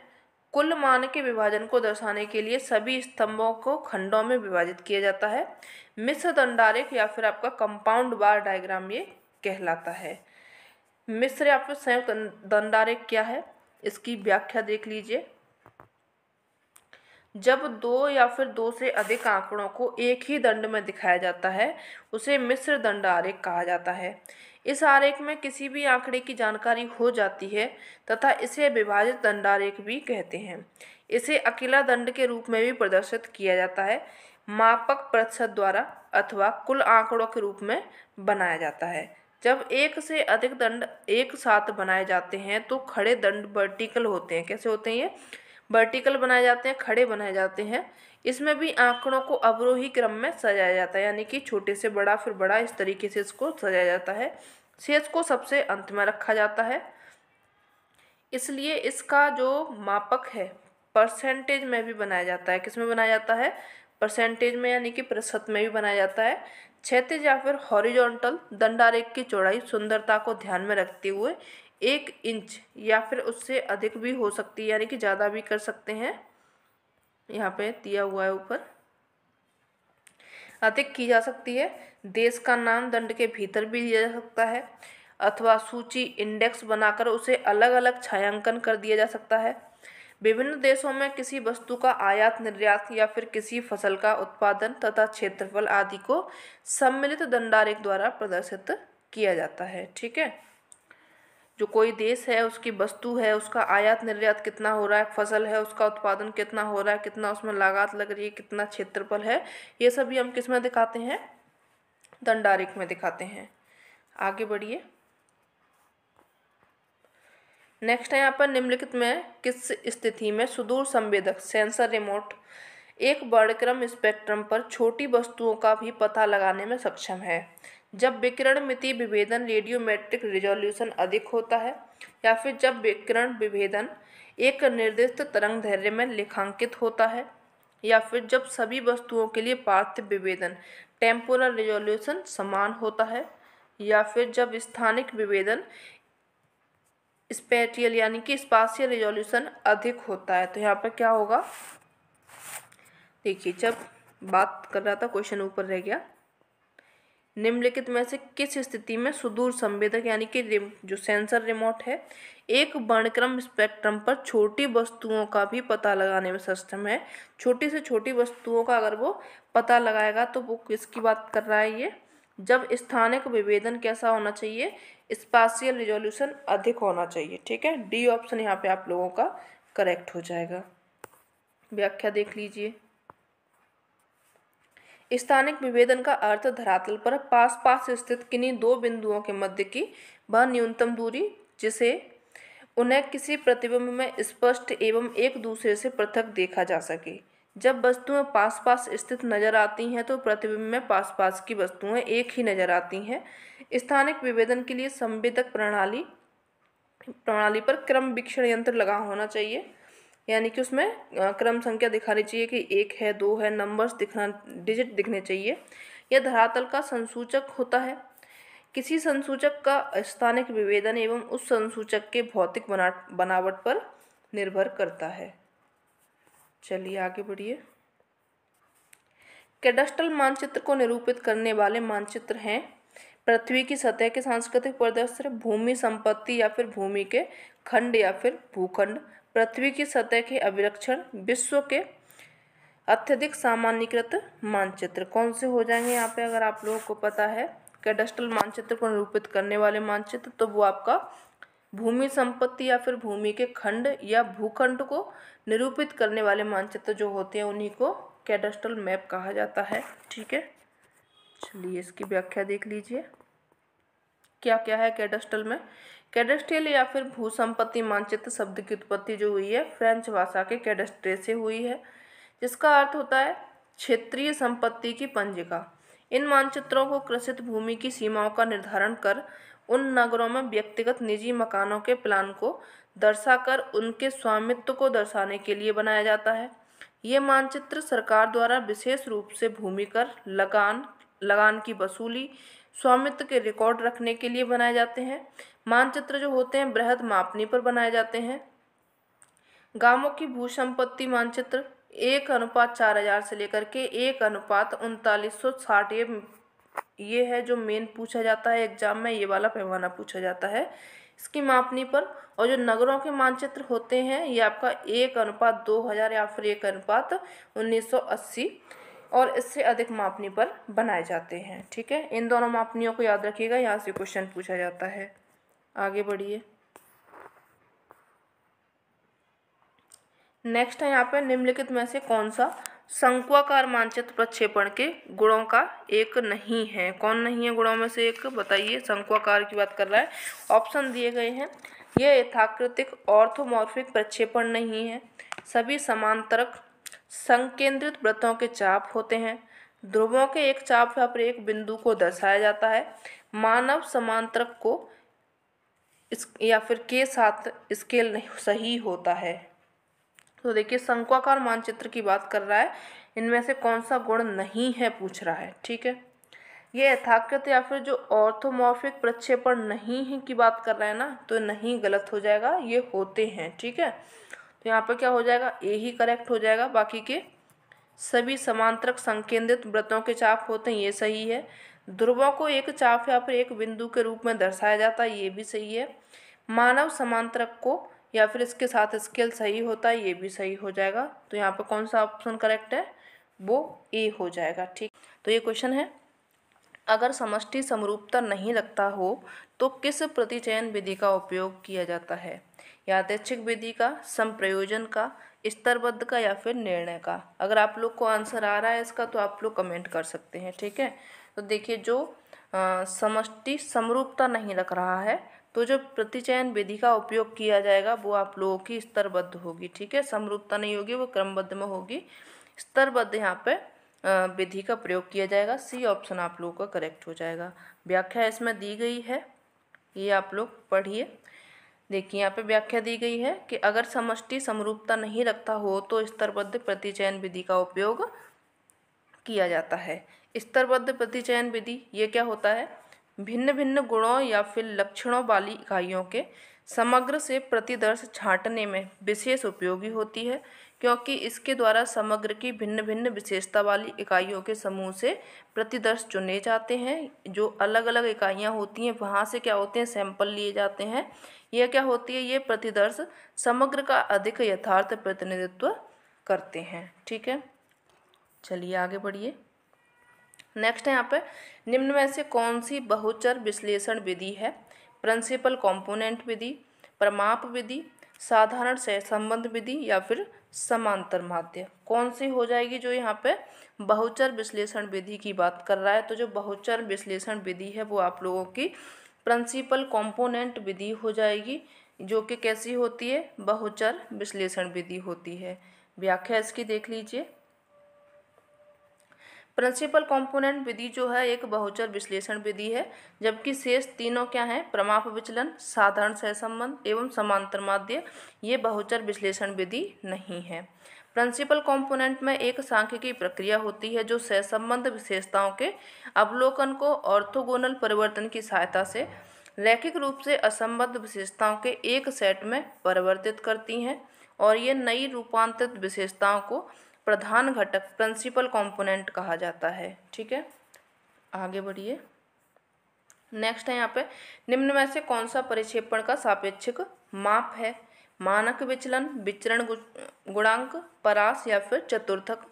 कुल मान के विभाजन को दर्शाने के लिए सभी स्तंभों को खंडों में विभाजित किया जाता है मिश्र दंडारेख या फिर आपका कंपाउंड बार डायग्राम ये कहलाता है मिश्र या फिर संयुक्त दंडारेख क्या है इसकी व्याख्या देख लीजिए जब दो या फिर दो से अधिक आंकड़ों को एक ही दंड में दिखाया जाता है उसे मिश्र दंड आरेख कहा जाता है इस आरेख में किसी भी आंकड़े की जानकारी हो जाती है तथा इसे विभाजित दंडारेख भी कहते हैं इसे अकेला दंड के रूप में भी प्रदर्शित किया जाता है मापक प्रतिशत द्वारा अथवा कुल आंकड़ों के रूप में बनाया जाता है जब एक से अधिक दंड एक साथ बनाए जाते हैं तो खड़े दंड वर्टिकल होते हैं कैसे होते हैं ये वर्टिकल बनाए जाते हैं खड़े बनाए जाते हैं इसमें भी आंकड़ों को अवरोही क्रम में सजाया जाता है यानी कि छोटे से बड़ा फिर बड़ा इस तरीके से इसको सजाया जाता है शेष को सबसे अंत में रखा जाता है इसलिए इसका जो मापक है परसेंटेज में भी बनाया जाता है किसमें बनाया जाता है परसेंटेज में यानी कि प्रतिशत में भी बनाया जाता है क्षेत्र या फिर हॉरिजॉन्टल दंडारेख की चौड़ाई सुंदरता को ध्यान में रखते हुए एक इंच या फिर उससे अधिक भी हो सकती है यानी कि ज़्यादा भी कर सकते हैं यहाँ पे दिया हुआ है ऊपर अधिक की जा सकती है देश का नाम दंड के भीतर भी दिया जा सकता है अथवा सूची इंडेक्स बनाकर उसे अलग अलग छायांकन कर दिया जा सकता है विभिन्न देशों में किसी वस्तु का आयात निर्यात या फिर किसी फसल का उत्पादन तथा क्षेत्रफल आदि को सम्मिलित दंडारेख द्वारा प्रदर्शित किया जाता है ठीक है जो कोई देश है उसकी वस्तु है उसका आयात निर्यात कितना हो रहा है फसल है उसका उत्पादन कितना हो रहा है कितना उसमें लागत लग रही है कितना क्षेत्रफल है ये सभी हम किस में दिखाते हैं दंडारिक में दिखाते हैं आगे बढ़िए नेक्स्ट है यहाँ पर निम्नलिखित में किस स्थिति में सुदूर संवेदक सेंसर रिमोट एक वर्णक्रम स्पेक्ट्रम पर छोटी वस्तुओं का भी पता लगाने में सक्षम है जब विकिरण मिति विभेदन रेडियोमेट्रिक रिजोल्यूशन अधिक होता है या फिर जब विकिरण विभेदन एक निर्दिष्ट तरंग धैर्य में लेखांकित होता है या फिर जब सभी वस्तुओं के लिए पार्थिव विभेदन टेम्पोरल रिजोल्यूशन समान होता है या फिर जब स्थानिक विभेदन स्पेटियल यानी कि स्पासियल रिजोल्यूशन अधिक होता है तो यहाँ पर क्या होगा देखिए जब बात कर रहा था क्वेश्चन ऊपर रह गया निम्नलिखित में से किस स्थिति में सुदूर संवेदक यानी कि जो सेंसर रिमोट है एक वर्णक्रम स्पेक्ट्रम पर छोटी वस्तुओं का भी पता लगाने में सिस्टम है छोटी से छोटी वस्तुओं का अगर वो पता लगाएगा तो वो किसकी बात कर रहा है ये जब स्थानिक विभेदन कैसा होना चाहिए स्पासियल रिजोल्यूशन अधिक होना चाहिए ठीक है डी ऑप्शन यहाँ पे आप लोगों का करेक्ट हो जाएगा व्याख्या देख लीजिए स्थानिक विभेदन का अर्थ धरातल पर पास पास स्थित किन्हीं दो बिंदुओं के मध्य की वह न्यूनतम दूरी जिसे उन्हें किसी प्रतिबिंब में स्पष्ट एवं एक दूसरे से पृथक देखा जा सके जब वस्तुएं पास पास स्थित नजर आती हैं तो प्रतिबिंब में पास पास की वस्तुएं एक ही नजर आती हैं स्थानिक विभेदन के लिए संवेदक प्रणाली प्रणाली पर क्रम वीक्षण यंत्र लगा होना चाहिए यानी कि उसमें क्रम संख्या दिखानी चाहिए कि एक है दो है नंबर्स दिखना डिजिट दिखने चाहिए यह धरातल का संसूचक होता है किसी संसूचक का स्थानिक विवेदन एवं उस संसूचक के भौतिक बनावट पर निर्भर करता है चलिए आगे बढ़िए कैडस्टल मानचित्र को निरूपित करने वाले मानचित्र हैं पृथ्वी की सतह के सांस्कृतिक प्रदर्शन भूमि संपत्ति या फिर भूमि के खंड या फिर भूखंड पृथ्वी की सतह के अभिरक्षण विश्व के अत्यधिक सामान्यकृत मानचित्र कौन से हो जाएंगे यहाँ पे अगर आप लोगों को पता है कैडस्टल मानचित्र को निरूपित करने वाले मानचित्र तो वो आपका भूमि संपत्ति या फिर भूमि के खंड या भूखंड को निरूपित करने वाले मानचित्र जो होते हैं उन्हीं को कैडस्टल मैप कहा जाता है ठीक है चलिए इसकी व्याख्या देख लीजिए क्या क्या है कैडस्टल में कैडस्ट्रियल या फिर भू संपत्ति मानचित्र शब्द की उत्पत्ति जो हुई है फ्रेंच भाषा के कैडस्ट्रे से हुई है जिसका अर्थ होता है क्षेत्रीय संपत्ति की पंजिका इन मानचित्रों को कृषित भूमि की सीमाओं का निर्धारण कर उन नगरों में व्यक्तिगत निजी मकानों के प्लान को दर्शाकर उनके स्वामित्व को दर्शाने के लिए बनाया जाता है ये मानचित्र सरकार द्वारा विशेष रूप से भूमि कर लगान लगान की वसूली स्वामित्व के रिकॉर्ड रखने के लिए बनाए जाते हैं मानचित्र जो होते हैं बृहद मापनी पर बनाए जाते हैं गांवों की भू संपत्ति मानचित्र एक अनुपात चार हजार से लेकर के एक अनुपात उनतालीस सौ साठ ये ये है जो मेन पूछा जाता है एग्जाम में ये वाला पैमाना पूछा जाता है इसकी मापनी पर और जो नगरों के मानचित्र होते हैं ये आपका एक अनुपात दो हज़ार या फिर एक अनुपात उन्नीस सौ अस्सी और इससे अधिक मापनी पर बनाए जाते हैं ठीक है इन दोनों मापनियों को याद रखिएगा यहाँ से क्वेश्चन पूछा जाता है आगे बढ़िए नेक्स्ट है यहाँ पे निम्नलिखित में से कौन सा शंकुआकार मानचित्र प्रक्षेपण के गुणों का एक नहीं है कौन नहीं है गुणों में से एक बताइए शंकुआकार की बात कर रहा है ऑप्शन दिए गए हैं यह यथाकृतिक ऑर्थोमॉर्फिक प्रक्षेपण नहीं है सभी समांतरक संकेंद्रित व्रतों के चाप होते हैं ध्रुवों के एक चाप पर एक बिंदु को दर्शाया जाता है मानव समांतरक को इस या फिर के साथ स्केल सही होता है तो देखिए शंक्वाकार मानचित्र की बात कर रहा है इनमें से कौन सा गुण नहीं है पूछ रहा है ठीक है ये यथाकृत या फिर जो ऑर्थोमॉर्फिक प्रक्षेपण नहीं है की बात कर रहा है ना तो नहीं गलत हो जाएगा ये होते हैं ठीक है तो यहाँ पर क्या हो जाएगा ए ही करेक्ट हो जाएगा बाकी के सभी समांतरक संकेंद्रित व्रतों के चाप होते हैं ये सही है ध्रुवों को एक चाप या फिर एक बिंदु के रूप में दर्शाया जाता है ये भी सही है मानव समांतरक को या फिर इसके साथ स्केल सही होता है ये भी सही हो जाएगा तो यहाँ पर कौन सा ऑप्शन करेक्ट है वो ए हो जाएगा ठीक तो ये क्वेश्चन है अगर समष्टि समरूपता नहीं लगता हो तो किस प्रतिचयन विधि का उपयोग किया जाता है यादृच्छिक विधि का संप्रयोजन का स्तरबद्ध का या फिर निर्णय का अगर आप लोग को आंसर आ रहा है इसका तो आप लोग कमेंट कर सकते हैं ठीक है तो देखिए जो समष्टि समरूपता नहीं रख रहा है तो जो प्रतिचयन विधि का उपयोग किया जाएगा वो आप लोगों की स्तरबद्ध होगी ठीक है समरूपता नहीं होगी वो क्रमबद्ध में होगी स्तरबद्ध यहाँ पे विधि का प्रयोग किया जाएगा सी ऑप्शन आप लोगों का करेक्ट हो जाएगा व्याख्या इसमें दी गई है ये आप लोग पढ़िए देखिए यहाँ पे व्याख्या दी गई है कि अगर समष्टि समरूपता नहीं रखता हो तो स्तरबद्ध प्रतिचयन विधि का उपयोग किया जाता है स्तरबद्ध प्रतिचयन विधि ये क्या होता है भिन्न भिन्न गुणों या फिर लक्षणों वाली इकाइयों के समग्र से प्रतिदर्श छांटने में विशेष उपयोगी होती है क्योंकि इसके द्वारा समग्र की भिन्न भिन्न विशेषता वाली इकाइयों के समूह से प्रतिदर्श चुने जाते हैं जो अलग अलग इकाइयाँ होती हैं वहाँ से क्या होते हैं सैंपल लिए जाते हैं यह क्या होती है ये प्रतिदर्श समग्र का अधिक यथार्थ प्रतिनिधित्व करते हैं ठीक है चलिए आगे बढ़िए नेक्स्ट है यहाँ पे निम्न में से कौन सी बहुचर विश्लेषण विधि है प्रिंसिपल कंपोनेंट विधि परमाप विधि साधारण से संबंध विधि या फिर समांतर माध्य कौन सी हो जाएगी जो यहाँ पे बहुचर विश्लेषण विधि की बात कर रहा है तो जो बहुचर विश्लेषण विधि है वो आप लोगों की प्रिंसिपल कंपोनेंट विधि हो जाएगी जो कि कैसी होती है बहुचर विश्लेषण विधि होती है व्याख्या इसकी देख लीजिए प्रिंसिपल कंपोनेंट विधि जो है एक बहुचर विश्लेषण विधि है जबकि शेष तीनों क्या हैं प्रमाप विचलन साधारण सहसंबंध एवं समांतर माध्य ये बहुचर विश्लेषण विधि नहीं है प्रिंसिपल कंपोनेंट में एक सांख्यिकी प्रक्रिया होती है जो सहसंबंध विशेषताओं के अवलोकन को ऑर्थोगोनल परिवर्तन की सहायता से रैखिक रूप से असंबद्ध विशेषताओं के एक सेट में परिवर्तित करती हैं और ये नई रूपांतरित विशेषताओं को प्रधान घटक प्रिंसिपल कंपोनेंट कहा जाता है ठीक है आगे बढ़िए नेक्स्ट है यहाँ पे निम्न में से कौन सा परिक्षेपण का सापेक्षिक माप है मानक विचलन विचरण गुणांक परास या फिर चतुर्थक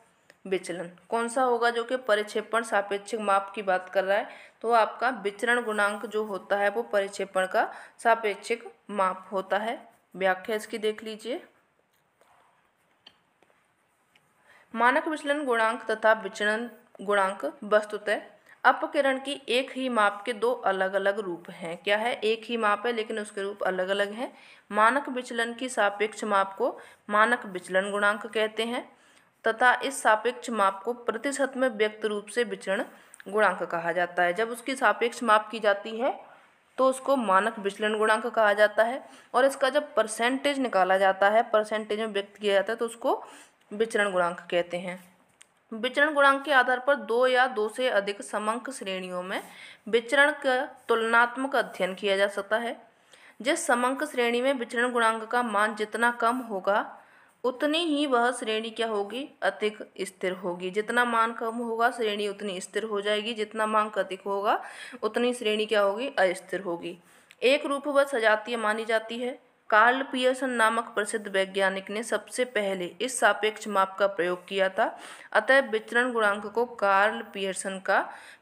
विचलन कौन सा होगा जो कि परिक्षेपण सापेक्षिक माप की बात कर रहा है तो आपका विचरण गुणांक जो होता है वो परिक्षेपण का सापेक्षिक माप होता है व्याख्या इसकी देख लीजिए मानक विचलन गुणांक तथा विचलन गुणांक वस्तुतः अपकिरण की एक ही माप के दो अलग अलग रूप हैं क्या है एक ही माप है लेकिन उसके रूप अलग अलग हैं मानक विचलन की सापेक्ष माप को मानक विचलन गुणांक कहते हैं तथा इस सापेक्ष माप को प्रतिशत में व्यक्त रूप से विचरण गुणांक कहा जाता है जब उसकी सापेक्ष माप की जाती है तो उसको मानक विचलन गुणांक कहा जाता है और इसका जब परसेंटेज निकाला जाता है परसेंटेज में व्यक्त किया जाता है तो उसको विचरण गुणांक कहते हैं विचरण गुणांक के आधार पर दो या दो से अधिक समंक श्रेणियों में विचरण का तुलनात्मक अध्ययन किया जा सकता है जिस समंक श्रेणी में विचरण गुणांक का मान जितना कम होगा उतनी ही वह श्रेणी क्या होगी अधिक स्थिर होगी जितना मान कम होगा श्रेणी उतनी स्थिर हो जाएगी जितना मान अधिक होगा उतनी श्रेणी क्या होगी अस्थिर होगी एक रूप व सजातीय मानी जाती है कार्ल पियर्सन नामक प्रसिद्ध वैज्ञानिक ने सबसे पहले इस सापेक्ष माप का प्रयोग किया था अतः विचरण गुणांक को कार्ल पियर्सन का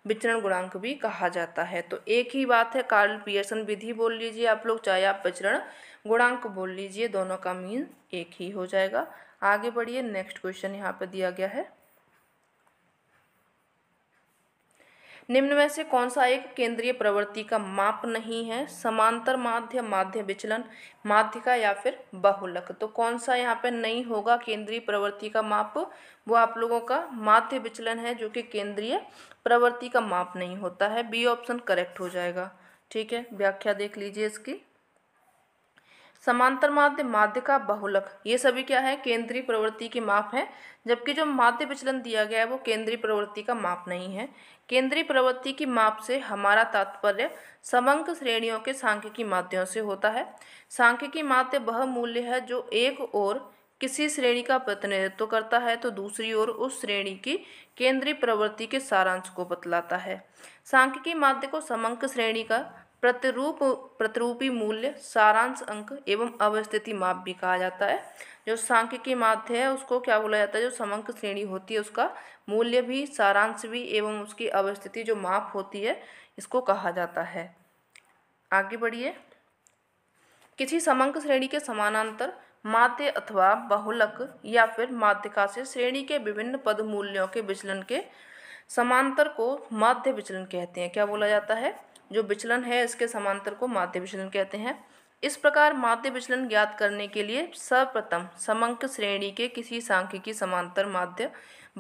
विचरण गुणांक भी कहा जाता है तो एक ही बात है कार्ल पियर्सन विधि बोल लीजिए आप लोग चाहे आप विचरण गुणांक बोल लीजिए दोनों का मीन एक ही हो जाएगा आगे बढ़िए नेक्स्ट क्वेश्चन यहाँ पर दिया गया है निम्न में से कौन सा एक केंद्रीय प्रवृत्ति का माप नहीं है समांतर माध्य माध्य विचलन माध्य का या फिर बहुलक तो कौन सा यहाँ पे नहीं होगा केंद्रीय प्रवृत्ति का माप वो आप लोगों का माध्य विचलन है जो कि केंद्रीय प्रवृत्ति का माप नहीं होता है बी ऑप्शन करेक्ट हो जाएगा ठीक है व्याख्या देख लीजिए इसकी समांतर माध्य माध्य का बहुलक ये सभी क्या है केंद्रीय प्रवृत्ति के माप है जबकि जो माध्य विचलन दिया गया है वो केंद्रीय प्रवृत्ति का माप नहीं है केंद्रीय प्रवृत्ति की माप से हमारा तात्पर्य समंक श्रेणियों के सांख्यिकी माध्यों से होता है सांख्यिकी माध्य वह मूल्य है जो एक और किसी श्रेणी का प्रतिनिधित्व करता है तो दूसरी ओर उस श्रेणी की केंद्रीय प्रवृत्ति के सारांश को बतलाता है सांख्यिकी माध्य को समंक श्रेणी का प्रतिरूप प्रतिरूपी मूल्य सारांश अंक एवं अवस्थिति माप भी कहा जाता है जो सांख्यिकी माध्य है उसको क्या बोला जाता है जो समंक श्रेणी होती है उसका मूल्य भी सारांश भी एवं उसकी अवस्थिति जो माप होती है इसको कहा जाता है आगे बढ़िए किसी समंक श्रेणी के समानांतर माध्य अथवा बहुलक या फिर माध्यिका से श्रेणी के विभिन्न पद मूल्यों के विचलन के समांतर को माध्य विचलन कहते हैं क्या बोला जाता है जो विचलन है इसके समांतर को माध्य विचलन कहते हैं इस प्रकार माध्य विचलन ज्ञात करने के लिए सर्वप्रथम समंक श्रेणी के किसी सांख्यिकी समांतर माध्य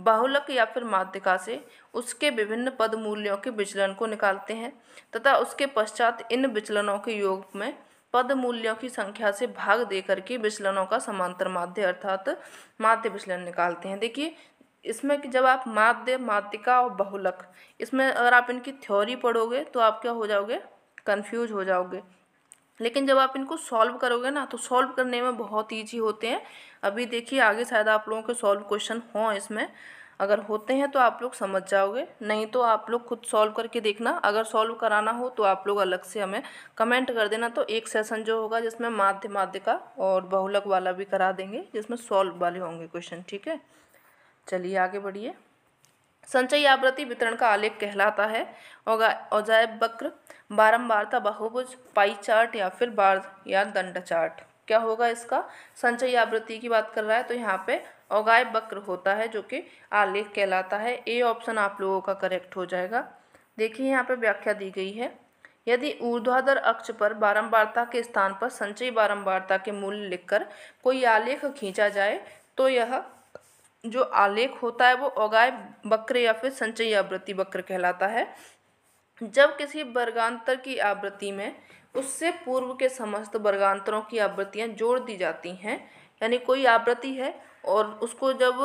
बाहुलक या फिर माध्यिका से उसके विभिन्न पद मूल्यों के विचलन को निकालते हैं तथा उसके पश्चात इन विचलनों के योग में पद मूल्यों की संख्या से भाग देकर के विचलनों का समांतर माध्य अर्थात माध्य विचलन निकालते हैं देखिए इसमें कि जब आप माध्य मातिका और बहुलक इसमें अगर आप इनकी थ्योरी पढ़ोगे तो आप क्या हो जाओगे कन्फ्यूज हो जाओगे लेकिन जब आप इनको सॉल्व करोगे ना तो सॉल्व करने में बहुत ईजी होते हैं अभी देखिए आगे शायद आप लोगों के सॉल्व क्वेश्चन हों इसमें अगर होते हैं तो आप लोग समझ जाओगे नहीं तो आप लोग खुद सॉल्व करके देखना अगर सॉल्व कराना हो तो आप लोग अलग से हमें कमेंट कर देना तो एक सेशन जो होगा जिसमें माध्य माध्य का और बहुलक वाला भी करा देंगे जिसमें सॉल्व वाले होंगे क्वेश्चन ठीक है चलिए आगे बढ़िए संचयी आवृत्ति वितरण का आलेख कहलाता है औजायब वक्र बारंबारता बहुभुज पाई चार्ट या फिर बार या दंड चार्ट क्या होगा इसका संचयी आवृत्ति की बात कर रहा है तो यहाँ पे औगाय वक्र होता है जो कि आलेख कहलाता है ए ऑप्शन आप लोगों का करेक्ट हो जाएगा देखिए यहाँ पे व्याख्या दी गई है यदि ऊर्ध्वाधर अक्ष पर बारंबारता के स्थान पर संचयी बारंबारता के मूल्य लिखकर कोई आलेख खींचा जाए तो यह जो आलेख होता है वो ओगाय वक्र या फिर संचयी आवृत्ति वक्र कहलाता है जब किसी वर्गांतर की आवृत्ति में उससे पूर्व के समस्त वर्गांतरों की आवृत्तियाँ जोड़ दी जाती हैं यानी कोई आवृत्ति है और उसको जब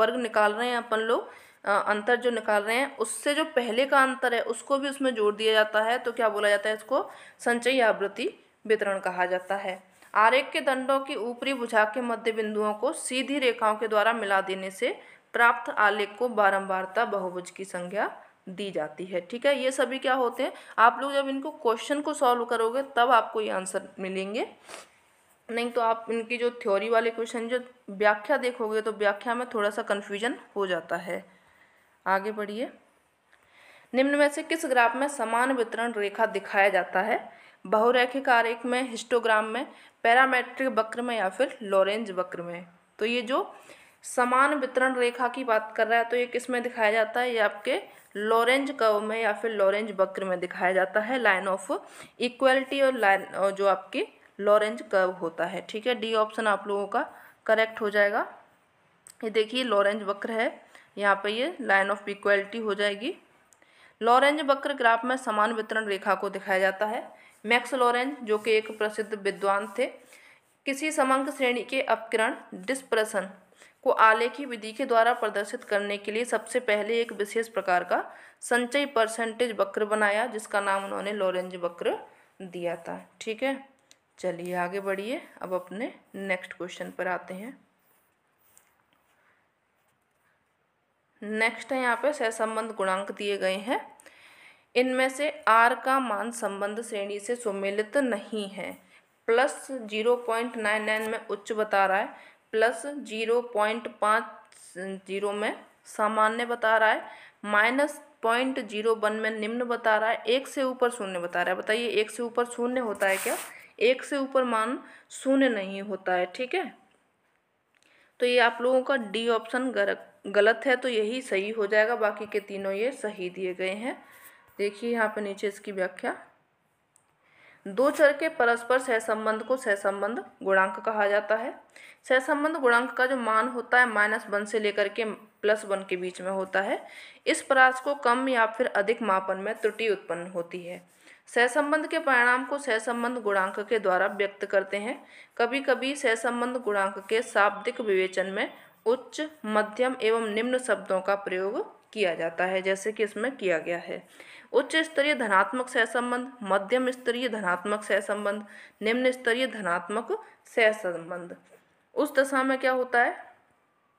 वर्ग निकाल रहे हैं अपन लोग अंतर जो निकाल रहे हैं उससे जो पहले का अंतर है उसको भी उसमें जोड़ दिया जाता है तो क्या बोला जाता है इसको संचयी आवृत्ति वितरण कहा जाता है आरेख के दंडों की ऊपरी भुजा के मध्य बिंदुओं को सीधी रेखाओं के द्वारा मिला देने से प्राप्त आलेख को बारंबारता बहुभुज की संज्ञा दी जाती है ठीक है ये सभी क्या होते हैं आप लोग जब इनको क्वेश्चन को सॉल्व करोगे तब आपको ये आंसर मिलेंगे नहीं तो आप इनकी जो थ्योरी वाले क्वेश्चन जो व्याख्या देखोगे तो व्याख्या में थोड़ा सा कन्फ्यूजन हो जाता है आगे बढ़िए निम्न में से किस ग्राफ में समान वितरण रेखा दिखाया जाता है बहुरेखिक आरेख में हिस्टोग्राम में पैरामेट्रिक वक्र में या फिर लॉरेंज वक्र में तो ये जो समान वितरण रेखा की बात कर रहा है तो ये किस में दिखाया जाता है ये आपके लॉरेंज कव में या फिर लॉरेंज वक्र में दिखाया जाता है लाइन ऑफ इक्वलिटी और लाइन जो आपके लॉरेंज कव होता है ठीक है डी ऑप्शन आप लोगों का करेक्ट हो जाएगा ये देखिए लॉरेंज वक्र है यहाँ पे ये लाइन ऑफ इक्वलिटी हो जाएगी लॉरेंज वक्र ग्राफ में समान वितरण रेखा को दिखाया जाता है मैक्स लॉरेन जो कि एक प्रसिद्ध विद्वान थे किसी समंक श्रेणी के अपकरण डिस्प्रसन को आलेखी विधि के द्वारा प्रदर्शित करने के लिए सबसे पहले एक विशेष प्रकार का संचय परसेंटेज वक्र बनाया जिसका नाम उन्होंने लॉरेंज वक्र दिया था ठीक है चलिए आगे बढ़िए अब अपने नेक्स्ट क्वेश्चन पर आते हैं नेक्स्ट है यहाँ पे सहसंबंध गुणांक दिए गए हैं इनमें से आर का मान संबंध श्रेणी से सुमिलित नहीं है plus zero point nine nine में उच्च बता रहा है प्लस जीरो पॉइंट पाँच जीरो में सामान्य बता रहा है माइनस पॉइंट जीरो वन में निम्न बता रहा है एक से ऊपर शून्य बता रहा है बताइए एक से ऊपर शून्य होता है क्या एक से ऊपर मान शून्य नहीं होता है ठीक है तो ये आप लोगों का डी ऑप्शन गलत है तो यही सही हो जाएगा बाकी के तीनों ये सही दिए गए हैं देखिए यहाँ पर नीचे इसकी व्याख्या दो चर के परस्पर सहसंबंध को सहसंबंध गुणांक कहा जाता है सहसंबंध गुणांक का जो मान होता है माइनस वन से लेकर के प्लस वन के बीच में होता है इस परास को कम या फिर अधिक मापन में त्रुटि उत्पन्न होती है सहसंबंध के परिणाम को सहसंबंध गुणांक के द्वारा व्यक्त करते हैं कभी कभी सहसंबंध गुणांक के शाब्दिक विवेचन में उच्च मध्यम एवं निम्न शब्दों का प्रयोग किया जाता है जैसे कि इसमें किया गया है उच्च स्तरीय धनात्मक सहसंबंध मध्यम स्तरीय धनात्मक सहसंबंध निम्न स्तरीय धनात्मक सहसंबंध उस दशा में क्या होता है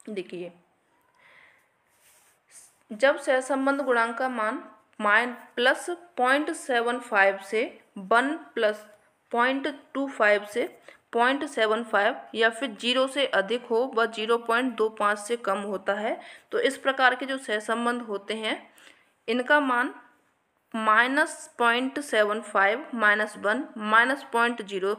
देखिए जब सहसंबंध गुणांक का मान minus plus point seven five से one plus point two five से पॉइंट सेवन फाइव या फिर जीरो से अधिक हो व जीरो पॉइंट दो पाँच से कम होता है तो इस प्रकार के जो सहसंबंध होते हैं इनका मान minus point seven five minus one minus point zero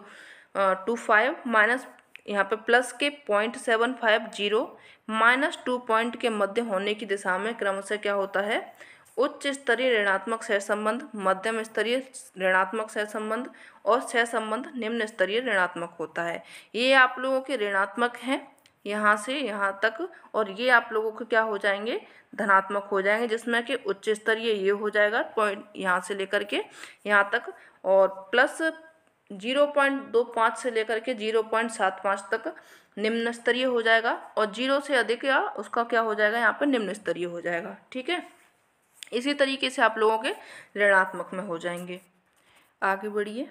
two five minus यहाँ पे प्लस के point seven five zero minus two point के मध्य होने की दिशा में क्रमशः क्या होता है उच्च स्तरीय ऋणात्मक सहसंबंध मध्यम स्तरीय ऋणात्मक सह संबंध और सह संबंध निम्न स्तरीय ऋणात्मक होता है ये आप लोगों के ऋणात्मक हैं यहाँ से यहाँ तक और ये आप लोगों के क्या हो जाएंगे धनात्मक हो जाएंगे जिसमें कि उच्च स्तरीय ये हो जाएगा पॉइंट यहाँ से लेकर के यहाँ तक और प्लस जीरो पॉइंट दो पाँच से लेकर के जीरो पॉइंट सात पाँच तक निम्न स्तरीय हो जाएगा और जीरो से अधिक या उसका क्या हो जाएगा यहाँ पर निम्न स्तरीय हो जाएगा ठीक है इसी तरीके से आप लोगों के ऋणात्मक में हो जाएंगे आगे बढ़िए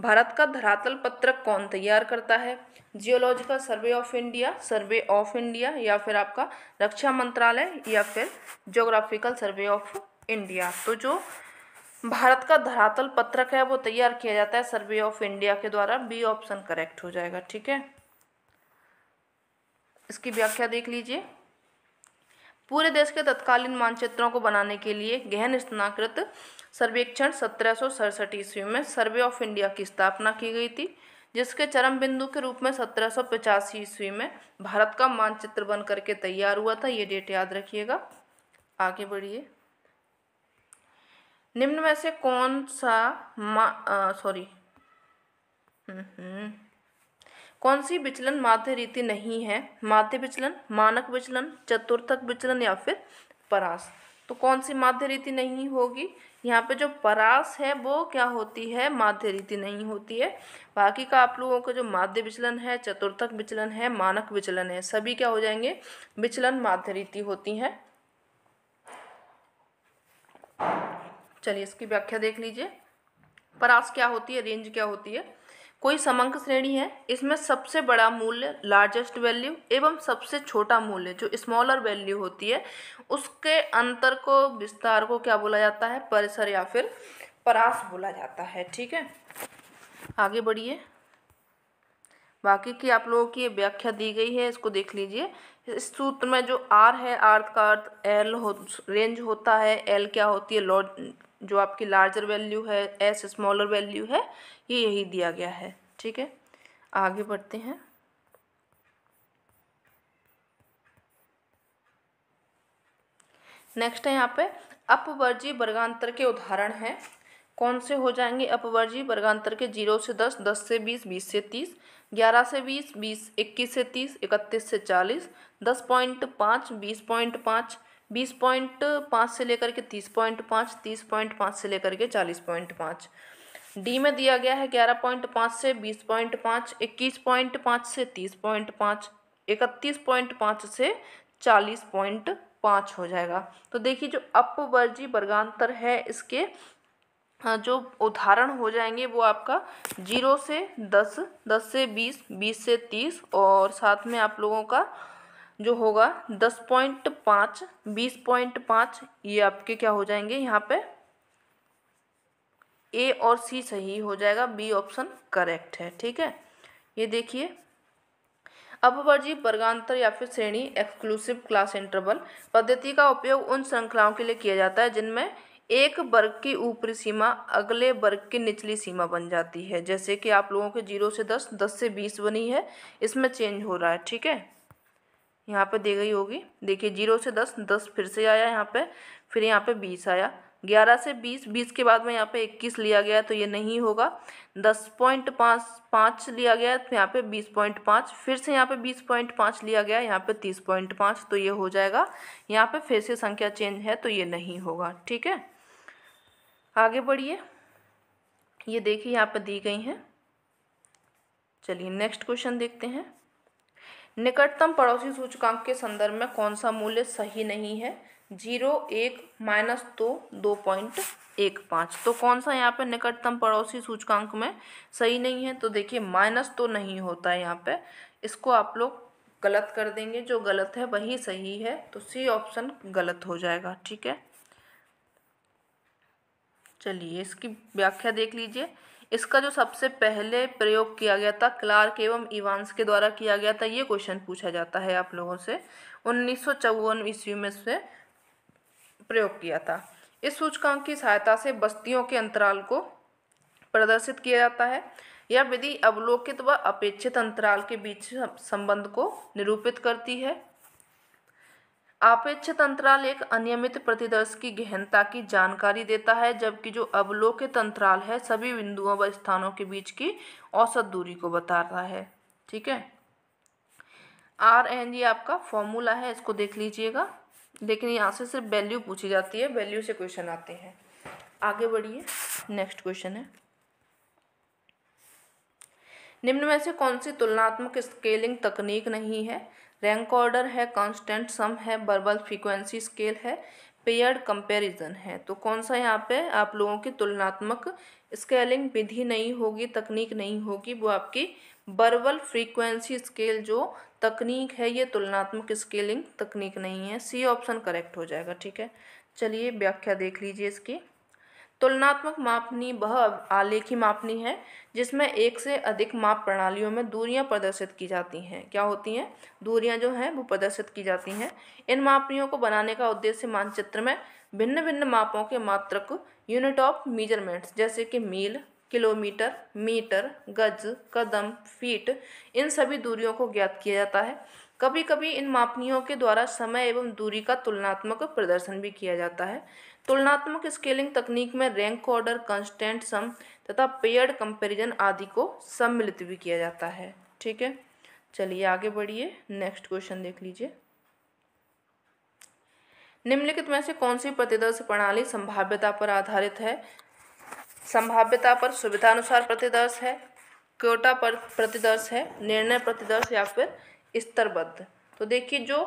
भारत का धरातल पत्रक कौन तैयार करता है geological survey of India survey of India या फिर आपका रक्षा मंत्रालय या फिर जोग्राफिकल सर्वे ऑफ इंडिया तो जो भारत का धरातल पत्रक है वो तैयार किया जाता है सर्वे ऑफ इंडिया के द्वारा बी ऑप्शन करेक्ट हो जाएगा ठीक है इसकी व्याख्या देख लीजिए पूरे देश के तत्कालीन मानचित्रों को बनाने के लिए गहन स्नाकृत सर्वेक्षण सत्रह ईस्वी में सर्वे ऑफ इंडिया की स्थापना की गई थी जिसके चरम बिंदु के रूप में सत्रह ईस्वी में भारत का मानचित्र बन करके तैयार हुआ था ये डेट याद रखिएगा आगे बढ़िए निम्न में से कौन सा सॉरी हम्म, हम्म। कौन सी विचलन माध्य रीति नहीं है माध्य विचलन मानक विचलन चतुर्थक विचलन या फिर परास तो कौन सी माध्य रीति नहीं होगी यहाँ पे जो परास है वो क्या होती है माध्य रीति नहीं होती है बाकी का आप लोगों का जो माध्य विचलन है चतुर्थक विचलन है मानक विचलन है सभी क्या हो जाएंगे विचलन माध्य रीति होती हैं चलिए इसकी व्याख्या देख लीजिए परास क्या होती है रेंज क्या होती है कोई समंक श्रेणी है इसमें सबसे बड़ा मूल्य लार्जेस्ट वैल्यू एवं सबसे छोटा मूल्य जो स्मॉलर वैल्यू होती है उसके अंतर को विस्तार को क्या बोला जाता है परिसर या फिर परास बोला जाता है ठीक है आगे बढ़िए बाकी की आप लोगों की व्याख्या दी गई है इसको देख लीजिए इस सूत्र में जो आर है आर का अर्थ एल हो रेंज होता है एल क्या होती है लॉ जो आपकी लार्जर वैल्यू है एस स्मॉलर वैल्यू है ये यही दिया गया है ठीक है आगे बढ़ते हैं नेक्स्ट है यहाँ पे अपवर्जी वर्गांतर के उदाहरण हैं कौन से हो जाएंगे अपवर्जी वर्गांतर के जीरो से दस दस से बीस बीस से तीस ग्यारह से बीस बीस इक्कीस से तीस इकतीस से चालीस दस पॉइंट पाँच बीस पॉइंट पाँच बीस पॉइंट पाँच से लेकर के तीस पॉइंट पाँच तीस पॉइंट पाँच से लेकर के चालीस पॉइंट पाँच डी में दिया गया है ग्यारह पॉइंट पाँच से बीस पॉइंट पाँच इक्कीस पॉइंट पाँच से तीस पॉइंट पाँच इकतीस पॉइंट पाँच से चालीस पॉइंट पाँच हो जाएगा तो देखिए जो अपवर्जी वर्गान्तर है इसके हाँ, जो उदाहरण हो जाएंगे वो आपका जीरो से दस दस से बीस बीस से तीस और साथ में आप लोगों का जो होगा दस पॉइंट पाँच बीस पॉइंट पाँच ये आपके क्या हो जाएंगे यहाँ पे ए और सी सही हो जाएगा बी ऑप्शन करेक्ट है ठीक है ये देखिए अपवर्जी वर्गांतर या फिर श्रेणी एक्सक्लूसिव क्लास इंटरवल पद्धति का उपयोग उन श्रृंखलाओं के लिए किया जाता है जिनमें एक वर्ग की ऊपरी सीमा अगले वर्ग की निचली सीमा बन जाती है जैसे कि आप लोगों के जीरो से दस दस से बीस बनी है इसमें चेंज हो रहा है ठीक है यहाँ पे दी गई होगी देखिए जीरो से दस दस फिर से आया यहाँ पे फिर यहाँ पे बीस आया ग्यारह से बीस बीस के बाद में यहाँ पे इक्कीस लिया गया तो ये नहीं होगा दस पॉइंट पाँच पाँच लिया गया तो यहाँ पे बीस पॉइंट पाँच फिर से यहाँ पे बीस पॉइंट पाँच लिया गया यहाँ पे तीस पॉइंट पाँच तो ये हो जाएगा यहाँ पे फिर से संख्या चेंज है तो ये नहीं होगा ठीक है आगे बढ़िए ये देखिए यहाँ पर दी गई हैं चलिए नेक्स्ट क्वेश्चन देखते हैं निकटतम पड़ोसी सूचकांक के संदर्भ में कौन सा मूल्य सही नहीं है जीरो एक माइनस दो दो पॉइंट एक पाँच तो कौन सा यहाँ पे निकटतम पड़ोसी सूचकांक में सही नहीं है तो देखिए माइनस तो नहीं होता है यहाँ पे इसको आप लोग गलत कर देंगे जो गलत है वही सही है तो सी ऑप्शन गलत हो जाएगा ठीक है चलिए इसकी व्याख्या देख लीजिए इसका जो सबसे पहले प्रयोग किया गया था क्लार्क एवं इवान्स के द्वारा किया गया था ये क्वेश्चन पूछा जाता है आप लोगों से उन्नीस ईस्वी में इसे प्रयोग किया था इस सूचकांक की सहायता से बस्तियों के अंतराल को प्रदर्शित किया जाता है यह विधि अवलोकित व अपेक्षित अंतराल के बीच संबंध को निरूपित करती है आपेक्ष एक अनियमित प्रतिदर्श की गहनता की जानकारी देता है जबकि जो अवलोक तंत्राल है सभी बिंदुओं व स्थानों के बीच की औसत दूरी को बताता है ठीक है आर एन ये आपका फॉर्मूला है इसको देख लीजिएगा लेकिन यहाँ से सिर्फ वैल्यू पूछी जाती है वैल्यू से क्वेश्चन आते हैं आगे बढ़िए नेक्स्ट क्वेश्चन है निम्न में से कौन सी तुलनात्मक स्केलिंग तकनीक नहीं है रैंक ऑर्डर है कांस्टेंट सम है बर्बल फ्रीक्वेंसी स्केल है पेयर्ड कंपैरिजन है तो कौन सा यहाँ पे आप लोगों की तुलनात्मक स्केलिंग विधि नहीं होगी तकनीक नहीं होगी वो आपकी बर्बल फ्रीक्वेंसी स्केल जो तकनीक है ये तुलनात्मक स्केलिंग तकनीक नहीं है सी ऑप्शन करेक्ट हो जाएगा ठीक है चलिए व्याख्या देख लीजिए इसकी तुलनात्मक मापनी वह आलेखी मापनी है जिसमें एक से अधिक माप प्रणालियों में दूरियां प्रदर्शित की जाती हैं क्या होती हैं दूरियां जो हैं वो प्रदर्शित की जाती हैं इन मापनियों को बनाने का उद्देश्य मानचित्र में भिन्न भिन्न मापों के मात्रक यूनिट ऑफ मेजरमेंट्स जैसे कि मील किलोमीटर मीटर गज कदम फीट इन सभी दूरियों को ज्ञात किया जाता है कभी कभी इन मापनियों के द्वारा समय एवं दूरी का तुलनात्मक प्रदर्शन भी किया जाता है तुलनात्मक स्केलिंग तकनीक में रैंक ऑर्डर कंस्टेंट सम तथा पेयर्ड कंपैरिजन आदि को सम्मिलित भी किया जाता है ठीक है चलिए आगे बढ़िए नेक्स्ट क्वेश्चन देख लीजिए निम्नलिखित में से कौन सी प्रतिदर्श प्रणाली संभाव्यता पर आधारित है संभाव्यता पर सुविधा अनुसार प्रतिदर्श है कोटा पर प्रतिदर्श है निर्णय प्रतिदर्श या फिर स्तरबद्ध तो देखिए जो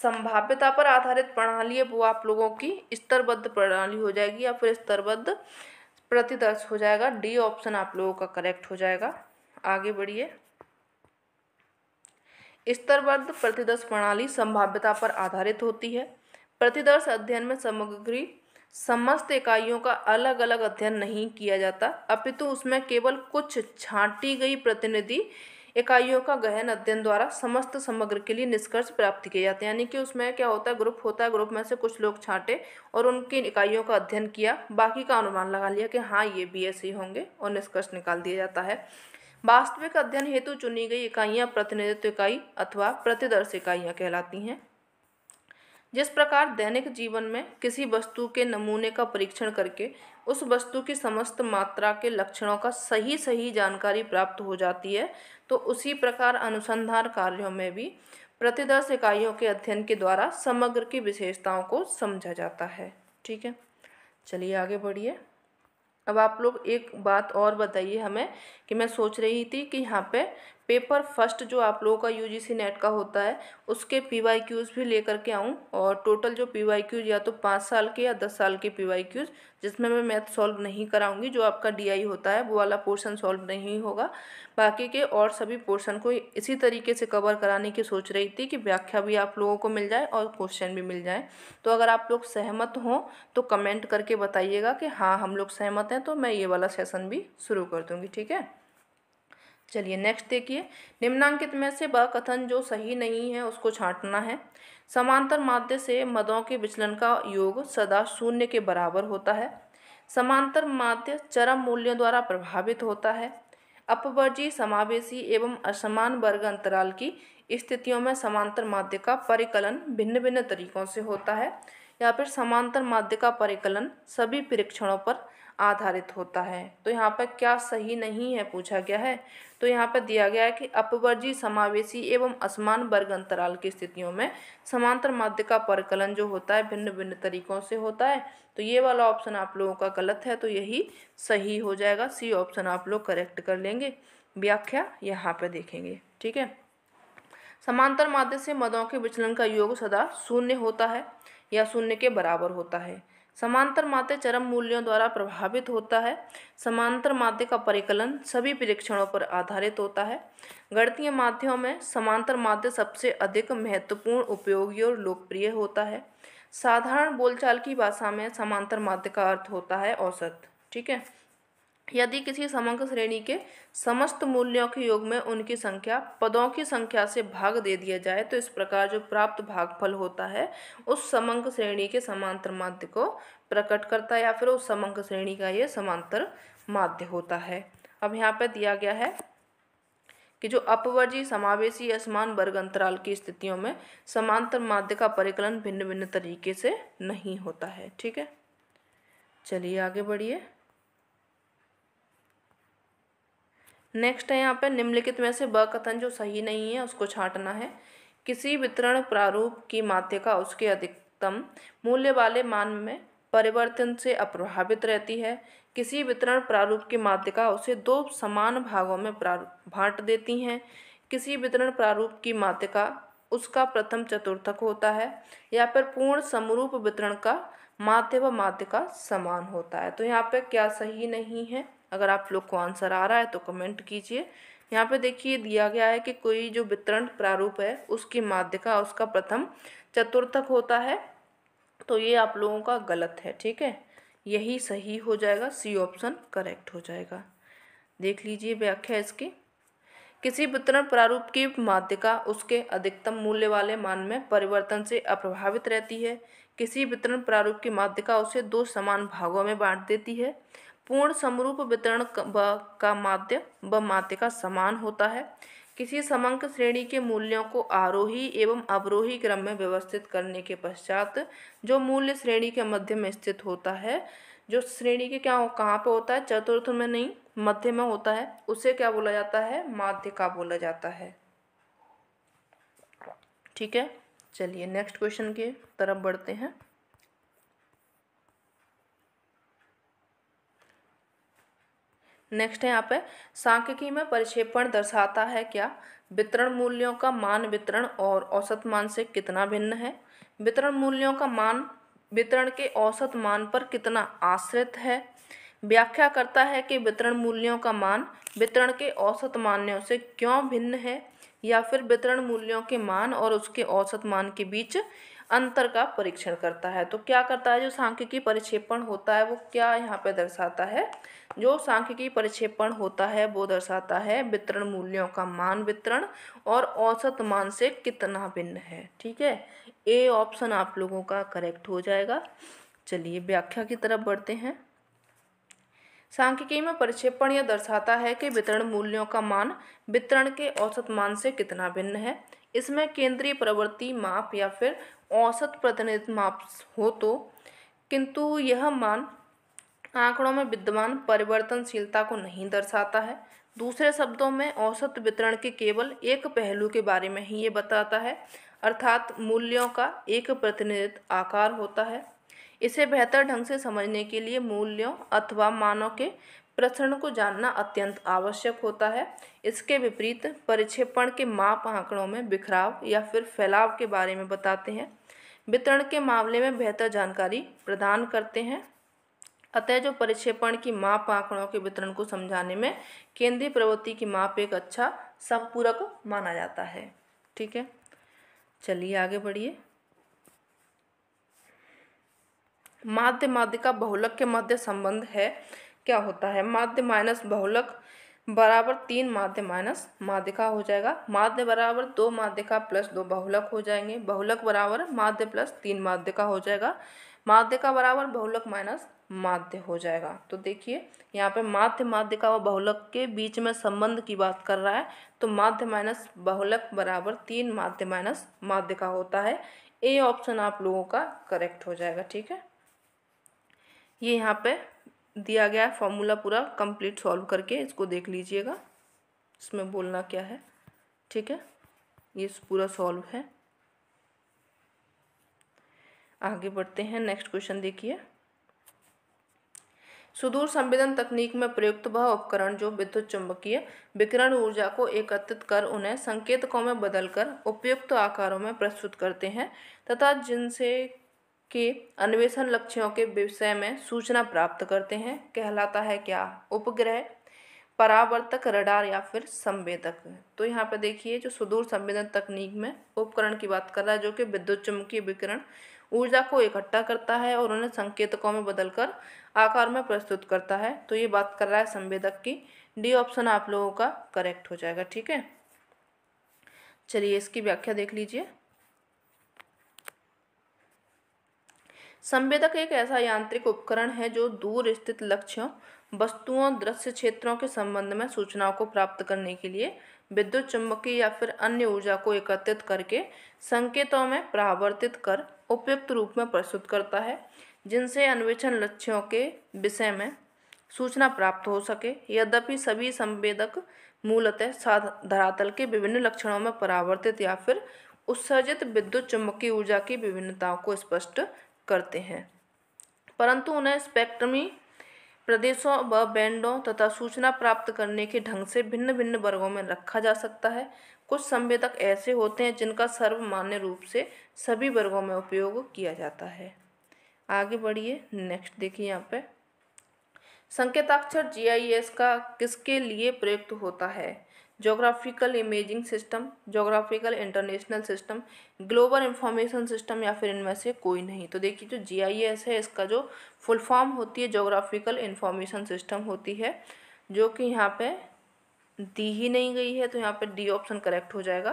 संभाव्यता पर आधारित प्रणाली है वो आप लोगों की स्तरबद्ध प्रणाली हो जाएगी या फिर स्तरबद्ध प्रतिदर्श हो जाएगा डी ऑप्शन आप लोगों का करेक्ट हो जाएगा आगे बढ़िए स्तरबद्ध प्रतिदर्श प्रणाली संभाव्यता पर आधारित होती है प्रतिदर्श अध्ययन में सामग्री समस्त इकाइयों का अलग अलग अध्ययन नहीं किया जाता अपितु उसमें केवल कुछ छांटी गई प्रतिनिधि इकाइयों का गहन अध्ययन द्वारा समस्त समग्र के लिए निष्कर्ष प्राप्त किए जाते हैं यानी कि उसमें क्या होता है ग्रुप होता है ग्रुप में से कुछ लोग छांटे और उनकी इकाइयों का अध्ययन किया बाकी का अनुमान लगा लिया कि हाँ ये बी एस होंगे और निष्कर्ष निकाल दिया जाता है वास्तविक अध्ययन हेतु चुनी गई इकाइयाँ प्रतिनिधित्व इकाई अथवा प्रतिदर्श इकाइयाँ कहलाती हैं जिस प्रकार दैनिक जीवन में किसी वस्तु के नमूने का परीक्षण करके उस वस्तु की समस्त मात्रा के लक्षणों का सही सही जानकारी प्राप्त हो जाती है तो उसी प्रकार अनुसंधान कार्यों में भी प्रतिदर्श इकाइयों के अध्ययन के द्वारा समग्र की विशेषताओं को समझा जाता है ठीक है चलिए आगे बढ़िए अब आप लोग एक बात और बताइए हमें कि मैं सोच रही थी कि यहाँ पे पेपर फर्स्ट जो आप लोगों का यूजीसी नेट का होता है उसके पीवाईक्यूज भी लेकर के आऊँ और टोटल जो पीवाईक्यूज या तो पाँच साल के या दस साल के पीवाईक्यूज जिसमें मैं मैथ सॉल्व नहीं कराऊंगी जो आपका डीआई होता है वो वाला पोर्शन सॉल्व नहीं होगा बाकी के और सभी पोर्शन को इसी तरीके से कवर कराने की सोच रही थी कि व्याख्या भी आप लोगों को मिल जाए और क्वेश्चन भी मिल जाए तो अगर आप लोग सहमत हों तो कमेंट करके बताइएगा कि हाँ हम लोग सहमत हैं तो मैं ये वाला सेसन भी शुरू कर दूँगी ठीक है चलिए नेक्स्ट देखिए निम्नांकित में से वह कथन जो सही नहीं है उसको छांटना है समांतर माध्य से मदों के विचलन का योग सदा शून्य के बराबर होता है समांतर माध्य चरम मूल्यों द्वारा प्रभावित होता है अपवर्जी समावेशी एवं असमान वर्ग अंतराल की स्थितियों में समांतर माध्य का परिकलन भिन्न भिन्न तरीकों से होता है या फिर समांतर माध्य का परिकलन सभी परीक्षणों पर आधारित होता है तो यहाँ पर क्या सही नहीं है पूछा गया है तो यहाँ पर दिया गया है कि अपवर्जी समावेशी एवं असमान वर्ग अंतराल की स्थितियों में समांतर माध्य का परकलन जो होता है भिन्न भिन्न तरीकों से होता है तो ये वाला ऑप्शन आप लोगों का गलत है तो यही सही हो जाएगा सी ऑप्शन आप लोग करेक्ट कर लेंगे व्याख्या यहाँ पर देखेंगे ठीक है समांतर माध्य से मदों के विचलन का योग सदा शून्य होता है या शून्य के बराबर होता है समांतर माध्य चरम मूल्यों द्वारा प्रभावित होता है समांतर माध्य का परिकलन सभी परीक्षणों पर आधारित होता है गणतीय माध्यम में समांतर माध्य सबसे अधिक महत्वपूर्ण उपयोगी और लोकप्रिय होता है साधारण बोलचाल की भाषा में समांतर माध्य का अर्थ होता है औसत ठीक है यदि किसी समंक श्रेणी के समस्त मूल्यों के योग में उनकी संख्या पदों की संख्या से भाग दे दिया जाए तो इस प्रकार जो प्राप्त भागफल होता है उस समंक श्रेणी के समांतर माध्य को प्रकट करता है या फिर उस समंक श्रेणी का ये समांतर माध्य होता है अब यहाँ पर दिया गया है कि जो अपवर्जी समावेशी असमान वर्ग अंतराल की स्थितियों में समांतर माध्य का परिकलन भिन्न भिन्न तरीके से नहीं होता है ठीक है चलिए आगे बढ़िए नेक्स्ट है यहाँ पर निम्नलिखित में से ब कथन जो सही नहीं है उसको छाटना है किसी वितरण प्रारूप की माध्यिका उसके अधिकतम मूल्य वाले मान में परिवर्तन से अप्रभावित रहती है किसी वितरण प्रारूप की माध्यिका उसे दो समान भागों में बांट देती हैं किसी वितरण प्रारूप की माध्यिका उसका प्रथम चतुर्थक होता है या फिर पूर्ण समरूप वितरण का माध्य व माध्यिका समान होता है तो यहाँ पर क्या सही नहीं है अगर आप लोग को आंसर आ रहा है तो कमेंट कीजिए यहाँ पे देखिए दिया गया है कि कोई जो वितरण प्रारूप है उसकी माध्यिका उसका प्रथम चतुर्थक होता है तो ये आप लोगों का गलत है ठीक है यही सही हो जाएगा सी ऑप्शन करेक्ट हो जाएगा देख लीजिए व्याख्या इसकी किसी वितरण प्रारूप की माध्यिका उसके अधिकतम मूल्य वाले मान में परिवर्तन से अप्रभावित रहती है किसी वितरण प्रारूप की माध्यिका उसे दो समान भागों में बांट देती है पूर्ण समरूप वितरण का माध्य व माध्य का समान होता है किसी समंक श्रेणी के मूल्यों को आरोही एवं अवरोही क्रम में व्यवस्थित करने के पश्चात जो मूल्य श्रेणी के मध्य में स्थित होता है जो श्रेणी के क्या कहाँ पर होता है चतुर्थ में नहीं मध्य में होता है उसे क्या बोला जाता है माध्य का बोला जाता है ठीक है चलिए नेक्स्ट क्वेश्चन की तरफ बढ़ते हैं नेक्स्ट है यहाँ पे सांख्यिकी में परिक्षेपण दर्शाता है क्या वितरण मूल्यों का मान वितरण और औसत मान से कितना भिन्न है वितरण मूल्यों का मान वितरण के औसत मान पर कितना आश्रित है व्याख्या करता है कि वितरण मूल्यों का मान वितरण के औसत मान्यों से क्यों भिन्न है या फिर वितरण मूल्यों के मान और उसके औसत मान के बीच अंतर का परीक्षण करता है तो क्या करता है जो सांख्यिकी परिक्षेपण होता है वो क्या यहाँ पे दर्शाता है जो सांख्यिकी परिक्षेपण होता है वो दर्शाता है वितरण मूल्यों का मान वितरण और औसत मान से कितना भिन्न है ठीक है ए ऑप्शन आप लोगों का करेक्ट हो जाएगा चलिए व्याख्या की तरफ बढ़ते हैं सांख्यिकी में परिक्षेपण यह दर्शाता है कि वितरण मूल्यों का मान वितरण के औसत मान से कितना भिन्न है इसमें केंद्रीय प्रवृत्ति माप या फिर औसत प्रतिनिधित्व माप हो तो किंतु यह मान आंकड़ों में विद्यमान परिवर्तनशीलता को नहीं दर्शाता है दूसरे शब्दों में औसत वितरण के केवल एक पहलू के बारे में ही ये बताता है अर्थात मूल्यों का एक प्रतिनिधित्व आकार होता है इसे बेहतर ढंग से समझने के लिए मूल्यों अथवा मानों के प्रसरण को जानना अत्यंत आवश्यक होता है इसके विपरीत परिक्षेपण के माप आंकड़ों में बिखराव या फिर फैलाव के बारे में बताते हैं वितरण के मामले में बेहतर जानकारी प्रदान करते हैं अतः जो परिक्षेपण की माप आंकड़ों के वितरण को समझाने में केंद्रीय प्रवृत्ति की माप एक अच्छा संपूरक माना जाता है ठीक है चलिए आगे बढ़िए माध्य माध्य का बहुलक के मध्य संबंध है क्या होता है माध्य माइनस बहुलक बराबर तीन माध्य माइनस माध्यिका हो जाएगा माध्य बराबर दो माध्यिका प्लस दो बहुलक हो जाएंगे बहुलक बराबर माध्य प्लस तीन माध्यिका हो जाएगा माध्यिका बराबर बहुलक माइनस माध्य हो जाएगा तो देखिए यहाँ पे माध्य माध्यिका व बहुलक के बीच में संबंध की बात कर रहा है तो माध्य माइनस बहुलक बराबर तीन माध्य माइनस माध्यिका होता है ए ऑप्शन आप लोगों का करेक्ट हो जाएगा ठीक है ये यहाँ पे दिया गया है फॉर्मूला पूरा कंप्लीट सॉल्व करके इसको देख लीजिएगा इसमें बोलना क्या है ठीक है ये पूरा सॉल्व है आगे बढ़ते हैं नेक्स्ट क्वेश्चन देखिए सुदूर संवेदन तकनीक में प्रयुक्त वह उपकरण जो विद्युत चुंबकीय विकिरण ऊर्जा को एकत्रित कर उन्हें संकेतकों में बदलकर उपयुक्त आकारों में प्रस्तुत करते हैं तथा जिनसे के अन्वेषण लक्ष्यों के विषय में सूचना प्राप्त करते हैं कहलाता है क्या उपग्रह परावर्तक रडार या फिर संवेदक तो यहाँ पे देखिए जो सुदूर संवेदन तकनीक में उपकरण की बात कर रहा है जो कि विद्युत चुम्बकीय विकिरण ऊर्जा को इकट्ठा करता है और उन्हें संकेतकों में बदलकर आकार में प्रस्तुत करता है तो ये बात कर रहा है संवेदक की डी ऑप्शन आप लोगों का करेक्ट हो जाएगा ठीक है चलिए इसकी व्याख्या देख लीजिए संवेदक एक ऐसा यांत्रिक उपकरण है जो दूर स्थित लक्ष्यों वस्तुओं दृश्य क्षेत्रों के संबंध में सूचनाओं को प्राप्त करने के लिए विद्युत चुंबकीय या फिर अन्य ऊर्जा को एकत्रित करके संकेतों में परावर्तित कर उपयुक्त रूप में प्रस्तुत करता है जिनसे अन्वेषण लक्ष्यों के विषय में सूचना प्राप्त हो सके यद्यपि सभी संवेदक मूलतः धरातल के विभिन्न लक्षणों में परावर्तित या फिर उत्सर्जित विद्युत चुंबकीय ऊर्जा की विभिन्नताओं को स्पष्ट करते हैं परंतु उन्हें स्पेक्ट्रमी प्रदेशों व बैंडों तथा सूचना प्राप्त करने के ढंग से भिन्न भिन्न वर्गों में रखा जा सकता है कुछ संवेदक ऐसे होते हैं जिनका सर्वमान्य रूप से सभी वर्गों में उपयोग किया जाता है आगे बढ़िए नेक्स्ट देखिए यहाँ पे संकेताक्षर जीआईएस का किसके लिए प्रयुक्त होता है geographical imaging system geographical international system global information system या फिर इनमें से कोई नहीं तो देखिए जो जीआईएस है इसका जो फुल फॉर्म होती है जोग्राफिकल इंफॉर्मेशन सिस्टम होती है जो कि यहाँ पे दी ही नहीं गई है तो यहाँ पे डी ऑप्शन करेक्ट हो जाएगा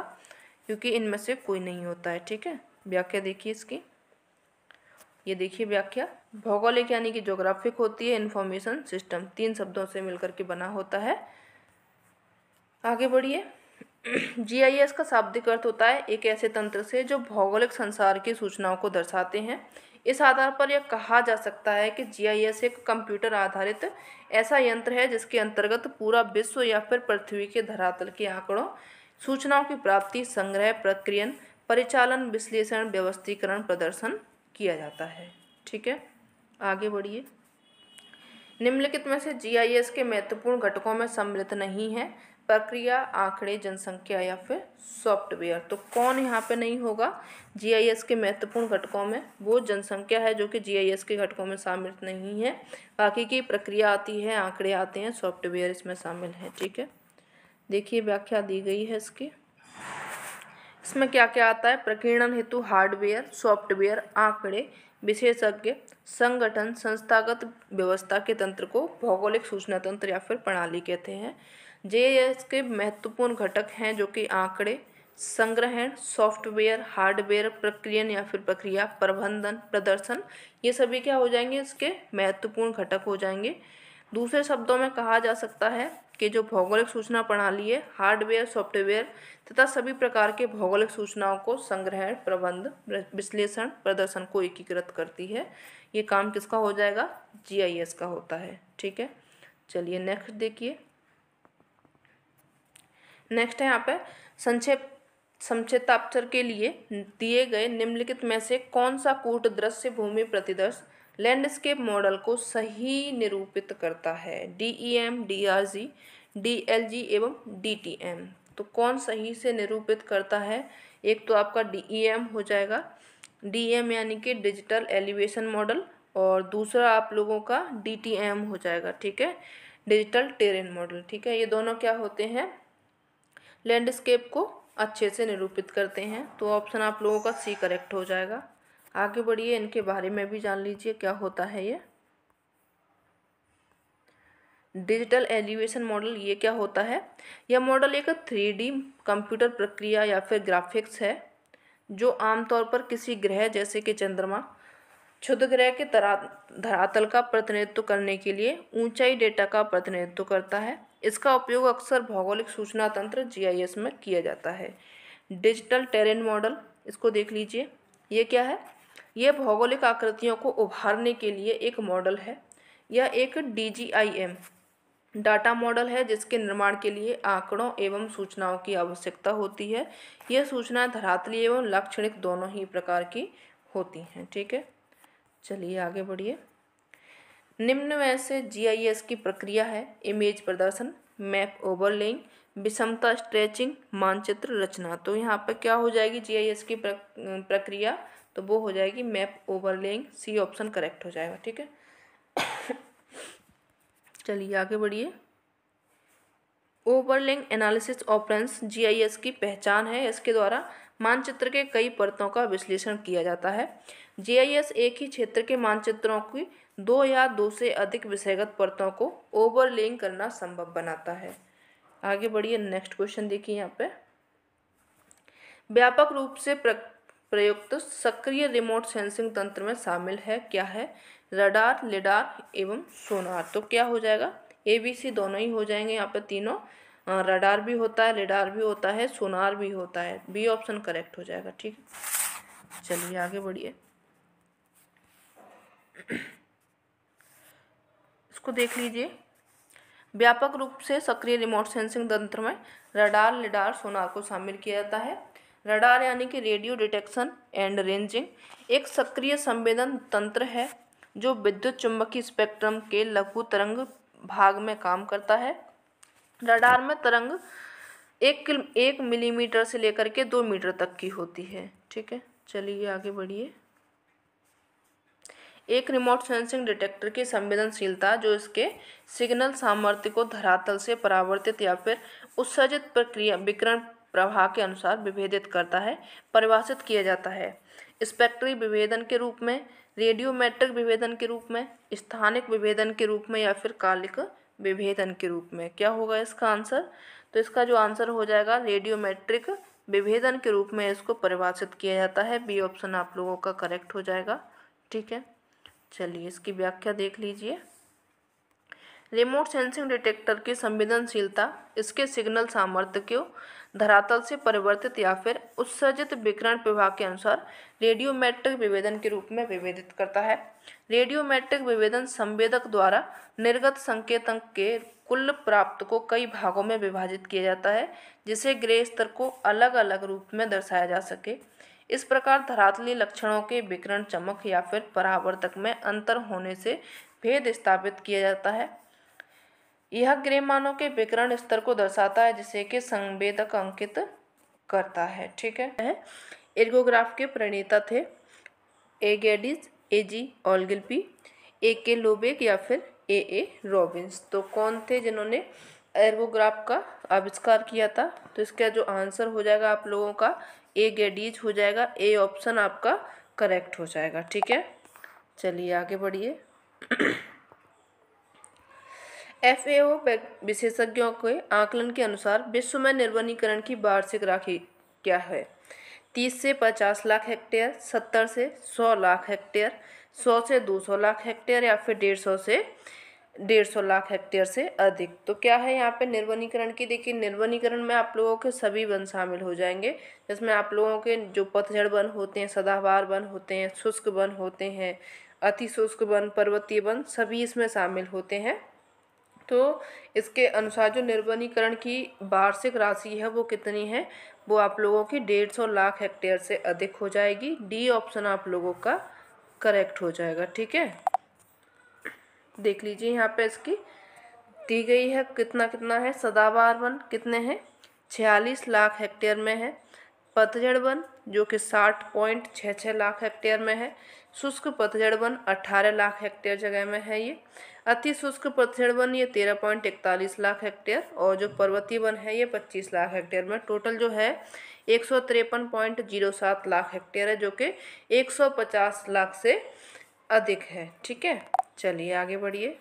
क्योंकि इनमें से कोई नहीं होता है ठीक है व्याख्या देखिए इसकी ये देखिए व्याख्या भौगोलिक यानी कि जोग्राफिक होती है इन्फॉर्मेशन सिस्टम तीन शब्दों से मिलकर के बना होता है आगे बढ़िए जीआईएस का शाब्दिक अर्थ होता है एक ऐसे तंत्र से जो भौगोलिक संसार की सूचनाओं को दर्शाते हैं इस आधार पर यह कहा जा सकता है कि जीआईएस एक कंप्यूटर आधारित ऐसा यंत्र है जिसके अंतर्गत पूरा विश्व या फिर पृथ्वी के धरातल के आंकड़ों सूचनाओं की प्राप्ति संग्रह प्रक्रियन परिचालन विश्लेषण व्यवस्थीकरण प्रदर्शन किया जाता है ठीक है आगे बढ़िए निम्नलिखित में से जीआईएस के महत्वपूर्ण घटकों में सम्मिलित नहीं है प्रक्रिया आंकड़े जनसंख्या या फिर सॉफ्टवेयर तो कौन यहाँ पे नहीं होगा जीआईएस के महत्वपूर्ण घटकों में वो जनसंख्या है जो कि जीआईएस के घटकों में शामिल नहीं है बाकी की प्रक्रिया आती है आंकड़े आते हैं सॉफ्टवेयर इसमें शामिल है ठीक है देखिए व्याख्या दी गई है इसकी इसमें क्या क्या आता है प्रकीर्णन हेतु हार्डवेयर सॉफ्टवेयर आंकड़े विशेषज्ञ संगठन संस्थागत व्यवस्था के तंत्र को भौगोलिक सूचना तंत्र या फिर प्रणाली कहते हैं जे के महत्वपूर्ण घटक हैं जो कि आंकड़े संग्रहण सॉफ्टवेयर हार्डवेयर प्रक्रियन या फिर प्रक्रिया प्रबंधन प्रदर्शन ये सभी क्या हो जाएंगे इसके महत्वपूर्ण घटक हो जाएंगे दूसरे शब्दों में कहा जा सकता है कि जो भौगोलिक सूचना प्रणाली है हार्डवेयर सॉफ्टवेयर तथा सभी प्रकार के भौगोलिक सूचनाओं को संग्रहण प्रबंध विश्लेषण प्रदर्शन को एकीकृत करती है ये काम किसका हो जाएगा जी का होता है ठीक है चलिए नेक्स्ट देखिए नेक्स्ट है यहाँ पे संक्षेप संक्षेपाक्षर के लिए दिए गए निम्नलिखित में से कौन सा कूट दृश्य भूमि प्रतिदर्श लैंडस्केप मॉडल को सही निरूपित करता है D E M D R G D L G एवं डी टी एम तो कौन सही से निरूपित करता है एक तो आपका डी ई एम हो जाएगा डी एम e यानी कि डिजिटल एलिवेशन मॉडल और दूसरा आप लोगों का डी टी एम हो जाएगा ठीक है डिजिटल टेरेन मॉडल ठीक है ये दोनों क्या होते हैं लैंडस्केप को अच्छे से निरूपित करते हैं तो ऑप्शन आप लोगों का सी करेक्ट हो जाएगा आगे बढ़िए इनके बारे में भी जान लीजिए क्या होता है ये डिजिटल एलिवेशन मॉडल ये क्या होता है यह मॉडल एक थ्री डी कंप्यूटर प्रक्रिया या फिर ग्राफिक्स है जो आमतौर पर किसी ग्रह जैसे कि चंद्रमा क्षुद्र ग्रह के तरा धरातल का प्रतिनिधित्व करने के लिए ऊंचाई डेटा का प्रतिनिधित्व करता है इसका उपयोग अक्सर भौगोलिक सूचना तंत्र जी में किया जाता है डिजिटल टेरेन मॉडल इसको देख लीजिए ये क्या है ये भौगोलिक आकृतियों को उभारने के लिए एक मॉडल है यह एक डी डाटा मॉडल है जिसके निर्माण के लिए आंकड़ों एवं सूचनाओं की आवश्यकता होती है यह सूचना धरातली एवं लाक्षणिक दोनों ही प्रकार की होती हैं ठीक है चलिए आगे बढ़िए निम्न में से जीआईएस की प्रक्रिया है इमेज प्रदर्शन मैप ओवरलेइंग विषमता स्ट्रेचिंग मानचित्र रचना तो यहाँ पर क्या हो जाएगी जीआईएस की प्रक्रिया तो वो हो जाएगी map overlaying C option correct हो जाएगा ठीक है *coughs* चलिए आगे बढ़िए ओवरलेइंग एनालिसिस ऑपरेंस जीआईएस की पहचान है इसके द्वारा मानचित्र के कई परतों का विश्लेषण किया जाता है जीआईएस एक ही क्षेत्र के मानचित्रों की दो या दो से अधिक विषयगत परतों को ओवरलेइंग करना संभव बनाता है आगे बढ़िए नेक्स्ट क्वेश्चन देखिए यहाँ पे व्यापक रूप से प्रयुक्त सक्रिय रिमोट सेंसिंग तंत्र में शामिल है क्या है रडार लिडार एवं सोनार तो क्या हो जाएगा ए बी सी दोनों ही हो जाएंगे यहाँ पे तीनों रडार भी होता है लेडार भी होता है सोनार भी होता है बी ऑप्शन करेक्ट हो जाएगा ठीक है चलिए आगे बढ़िए इसको देख लीजिए व्यापक रूप से सक्रिय रिमोट सेंसिंग तंत्र में रडार लिडार सोनार को शामिल किया जाता है रडार यानी कि रेडियो डिटेक्शन एंड रेंजिंग एक सक्रिय संवेदन तंत्र है जो विद्युत चुंबकीय स्पेक्ट्रम के लघु तरंग भाग में काम करता है रडार में तरंग एक किल एक मिलीमीटर से लेकर के दो मीटर तक की होती है ठीक है चलिए आगे बढ़िए एक रिमोट सेंसिंग डिटेक्टर की संवेदनशीलता जो इसके सिग्नल सामर्थ्य को धरातल से परावर्तित या फिर उत्सर्जित प्रक्रिया विकरण प्रवाह के अनुसार विभेदित करता है परिभाषित किया जाता है स्पेक्ट्री विभेदन के रूप में रेडियोमेट्रिक विभेदन के रूप में स्थानिक विभेदन के रूप में या फिर कालिक विभेदन के रूप में क्या होगा इसका आंसर तो इसका जो आंसर हो जाएगा रेडियोमेट्रिक विभेदन के रूप में इसको परिभाषित किया जाता है बी ऑप्शन आप लोगों का करेक्ट हो जाएगा ठीक है चलिए इसकी व्याख्या देख लीजिए रिमोट सेंसिंग डिटेक्टर की संवेदनशीलता इसके सिग्नल सामर्थ्य को धरातल से परिवर्तित या फिर उत्सर्जित विकरण प्रभाव के अनुसार रेडियोमेट्रिक विभेदन के रूप में विभेदित करता है रेडियोमेट्रिक विभेदन संवेदक द्वारा निर्गत संकेतंक के कुल प्राप्त को कई भागों में विभाजित किया जाता है जिसे ग्रे स्तर को अलग अलग रूप में दर्शाया जा सके इस प्रकार धरातली लक्षणों के विकरण चमक या फिर परावर्तक में अंतर होने से भेद स्थापित किया जाता है यह ग्रेमानों के विकरण स्तर को दर्शाता है जिसे कि संवेदक अंकित करता है ठीक है एर्गोग्राफ के प्रणेता थे एगेडिज एजी ऑलगिल्पी ए के लोबेक या फिर ए ए रॉबिन्स तो कौन थे जिन्होंने एर्गोग्राफ का आविष्कार किया था तो इसका जो आंसर हो जाएगा आप लोगों का ए गेडीज हो जाएगा ए ऑप्शन आपका करेक्ट हो जाएगा ठीक है चलिए आगे बढ़िए एफ ए ओ विशेषज्ञों के आकलन के अनुसार विश्व में निर्वनीकरण की वार्षिक राखी क्या है तीस से पचास लाख हेक्टेयर सत्तर से सौ लाख हेक्टेयर सौ से दो सौ लाख हेक्टेयर या फिर डेढ़ सौ से डेढ़ सौ लाख हेक्टेयर से अधिक तो क्या है यहाँ पे निर्वनीकरण की देखिए निर्वनीकरण में आप लोगों के सभी वन शामिल हो जाएंगे जिसमें आप लोगों के जो पतझड़ वन होते हैं सदाबहार वन होते हैं शुष्क वन होते हैं अति शुष्क वन पर्वतीय वन सभी इसमें शामिल होते हैं तो इसके अनुसार जो निर्वनीकरण की वार्षिक राशि है वो कितनी है वो आप लोगों की डेढ़ सौ लाख हेक्टेयर से अधिक हो जाएगी डी ऑप्शन आप लोगों का करेक्ट हो जाएगा ठीक है देख लीजिए यहाँ पे इसकी दी गई है कितना कितना है सदाबार वन कितने हैं छियालीस लाख हेक्टेयर में है पतझड़ वन जो कि साठ पॉइंट छः छः लाख हेक्टेयर में है शुष्क पतझड़ वन अट्ठारह लाख हेक्टेयर जगह में है ये अति शुष्क पतझड़ वन ये तेरह पॉइंट इकतालीस लाख हेक्टेयर और जो पर्वतीय वन है ये पच्चीस लाख हेक्टेयर में टोटल जो है एक सौ तिरपन पॉइंट जीरो सात लाख हेक्टेयर है जो कि एक सौ पचास लाख से अधिक है ठीक है चलिए आगे बढ़िए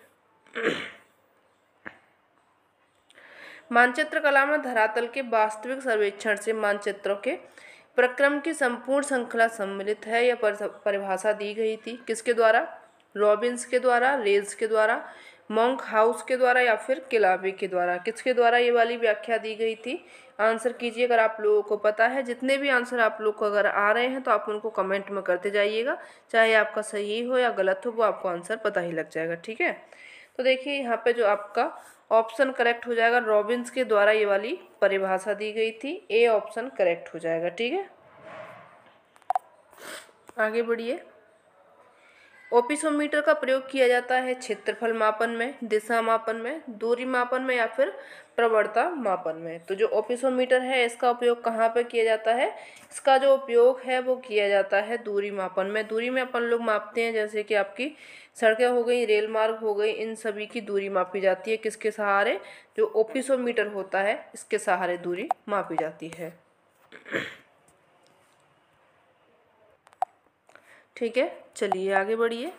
मानचित्र कला में धरातल के वास्तविक सर्वेक्षण से मानचित्रों के प्रक्रम की संपूर्ण श्रृंखला सम्मिलित है या परिभाषा दी गई थी किसके द्वारा रॉबिन्स के द्वारा रेल्स के द्वारा मॉन्क हाउस के द्वारा या फिर किलाबे के द्वारा किसके द्वारा ये वाली व्याख्या दी गई थी आंसर कीजिए अगर आप लोगों को पता है जितने भी आंसर आप लोग को अगर आ रहे हैं तो आप उनको कमेंट में करते जाइएगा चाहे आपका सही हो या गलत हो वो आपको आंसर पता ही लग जाएगा ठीक है तो देखिए यहाँ पे जो आपका ऑप्शन करेक्ट हो जाएगा रॉबिन्स के द्वारा ये वाली परिभाषा दी गई थी ए ऑप्शन करेक्ट हो जाएगा ठीक है आगे बढ़िए ओपिसोमीटर का प्रयोग किया जाता है क्षेत्रफल मापन में दिशा मापन में दूरी मापन में या फिर प्रवणता मापन में तो जो ओपिसोमीटर है इसका उपयोग कहाँ पर किया जाता है इसका जो उपयोग है वो किया जाता है दूरी मापन में दूरी में अपन लोग मापते हैं जैसे कि आपकी सड़कें हो गई रेल मार्ग हो गई इन सभी की दूरी मापी जाती है किसके सहारे जो ओपिसोमीटर होता है इसके सहारे दूरी मापी जाती है ठीक है चलिए आगे बढ़िए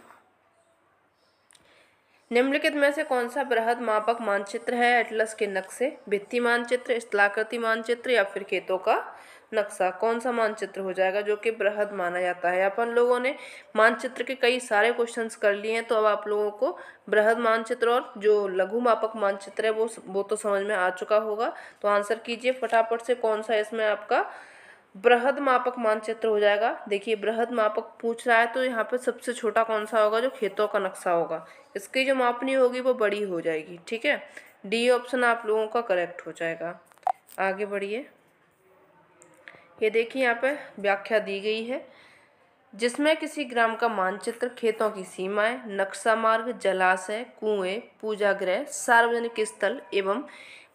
निम्नलिखित में से कौन सा बृहद मापक मानचित्र है एटलस के नक्शे भित्ती मानचित्र स्थलाकृति मानचित्र या फिर खेतों का नक्शा कौन सा मानचित्र हो जाएगा जो कि बृहद माना जाता है अपन लोगों ने मानचित्र के कई सारे क्वेश्चंस कर लिए हैं तो अब आप लोगों को बृहद मानचित्र और जो लघु मापक मानचित्र है वो वो तो समझ में आ चुका होगा तो आंसर कीजिए फटाफट से कौन सा इसमें आपका बृहद मापक मानचित्र हो जाएगा देखिए बृहद मापक पूछ रहा है तो यहाँ पर सबसे छोटा कौन सा होगा जो खेतों का नक्शा होगा इसकी जो मापनी होगी वो बड़ी हो जाएगी ठीक है डी ऑप्शन आप लोगों का करेक्ट हो जाएगा आगे बढ़िए ये देखिए यहाँ पे व्याख्या दी गई है जिसमें किसी ग्राम का मानचित्र खेतों की सीमाएं नक्शा मार्ग जलाशय कुएं पूजा गृह सार्वजनिक स्थल एवं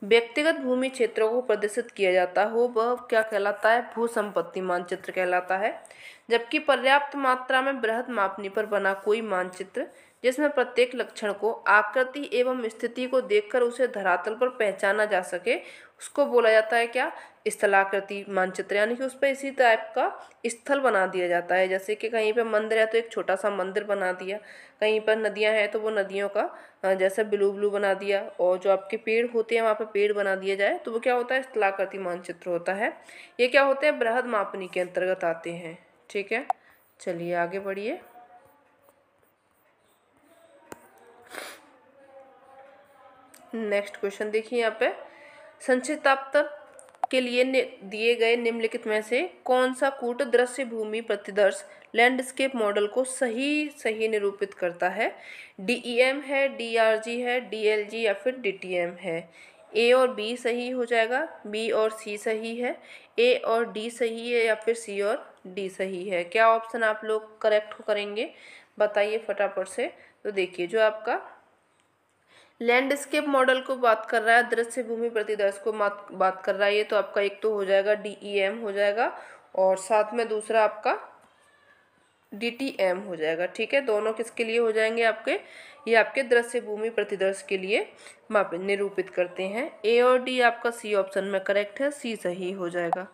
व्यक्तिगत भूमि क्षेत्रों को प्रदर्शित किया जाता हो वह क्या कहलाता है भू संपत्ति मानचित्र कहलाता है जबकि पर्याप्त मात्रा में बृहद मापनी पर बना कोई मानचित्र जिसमें प्रत्येक लक्षण को आकृति एवं स्थिति को देखकर उसे धरातल पर पहचाना जा सके उसको बोला जाता है क्या स्थलाकृति मानचित्र यानी कि उस पर इसी टाइप का स्थल बना दिया जाता है जैसे कि कहीं पर मंदिर है तो एक छोटा सा मंदिर बना दिया कहीं पर नदियां हैं तो वो नदियों का जैसे ब्लू ब्लू बना दिया और जो आपके पेड़ होते हैं वहाँ पर पेड़ बना दिया जाए तो वो क्या होता है स्थलाकृति मानचित्र होता है ये क्या होते हैं बृहद मापनी के अंतर्गत आते हैं ठीक है चलिए आगे बढ़िए नेक्स्ट क्वेश्चन देखिए यहाँ पे संचित के लिए दिए गए निम्नलिखित में से कौन सा कूट दृश्य भूमि प्रतिदर्श लैंडस्केप मॉडल को सही सही निरूपित करता है डी e है डी है डी या फिर डी है ए और बी सही हो जाएगा बी और सी सही है ए और डी सही है या फिर सी और डी सही है क्या ऑप्शन आप लोग करेक्ट करेंगे बताइए फटाफट से तो देखिए जो आपका लैंडस्केप मॉडल को बात कर रहा है दृश्य भूमि प्रतिदर्श को बात कर रहा है ये तो आपका एक तो हो जाएगा डीईएम e हो जाएगा और साथ में दूसरा आपका डीटीएम हो जाएगा ठीक है दोनों किसके लिए हो जाएंगे आपके ये आपके दृश्य भूमि प्रतिदर्श के लिए माप निरूपित करते हैं ए और डी आपका सी ऑप्शन में करेक्ट है सी सही हो जाएगा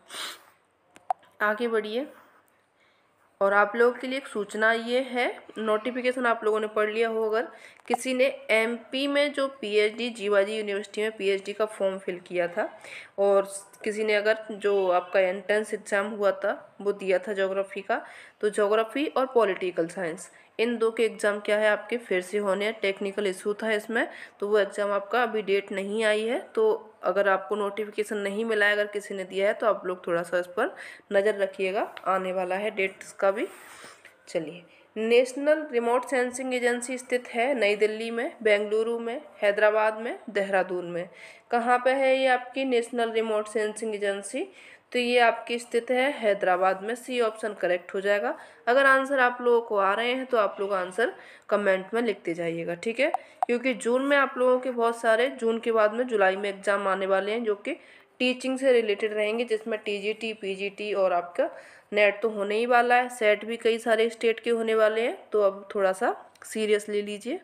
आगे बढ़िए और आप लोगों के लिए एक सूचना ये है नोटिफिकेशन आप लोगों ने पढ़ लिया हो अगर किसी ने एमपी में जो पीएचडी जीवाजी यूनिवर्सिटी में पीएचडी का फॉर्म फिल किया था और किसी ने अगर जो आपका एंट्रेंस एग्ज़ाम हुआ था वो दिया था जोग्राफ़ी का तो जोग्राफ़ी और पॉलिटिकल साइंस इन दो के एग्ज़ाम क्या है आपके फिर से होने हैं टेक्निकल इशू था इसमें तो वो एग्ज़ाम आपका अभी डेट नहीं आई है तो अगर आपको नोटिफिकेशन नहीं मिला है अगर किसी ने दिया है तो आप लोग थोड़ा सा इस पर नज़र रखिएगा आने वाला है डेट्स का भी चलिए नेशनल रिमोट सेंसिंग एजेंसी स्थित है नई दिल्ली में बेंगलुरु में हैदराबाद में देहरादून में कहाँ पे है ये आपकी नेशनल रिमोट सेंसिंग एजेंसी तो ये आपकी स्थित है हैदराबाद में सी ऑप्शन करेक्ट हो जाएगा अगर आंसर आप लोगों को आ रहे हैं तो आप लोग आंसर कमेंट में लिखते जाइएगा ठीक है क्योंकि जून में आप लोगों के बहुत सारे जून के बाद में जुलाई में एग्ज़ाम आने वाले हैं जो कि टीचिंग से रिलेटेड रहेंगे जिसमें टीजीटी पीजीटी और आपका नेट तो होने ही वाला है सेट भी कई सारे स्टेट के होने वाले हैं तो अब थोड़ा सा सीरियस ले लीजिए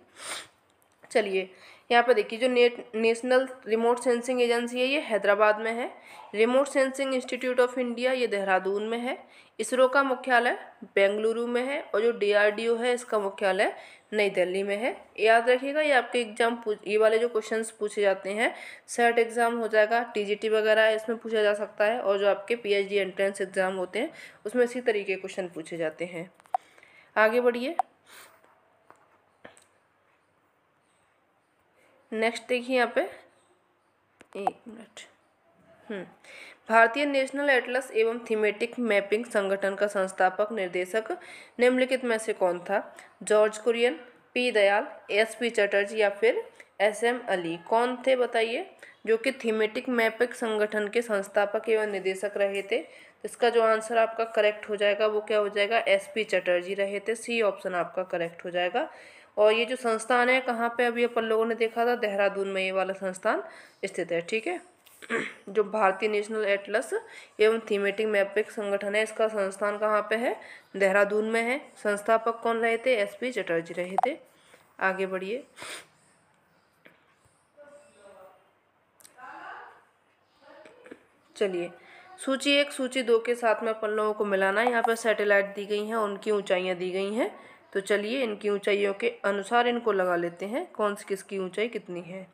चलिए यहाँ पर देखिए जो ने, नेशनल रिमोट सेंसिंग एजेंसी है ये हैदराबाद में है remote sensing institute of India ये देहरादून में है इसरो का मुख्यालय बेंगलुरु में है और जो डीआरडीओ है इसका मुख्यालय नई दिल्ली में है याद रखिएगा ये आपके एग्जाम ये वाले जो क्वेश्चन पूछे जाते हैं सेट एग्ज़ाम हो जाएगा टी वगैरह इसमें पूछा जा सकता है और जो आपके पी एंट्रेंस एग्ज़ाम होते हैं उसमें इसी तरीके क्वेश्चन पूछे जाते हैं आगे बढ़िए नेक्स्ट देखिए यहाँ पे एक मिनट हम्म। भारतीय नेशनल एटलस एवं थीमेटिक मैपिंग संगठन का संस्थापक निर्देशक निम्नलिखित में से कौन था George Kurian P Dayal S P Chatterjee या फिर एस एम अली कौन थे बताइए जो कि थीमेटिक मैपिंग संगठन के संस्थापक एवं निदेशक रहे थे इसका जो आंसर आपका करेक्ट हो जाएगा वो क्या हो जाएगा एस पी चटर्जी रहे थे सी ऑप्शन आपका करेक्ट हो जाएगा और ये जो संस्थान है कहाँ पे अभी अपन लोगों ने देखा था देहरादून में ये वाला संस्थान स्थित है ठीक है *clears throat* जो भारतीय नेशनल एटलस एवं थीमेटिक मैपिक संगठन है इसका संस्थान कहाँ पे है देहरादून में है संस्थापक कौन रहे थे एस पी चटर्जी रहे थे आगे बढ़िए चलिए सूची एक सूची दो के साथ में अपन लोगों को मिलाना है यहाँ पर सैटेलाइट दी गई हैं उनकी ऊंचाइयाँ दी गई हैं तो चलिए इनकी ऊंचाइयों के अनुसार इनको लगा लेते हैं कौन सी किसकी ऊंचाई कितनी है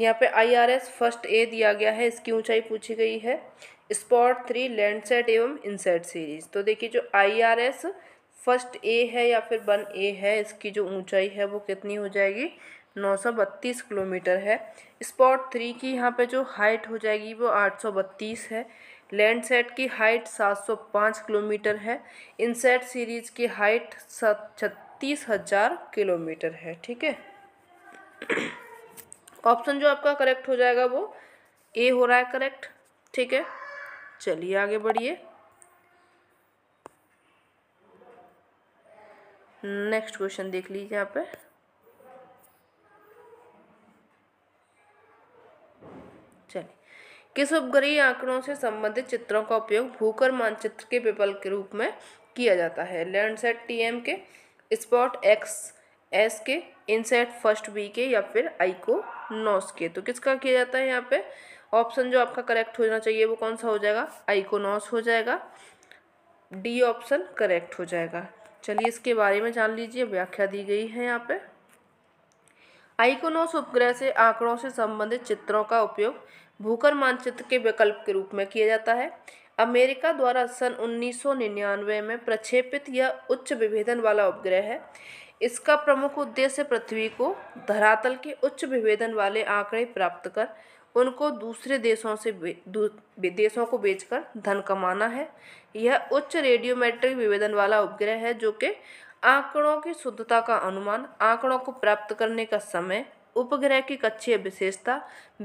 यहाँ पे आईआरएस फर्स्ट ए दिया गया है इसकी ऊंचाई पूछी गई है स्पॉट थ्री लैंड सेट एवं इनसेट सीरीज तो देखिए जो आईआरएस फर्स्ट ए है या फिर वन ए है इसकी जो ऊंचाई है वो कितनी हो जाएगी नौ सौ बत्तीस किलोमीटर है स्पॉट थ्री की यहाँ पे जो हाइट हो जाएगी वो आठ सौ बत्तीस है लैंडसेट की हाइट 705 किलोमीटर है इनसेट सीरीज की हाइट छत्तीस हज़ार किलोमीटर है ठीक है ऑप्शन जो आपका करेक्ट हो जाएगा वो ए हो रहा है करेक्ट ठीक है चलिए आगे बढ़िए नेक्स्ट क्वेश्चन देख लीजिए यहाँ पे किस उपग्रही आंकड़ों से संबंधित चित्रों का उपयोग भूकर मानचित्र के विपल के रूप में किया जाता है लैंडसेट टी एम के स्पॉट एक्स एस के इनसेट फर्स्ट बी के या फिर आईको नोस के तो किसका किया जाता है यहाँ पे ऑप्शन जो आपका करेक्ट होना चाहिए वो कौन सा हो जाएगा आइकोनॉस हो जाएगा डी ऑप्शन करेक्ट हो जाएगा चलिए इसके बारे में जान लीजिए व्याख्या दी गई है यहाँ पे आइकोनॉस उपग्रह से आंकड़ों से संबंधित चित्रों का उपयोग भूकर मानचित्र के विकल्प के रूप में किया जाता है अमेरिका द्वारा सन 1999 में प्रक्षेपित यह उच्च विभेदन वाला उपग्रह है इसका प्रमुख उद्देश्य पृथ्वी को धरातल के उच्च विभेदन वाले आंकड़े प्राप्त कर उनको दूसरे देशों से देशों को बेचकर धन कमाना है यह उच्च रेडियोमेट्रिक विभेदन वाला उपग्रह है जो कि आंकड़ों की शुद्धता का अनुमान आंकड़ों को प्राप्त करने का समय उपग्रह की कक्षीय विशेषता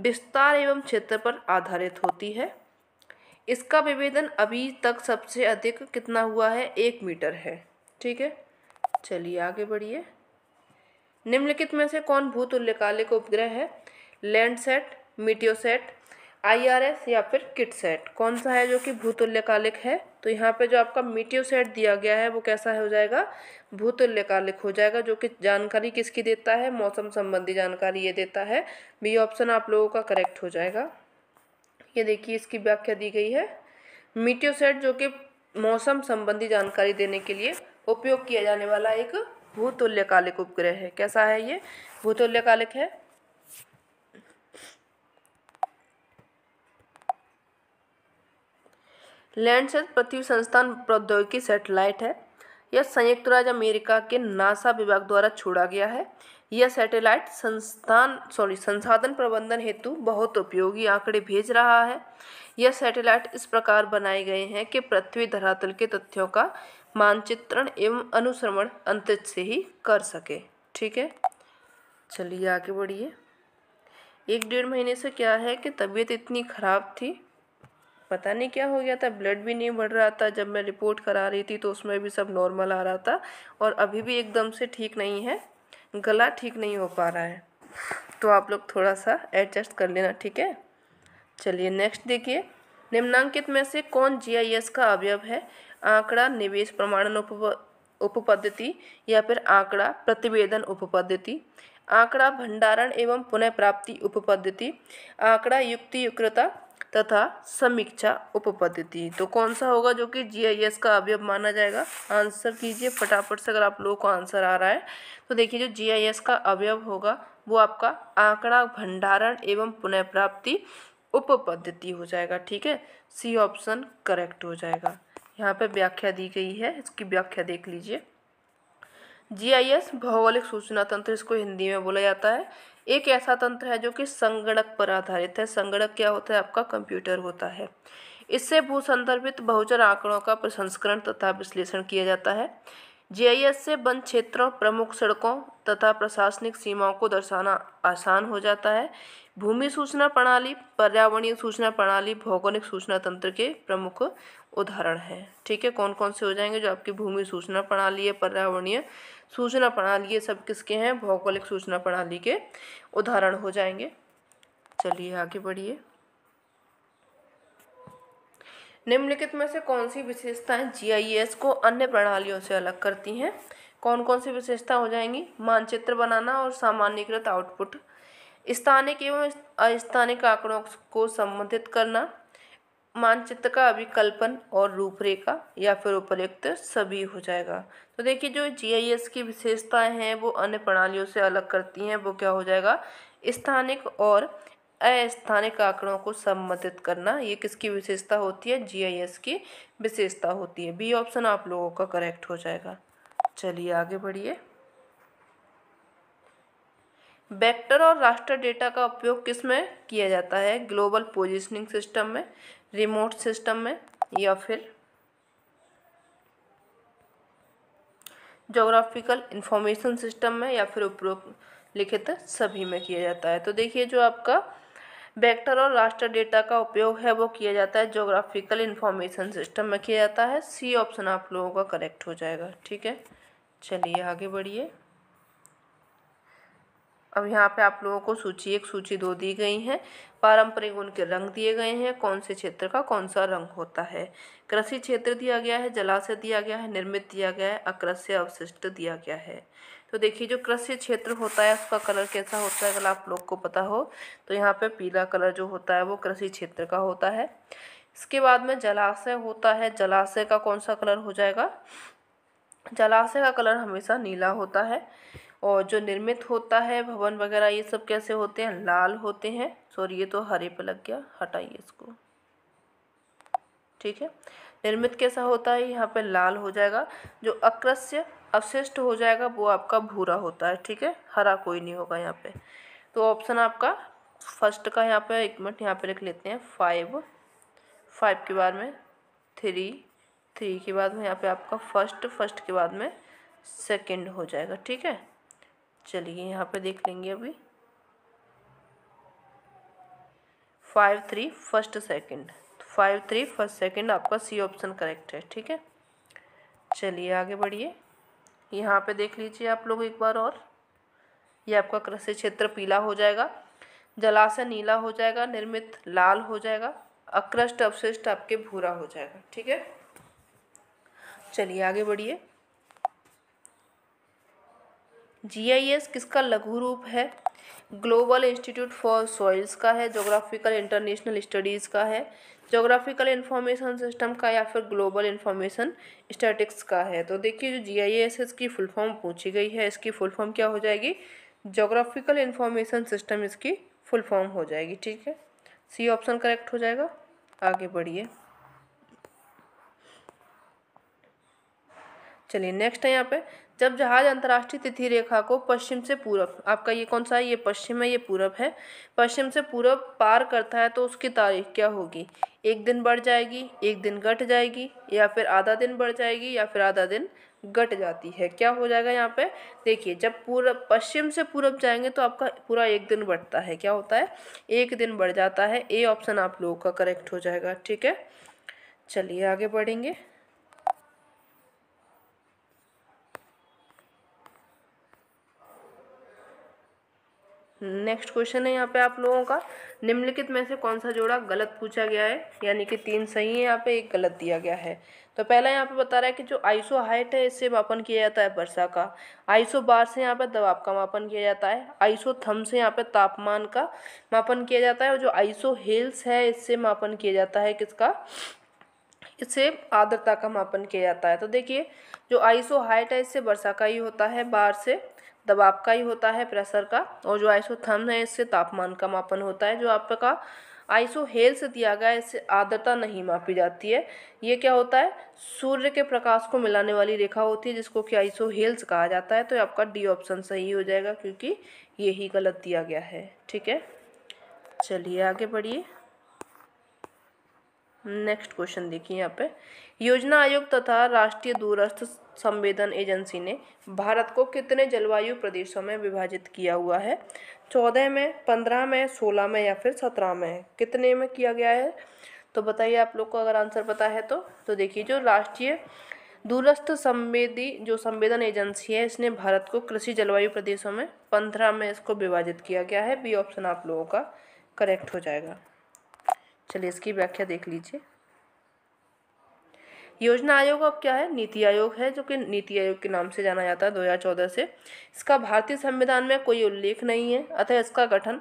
विस्तार एवं क्षेत्र पर आधारित होती है इसका विभेदन अभी तक सबसे अधिक कितना हुआ है एक मीटर है ठीक है चलिए आगे बढ़िए निम्नलिखित में से कौन भूत उल्लेखालय उपग्रह है लैंडसेट मीटियोसेट आईआरएस या फिर किट सेट कौन सा है जो कि भूतुल्यकालिक है तो यहाँ पे जो आपका मीटियो सेट दिया गया है वो कैसा हो जाएगा भूतुल्यकालिक हो जाएगा जो कि जानकारी किसकी देता है मौसम संबंधी जानकारी ये देता है बी ऑप्शन आप लोगों का करेक्ट हो जाएगा ये देखिए इसकी व्याख्या दी गई है मीटियो सेट जो कि मौसम संबंधी जानकारी देने के लिए उपयोग किया जाने वाला एक भूतुल्यकालिक उपग्रह है कैसा है ये भूतुल्यकालिक है सेट पृथ्वी संस्थान प्रौद्योगिकी सैटेलाइट है यह संयुक्त राज्य अमेरिका के नासा विभाग द्वारा छोड़ा गया है यह सैटेलाइट संस्थान सॉरी संसाधन प्रबंधन हेतु बहुत उपयोगी आंकड़े भेज रहा है यह सैटेलाइट इस प्रकार बनाए गए हैं कि पृथ्वी धरातल के तथ्यों का मानचित्रण एवं अनुश्रवण अंतरिक्ष से ही कर सके ठीक है चलिए आगे बढ़िए एक डेढ़ महीने से क्या है कि तबीयत इतनी ख़राब थी पता नहीं क्या हो गया था ब्लड भी नहीं बढ़ रहा था जब मैं रिपोर्ट करा रही थी तो उसमें भी सब नॉर्मल आ रहा था और अभी भी एकदम से ठीक नहीं है गला ठीक नहीं हो पा रहा है तो आप लोग थोड़ा सा एडजस्ट कर लेना ठीक है चलिए नेक्स्ट देखिए निम्नांकित में से कौन जीआईएस का अवयव है आंकड़ा निवेश प्रमाणन उप उपपद्धति या फिर आंकड़ा प्रतिवेदन उपपद्धति आंकड़ा भंडारण एवं पुनः प्राप्ति उपपद्धति आंकड़ा युक्ति युक्रता तथा समीक्षा उपपद्धति तो कौन सा होगा जो कि जीआईएस का अवयव माना जाएगा आंसर कीजिए फटाफट से अगर आप लोगों को आंसर आ रहा है तो देखिए जो जीआईएस का अवयव होगा वो आपका आंकड़ा भंडारण एवं पुनः प्राप्ति उप पद्धति हो जाएगा ठीक है सी ऑप्शन करेक्ट हो जाएगा यहाँ पे व्याख्या दी गई है इसकी व्याख्या देख लीजिए जीआईएस भौगोलिक सूचना तंत्र इसको हिंदी में बोला जाता है एक ऐसा तंत्र है जो कि संगणक पर आधारित है संगणक क्या होता है आपका कंप्यूटर होता है इससे भूसंदर्भित बहुचर आंकड़ों का प्रसंस्करण तथा विश्लेषण किया जाता है जीआईएस से वन क्षेत्रों प्रमुख सड़कों तथा प्रशासनिक सीमाओं को दर्शाना आसान हो जाता है भूमि सूचना प्रणाली पर्यावरणीय सूचना प्रणाली भौगोलिक सूचना तंत्र के प्रमुख उदाहरण हैं ठीक है कौन कौन से हो जाएंगे जो आपकी भूमि सूचना प्रणाली है पर्यावरणीय सूचना प्रणाली ये सब किसके हैं भौगोलिक सूचना प्रणाली के उदाहरण हो जाएंगे चलिए आगे बढ़िए निम्नलिखित में से कौन सी विशेषताएं जीआईएस को अन्य प्रणालियों से अलग करती हैं कौन कौन सी विशेषता हो जाएंगी मानचित्र बनाना और सामान्यकृत आउटपुट स्थानिक एवं अस्थानिक आंकड़ों को संबंधित करना मानचित्र का अभिकल्पन और रूपरेखा या फिर उपयुक्त सभी हो जाएगा तो देखिए जो जीआईएस की विशेषताएं हैं वो अन्य प्रणालियों से अलग करती हैं वो क्या हो जाएगा स्थानिक और अस्थानिक आंकड़ों को संबंधित करना ये किसकी विशेषता होती है जीआईएस की विशेषता होती है बी ऑप्शन आप लोगों का करेक्ट हो जाएगा चलिए आगे बढ़िए वेक्टर और राष्ट्र डेटा का उपयोग किस में किया जाता है ग्लोबल पोजिशनिंग सिस्टम में रिमोट सिस्टम में या फिर जोग्राफिकल इंफॉर्मेशन सिस्टम में या फिर उपयोग लिखित सभी में किया जाता है तो देखिए जो आपका वेक्टर और राष्ट्र डेटा का उपयोग है वो किया जाता है जोग्राफिकल इंफॉर्मेशन सिस्टम में किया जाता है सी ऑप्शन आप लोगों का करेक्ट हो जाएगा ठीक है चलिए आगे बढ़िए अब यहाँ पे आप लोगों को सूची एक सूची दो दी गई हैं पारंपरिक उनके रंग दिए गए हैं कौन से क्षेत्र का कौन सा रंग होता है कृषि क्षेत्र दिया गया है जलाशय दिया गया है निर्मित दिया गया है अकृष्य अवशिष्ट दिया गया है तो देखिए जो कृषि क्षेत्र होता है उसका कलर कैसा होता है अगर आप लोग को पता हो तो यहाँ पे पीला कलर जो होता है वो कृषि क्षेत्र का होता है इसके बाद में जलाशय होता है जलाशय का कौन सा कलर हो जाएगा जलाशय का कलर हमेशा नीला होता है और जो निर्मित होता है भवन वगैरह ये सब कैसे होते हैं लाल होते हैं सॉरी ये तो हरे पर लग गया हटाइए इसको ठीक है निर्मित कैसा होता है यहाँ पे लाल हो जाएगा जो अक्रस्य अवशिष्ट हो जाएगा वो आपका भूरा होता है ठीक है हरा कोई नहीं होगा यहाँ पे तो ऑप्शन आपका फर्स्ट का यहाँ पे एक मिनट यहाँ पे लिख लेते हैं फाइव फाइव के बाद में थ्री थ्री के बाद में यहाँ पे आपका फर्स्ट फर्स्ट के बाद में सेकंड हो जाएगा ठीक है चलिए यहाँ पे देख लेंगे अभी five three first second five three first second आपका सी ऑप्शन करेक्ट है ठीक है चलिए आगे बढ़िए यहाँ पे देख लीजिए आप लोग एक बार और ये आपका कृषि क्षेत्र पीला हो जाएगा जलाशय नीला हो जाएगा निर्मित लाल हो जाएगा अक्रष्ट अवशिष्ट आपके भूरा हो जाएगा ठीक है चलिए आगे बढ़िए जीआईएस किसका लघु रूप है ग्लोबल इंस्टीट्यूट फॉर सॉइल्स का है जोग्राफिकल इंटरनेशनल स्टडीज़ का है जोग्राफिकल इंफॉर्मेशन सिस्टम का या फिर ग्लोबल इंफॉर्मेशन स्टैटिक्स का है तो देखिए जो जी आई एस इसकी फुल फॉर्म पूछी गई है इसकी फुल फॉर्म क्या हो जाएगी जोग्राफिकल इंफॉर्मेशन सिस्टम इसकी फुल फॉर्म हो जाएगी ठीक है सी ऑप्शन करेक्ट हो जाएगा आगे बढ़िए चलिए नेक्स्ट है यहाँ पे जब जहाज अंतर्राष्ट्रीय तिथि रेखा को पश्चिम से पूरब आपका ये कौन सा है ये पश्चिम है ये पूरब है पश्चिम से पूरब पार करता है तो उसकी तारीख क्या होगी एक दिन बढ़ जाएगी एक दिन घट जाएगी या फिर आधा दिन बढ़ जाएगी या फिर आधा दिन घट जाती है क्या हो जाएगा यहाँ पे देखिए जब पूरा पश्चिम से पूरब जाएंगे तो आपका पूरा एक दिन बढ़ता है क्या होता है एक दिन बढ़ जाता है ए ऑप्शन आप लोगों का करेक्ट हो जाएगा ठीक है चलिए आगे बढ़ेंगे नेक्स्ट क्वेश्चन है यहाँ पे आप लोगों का निम्नलिखित में से कौन सा जोड़ा गलत पूछा गया है यानी कि तीन सही है यहाँ पे एक गलत दिया गया है तो पहला यहाँ पे बता रहा है कि जो आइसो हाइट है इससे मापन किया जाता है वर्षा का आइसो बार से यहाँ पे दबाव का मापन किया जाता है आइसो थम से यहाँ पे तापमान का मापन किया जाता है और जो आइसो हिल्स है इससे मापन किया जाता है किसका इससे आर्द्रता का मापन किया जाता है तो देखिए जो आइसो हाइट है इससे वर्षा का ही होता है बार से दबाव का ही होता है प्रेशर का और जो आइसोथर्म है इससे तापमान का मापन होता है जो आपका आइसो हेल से दिया गया है इससे आर्द्रता नहीं मापी जाती है ये क्या होता है सूर्य के प्रकाश को मिलाने वाली रेखा होती है जिसको कि आइसो हेल्स कहा जाता है तो आपका डी ऑप्शन सही हो जाएगा क्योंकि यही गलत दिया गया है ठीक है चलिए आगे बढ़िए नेक्स्ट क्वेश्चन देखिए यहाँ पे योजना आयोग तथा राष्ट्रीय दूरस्थ संवेदन एजेंसी ने भारत को कितने जलवायु प्रदेशों में विभाजित किया हुआ है चौदह में पंद्रह में सोलह में या फिर सत्रह में कितने में किया गया है तो बताइए आप लोग को अगर आंसर पता है तो तो देखिए जो राष्ट्रीय दूरस्थ संवेदी जो संवेदन एजेंसी है इसने भारत को कृषि जलवायु प्रदेशों में पंद्रह में इसको विभाजित किया गया है बी ऑप्शन आप लोगों का करेक्ट हो जाएगा चलिए इसकी व्याख्या देख लीजिए योजना आयोग अब क्या है नीति आयोग है जो कि नीति आयोग के नाम से जाना जाता है दो हजार चौदह से इसका भारतीय संविधान में कोई उल्लेख नहीं है अतः इसका गठन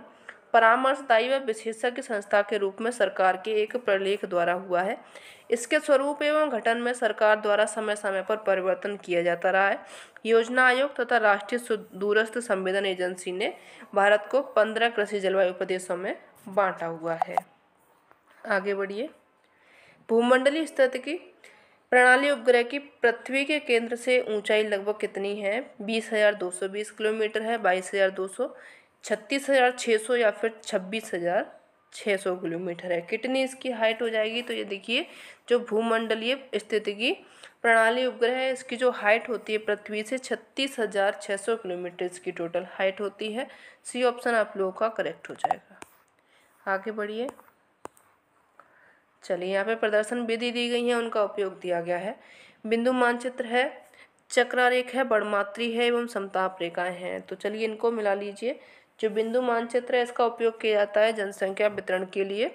परामर्शदायी व विशेषज्ञ संस्था के रूप में सरकार के एक प्रलेख द्वारा हुआ है इसके स्वरूप एवं गठन में सरकार द्वारा समय समय पर परिवर्तन किया जाता रहा है योजना आयोग तथा राष्ट्रीय दूरस्थ संवेदन एजेंसी ने भारत को पंद्रह कृषि जलवायु प्रदेशों में बांटा हुआ है आगे बढ़िए भूमंडलीय स्थिति की प्रणाली उपग्रह की पृथ्वी के केंद्र से ऊंचाई लगभग कितनी है बीस हज़ार दो सौ बीस किलोमीटर है बाईस हज़ार दो सौ छत्तीस हज़ार छः सौ या फिर छब्बीस हज़ार छः सौ किलोमीटर है कितनी इसकी हाइट हो जाएगी तो ये देखिए जो भूमंडलीय स्थिति की प्रणाली उपग्रह है इसकी जो हाइट होती है पृथ्वी से छत्तीस हज़ार छः सौ किलोमीटर इसकी टोटल हाइट होती है सी ऑप्शन आप लोगों का करेक्ट हो जाएगा आगे बढ़िए चलिए यहाँ पे प्रदर्शन विधि दी गई है उनका उपयोग दिया गया है बिंदु मानचित्र है चक्रारेख है बड़मात्री है एवं समताप रेखाएं हैं तो चलिए इनको मिला लीजिए जो बिंदु मानचित्र है इसका उपयोग किया जाता है जनसंख्या वितरण के लिए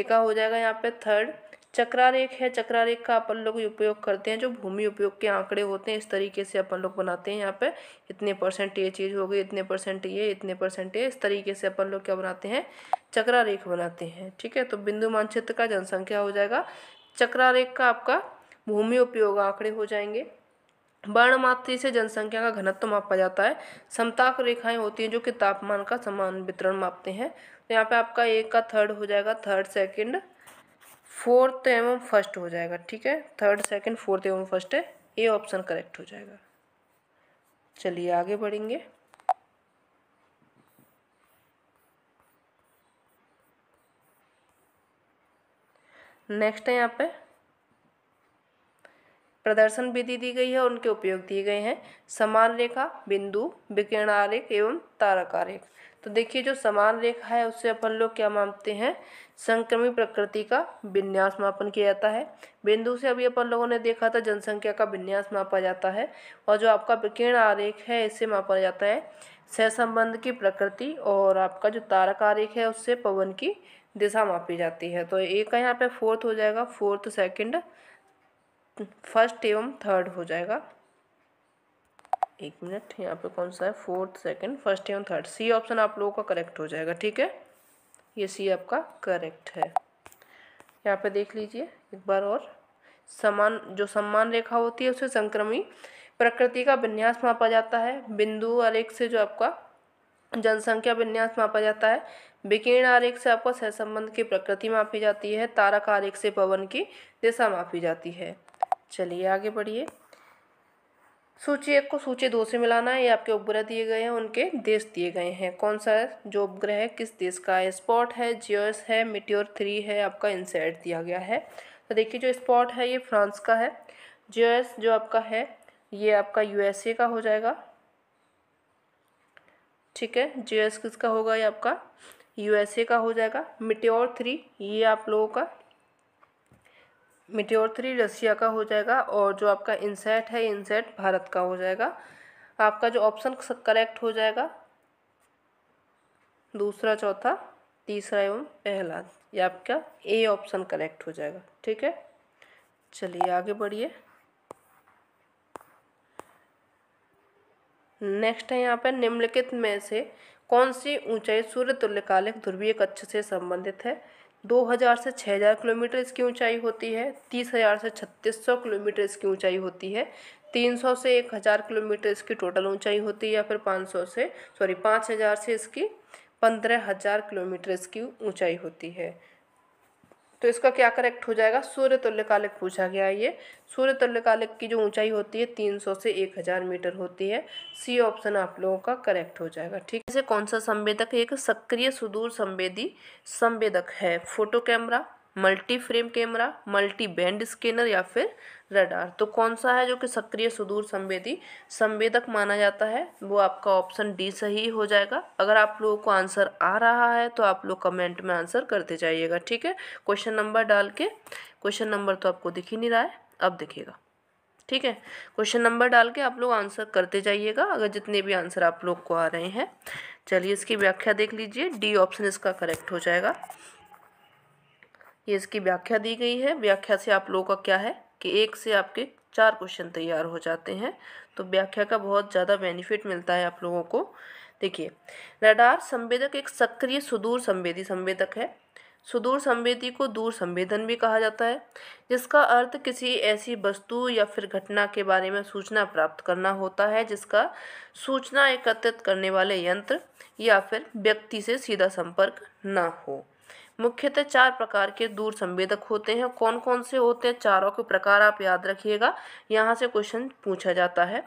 एक हो जाएगा यहाँ पे थर्ड चक्रारेख है चक्रारेख का अपन लोग उपयोग करते हैं जो भूमि उपयोग के आंकड़े होते हैं इस तरीके से अपन लोग बनाते हैं यहाँ पे इतने परसेंट ये चीज़ हो गई इतने परसेंट ये इतने परसेंट ये इस तरीके से अपन लोग क्या बनाते हैं चक्रारेख बनाते हैं ठीक है तो बिंदु मानचित्र का जनसंख्या हो जाएगा चक्रारेख का आपका भूमि उपयोग आंकड़े हो जाएंगे वर्णमात्र से जनसंख्या का घनत्व मापा जाता है समताक रेखाएं होती हैं जो कि तापमान का समान वितरण मापते हैं तो यहाँ पे आपका एक का थर्ड हो जाएगा थर्ड सेकंड फोर्थ एवं फर्स्ट हो जाएगा ठीक है थर्ड सेकंड फोर्थ एवं फर्स्ट है ए ऑप्शन करेक्ट हो जाएगा चलिए आगे बढ़ेंगे नेक्स्ट है यहाँ पे प्रदर्शन विधि दी गई है और उनके उपयोग दिए गए हैं समान रेखा बिंदु विकिरण आरेख एवं तारक आरेख तो देखिए जो समान रेखा है उससे अपन लोग क्या मानते हैं संक्रमित प्रकृति का विन्यास मापन किया जाता है बिंदु से अभी अपन लोगों ने देखा था जनसंख्या का विन्यास मापा जाता है और जो आपका विकीर्ण आरेख है इससे मापा जाता है सहसंबंध की प्रकृति और आपका जो तारक आरेख है उससे पवन की दिशा मापी जाती है तो एक का यहाँ पे फोर्थ हो जाएगा फोर्थ सेकंड फर्स्ट एवं थर्ड हो जाएगा एक मिनट यहाँ पे कौन सा है फोर्थ सेकंड फर्स्ट एवं थर्ड सी ऑप्शन आप लोगों का करेक्ट हो जाएगा ठीक है ये सी आपका करेक्ट है यहाँ पे देख लीजिए एक बार और समान जो सम्मान रेखा होती है उसे संक्रमी प्रकृति का विन्यास मापा जाता है बिंदु आरेख से जो आपका जनसंख्या विन्यास मापा जाता है विकीर्ण आरेख से आपका सहसंबंध की प्रकृति मापी जाती है तारक आरेख से पवन की दिशा मापी जाती है चलिए आगे बढ़िए सूची एक को सूची दो से मिलाना है ये आपके उपग्रह दिए गए हैं उनके देश दिए गए हैं कौन सा जो उपग्रह है किस देश का है स्पॉट है जियोस है मिट्योर थ्री है आपका इनसेट दिया गया है तो देखिए जो स्पॉट है ये फ्रांस का है जियोस जो आपका है ये आपका यूएसए का हो जाएगा ठीक है जियोस किसका होगा ये आपका यूएसए का हो जाएगा मिट्योर थ्री ये आप लोगों का मिट्योर थ्री रसिया का हो जाएगा और जो आपका इंसेट है इनसेट भारत का हो जाएगा आपका जो ऑप्शन करेक्ट हो जाएगा दूसरा चौथा तीसरा एवं पहला ये आपका ए ऑप्शन करेक्ट हो जाएगा ठीक है चलिए आगे बढ़िए नेक्स्ट है यहाँ पर निम्नलिखित में से कौन सी ऊंचाई सूर्य तुल्यकालिक ध्रुवीय कक्ष से संबंधित है दो हज़ार से छः हज़ार किलोमीटर इसकी ऊंचाई होती है तीस हज़ार से छत्तीस सौ किलोमीटर इसकी ऊंचाई होती है तीन सौ से एक हज़ार किलोमीटर इसकी टोटल ऊंचाई होती है या फिर पाँच सौ से सॉरी पाँच हज़ार से इसकी पंद्रह हज़ार किलोमीटर इसकी ऊंचाई होती है तो इसका क्या करेक्ट हो जाएगा सूर्य तुल्यकालिक पूछा गया है ये सूर्य तुल्यकालिक की जो ऊंचाई होती है 300 से 1000 मीटर होती है सी ऑप्शन आप लोगों का करेक्ट हो जाएगा ठीक है कौन सा संवेदक एक सक्रिय सुदूर संवेदी संवेदक है photo camera multi frame camera multi band scanner या फिर रडार तो कौन सा है जो कि सक्रिय सुदूर संवेदी संवेदक माना जाता है वो आपका ऑप्शन डी सही हो जाएगा अगर आप लोगों को आंसर आ रहा है तो आप लोग कमेंट में आंसर करते जाइएगा ठीक है क्वेश्चन नंबर डाल के क्वेश्चन नंबर तो आपको दिख ही नहीं रहा है अब दिखेगा ठीक है क्वेश्चन नंबर डाल के आप लोग आंसर करते जाइएगा अगर जितने भी आंसर आप लोग को आ रहे हैं चलिए इसकी व्याख्या देख लीजिए डी ऑप्शन इसका करेक्ट हो जाएगा ये इसकी व्याख्या दी गई है व्याख्या से आप लोगों का क्या है कि एक से आपके चार क्वेश्चन तैयार हो जाते हैं तो व्याख्या का बहुत ज़्यादा बेनिफिट मिलता है आप लोगों को देखिए रडार संवेदक एक सक्रिय सुदूर संवेदी संवेदक है सुदूर संवेदी को दूर संवेदन भी कहा जाता है जिसका अर्थ किसी ऐसी वस्तु या फिर घटना के बारे में सूचना प्राप्त करना होता है जिसका सूचना एकत्रित करने वाले यंत्र या फिर व्यक्ति से सीधा संपर्क ना हो मुख्यतः चार प्रकार के दूर संवेदक होते हैं कौन कौन से होते हैं चारों के प्रकार आप याद रखिएगा यहाँ से क्वेश्चन पूछा जाता है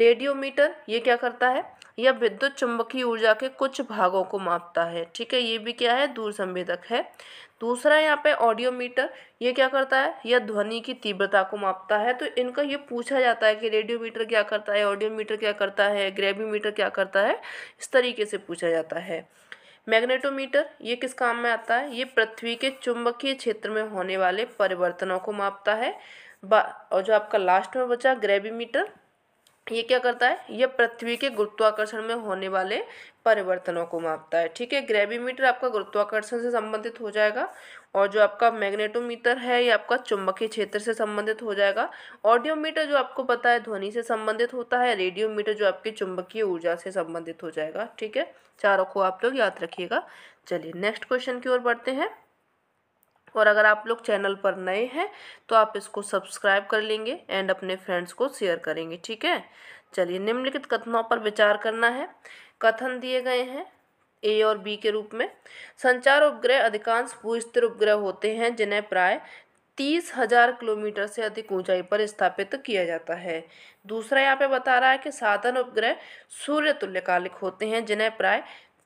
रेडियोमीटर ये क्या करता है यह विद्युत चुंबकीय ऊर्जा के कुछ भागों को मापता है ठीक है ये भी क्या है दूर संवेदक है दूसरा यहाँ पे ऑडियोमीटर ये क्या करता है यह ध्वनि की तीव्रता को मापता है तो इनका ये पूछा जाता है कि रेडियोमीटर क्या करता है ऑडियोमीटर क्या करता है ग्रेवीमीटर क्या करता है इस तरीके से पूछा जाता है मैग्नेटोमीटर ये किस काम में आता है ये पृथ्वी के चुंबकीय क्षेत्र में होने वाले परिवर्तनों को मापता है और जो आपका लास्ट में बचा ग्रेविमीटर ये क्या करता है यह पृथ्वी के गुरुत्वाकर्षण में होने वाले परिवर्तनों को मापता है ठीक है ग्रेविमीटर आपका गुरुत्वाकर्षण से संबंधित हो जाएगा और जो आपका मैग्नेटोमीटर है ये आपका चुंबकीय क्षेत्र से संबंधित हो जाएगा ऑडियोमीटर जो आपको पता है ध्वनि से संबंधित होता है रेडियोमीटर जो आपकी चुंबकीय ऊर्जा से संबंधित हो जाएगा ठीक है चारों को आप लोग याद रखिएगा चलिए नेक्स्ट क्वेश्चन की ओर बढ़ते हैं और अगर आप लोग चैनल पर नए हैं तो आप इसको सब्सक्राइब कर लेंगे एंड अपने फ्रेंड्स को शेयर करेंगे ठीक है चलिए निम्नलिखित कथनों पर विचार करना है कथन दिए गए हैं ए और बी के रूप में संचार उपग्रह अधिकांश भूस्थिर उपग्रह होते हैं जिन्हें प्राय तीस हजार किलोमीटर से अधिक ऊंचाई पर स्थापित किया जाता है दूसरा यहाँ पे बता रहा है कि साधन उपग्रह सूर्य तुल्यकालिक होते हैं जिन्हें प्राय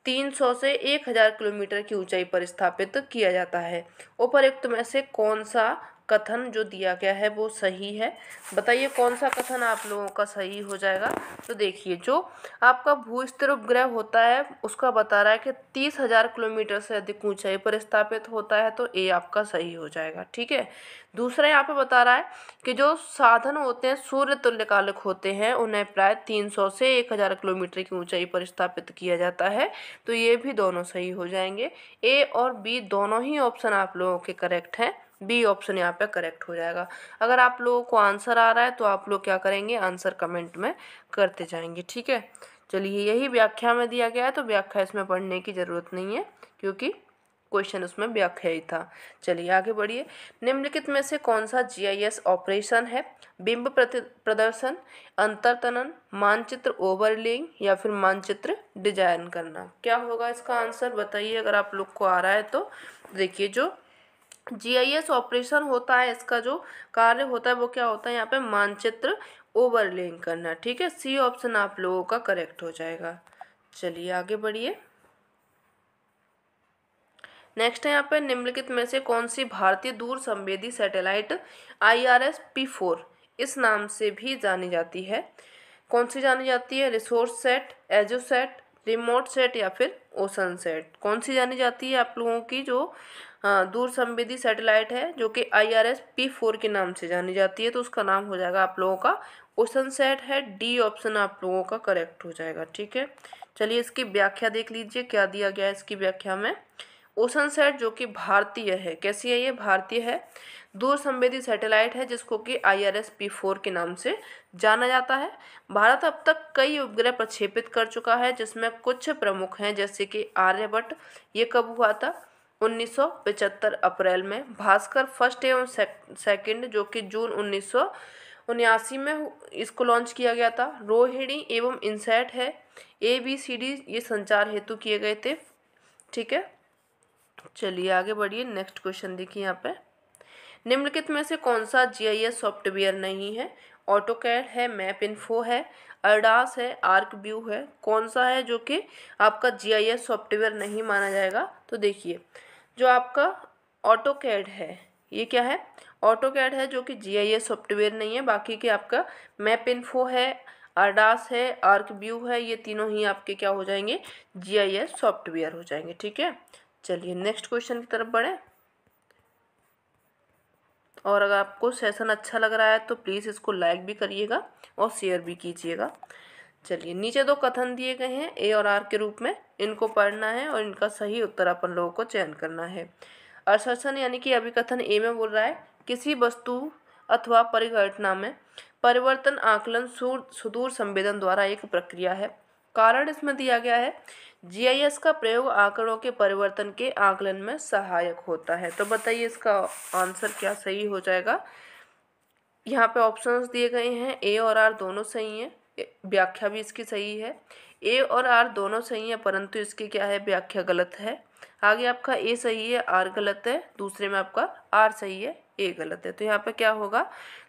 300 से 1000 किलोमीटर की ऊंचाई पर स्थापित किया जाता है उपरोक्त में से कौन सा कथन जो दिया गया है वो सही है बताइए कौन सा कथन आप लोगों का सही हो जाएगा तो देखिए जो आपका भूस्तर उपग्रह होता है उसका बता रहा है कि तीस हज़ार किलोमीटर से अधिक ऊंचाई पर स्थापित होता है तो ए आपका सही हो जाएगा ठीक है दूसरा यहाँ पे बता रहा है कि जो साधन होते हैं सूर्य तुल्यकालिक होते हैं उन्हें प्राय तीन सौ से एक हज़ार किलोमीटर की ऊंचाई पर स्थापित किया जाता है तो ये भी दोनों सही हो जाएंगे ए और बी दोनों ही ऑप्शन आप लोगों के करेक्ट हैं बी ऑप्शन यहाँ पे करेक्ट हो जाएगा अगर आप लोगों को आंसर आ रहा है तो आप लोग क्या करेंगे आंसर कमेंट में करते जाएंगे ठीक है चलिए यही व्याख्या में दिया गया है तो व्याख्या इसमें पढ़ने की ज़रूरत नहीं है क्योंकि क्वेश्चन उसमें व्याख्या ही था चलिए आगे बढ़िए निम्नलिखित में से कौन सा जीआईएस ऑपरेशन है बिंब प्रदर्शन अंतरतनन मानचित्र ओवरलेइंग या फिर मानचित्र डिजाइन करना क्या होगा इसका आंसर बताइए अगर आप लोग को आ रहा है तो देखिए जो जीआईएस ऑपरेशन होता है इसका जो कार्य होता है वो क्या होता है यहाँ पे मानचित्र ओवरलेइंग करना ठीक है सी ऑप्शन आप लोगों का करेक्ट हो जाएगा चलिए आगे बढ़िए नेक्स्ट है यहाँ पे निम्नलिखित में से कौन सी भारतीय दूर संवेदी satellite I R S P four इस नाम से भी जानी जाती है कौन सी जानी जाती है रिसोर्स सेट एजो सेट रिमोट सेट या फिर ओसन सेट कौन सी जानी जाती है आप लोगों की जो हाँ दूर संवेदी सैटेलाइट है जो कि I R S P four के नाम से जानी जाती है तो उसका नाम हो जाएगा आप लोगों का ओशन सेट है डी ऑप्शन आप लोगों का करेक्ट हो जाएगा ठीक है चलिए इसकी व्याख्या देख लीजिए क्या दिया गया है इसकी व्याख्या में ओशन सेट जो कि भारतीय है कैसी है ये भारतीय है दूर संवेदी सैटेलाइट है जिसको कि I R S P four के नाम से जाना जाता है भारत अब तक कई उपग्रह प्रक्षेपित कर चुका है जिसमें कुछ प्रमुख हैं जैसे कि आर्यभट्ट ये कब हुआ था 1975 अप्रैल में भास्कर फर्स्ट एवं सेकंड जो कि जून उन्नीस उन्यासी में इसको लॉन्च किया गया था रोहिणी एवं इंसेट है ए बी सी डी ये संचार हेतु किए गए थे ठीक है चलिए आगे बढ़िए नेक्स्ट क्वेश्चन देखिए यहाँ पे निम्नलिखित में से कौन सा एस सॉफ्टवेयर नहीं है ऑटो कैड है मैप इन्फो है अरडास है आर्क व्यू है कौन सा है जो कि आपका एस सॉफ्टवेयर नहीं माना जाएगा तो देखिए जो आपका ऑटो कैड है ये क्या है ऑटो कैड है जो कि जी सॉफ्टवेयर नहीं है बाकी के आपका मैप इन्फो है अरडास है आर्क व्यू है ये तीनों ही आपके क्या हो जाएंगे जी सॉफ्टवेयर हो जाएंगे ठीक है चलिए नेक्स्ट क्वेश्चन की तरफ बढ़ें और अगर आपको सेशन अच्छा लग रहा है तो प्लीज़ इसको लाइक भी करिएगा और शेयर भी कीजिएगा चलिए नीचे दो कथन दिए गए हैं ए और आर के रूप में इनको पढ़ना है और इनका सही उत्तर अपन लोगों को चयन करना है असरसन यानी कि अभी कथन ए में बोल रहा है किसी वस्तु अथवा परिघटना में परिवर्तन आकलन सुदूर संवेदन द्वारा एक प्रक्रिया है कारण इसमें दिया गया है जीआईएस का प्रयोग आंकड़ों के परिवर्तन के आकलन में सहायक होता है तो बताइए इसका आंसर क्या सही हो जाएगा यहाँ पे ऑप्शंस दिए गए हैं ए और आर दोनों सही हैं व्याख्या भी इसकी सही है ए और आर दोनों सही है परंतु इसकी क्या है व्याख्या गलत है आगे आपका ए सही है आर गलत है दूसरे में आपका आर सही है ए गलत है तो यहाँ पे क्या होगा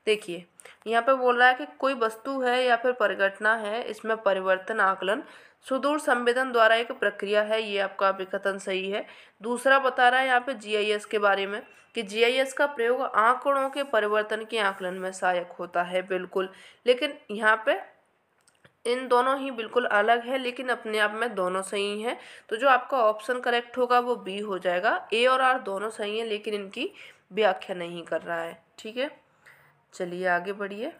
देखिए यहाँ पे बोल रहा है कि कोई वस्तु है या फिर परिघटना है इसमें परिवर्तन आकलन सुदूर संवेदन द्वारा एक प्रक्रिया है ये आपका अभिकथन सही है दूसरा बता रहा है यहाँ पे जीआईएस के बारे में कि जीआईएस का प्रयोग आंकड़ों के परिवर्तन के आकलन में सहायक होता है बिल्कुल लेकिन यहाँ पे इन दोनों ही बिल्कुल अलग है लेकिन अपने आप में दोनों सही हैं तो जो आपका ऑप्शन करेक्ट होगा वो बी हो जाएगा ए और आर दोनों सही हैं लेकिन इनकी व्याख्या नहीं कर रहा है ठीक है चलिए आगे बढ़िए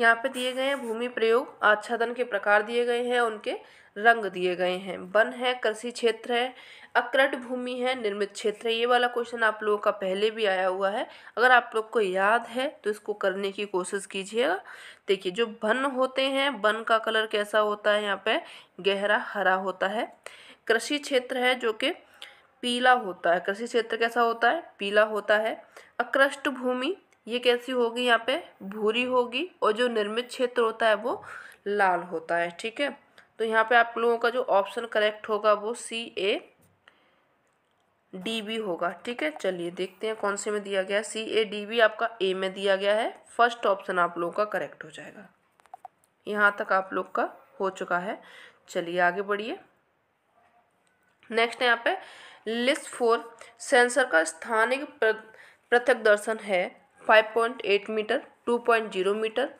यहाँ पे दिए गए हैं भूमि प्रयोग आच्छादन के प्रकार दिए गए हैं उनके रंग दिए गए हैं वन है कृषि क्षेत्र है अक्रट भूमि है निर्मित क्षेत्र है ये वाला क्वेश्चन आप लोगों का पहले भी आया हुआ है अगर आप लोग को याद है तो इसको करने की कोशिश कीजिएगा देखिए जो वन होते हैं वन का कलर कैसा होता है यहाँ पे गहरा हरा होता है कृषि क्षेत्र है जो कि पीला होता है कृषि क्षेत्र कैसा होता है पीला होता है अकृष्ट भूमि ये कैसी होगी यहाँ पे भूरी होगी और जो निर्मित क्षेत्र होता है वो लाल होता है ठीक है तो यहाँ पे आप लोगों का जो ऑप्शन करेक्ट होगा वो सी ए डी बी होगा ठीक है चलिए देखते हैं कौन से में दिया गया सी ए डी बी आपका ए में दिया गया है फर्स्ट ऑप्शन आप लोगों का करेक्ट हो जाएगा यहाँ तक आप लोग का हो चुका है चलिए आगे बढ़िए नेक्स्ट यहाँ पे लिस्ट फोर सेंसर का स्थानिक पृथक दर्शन है 5.8 मीटर 2.0 मीटर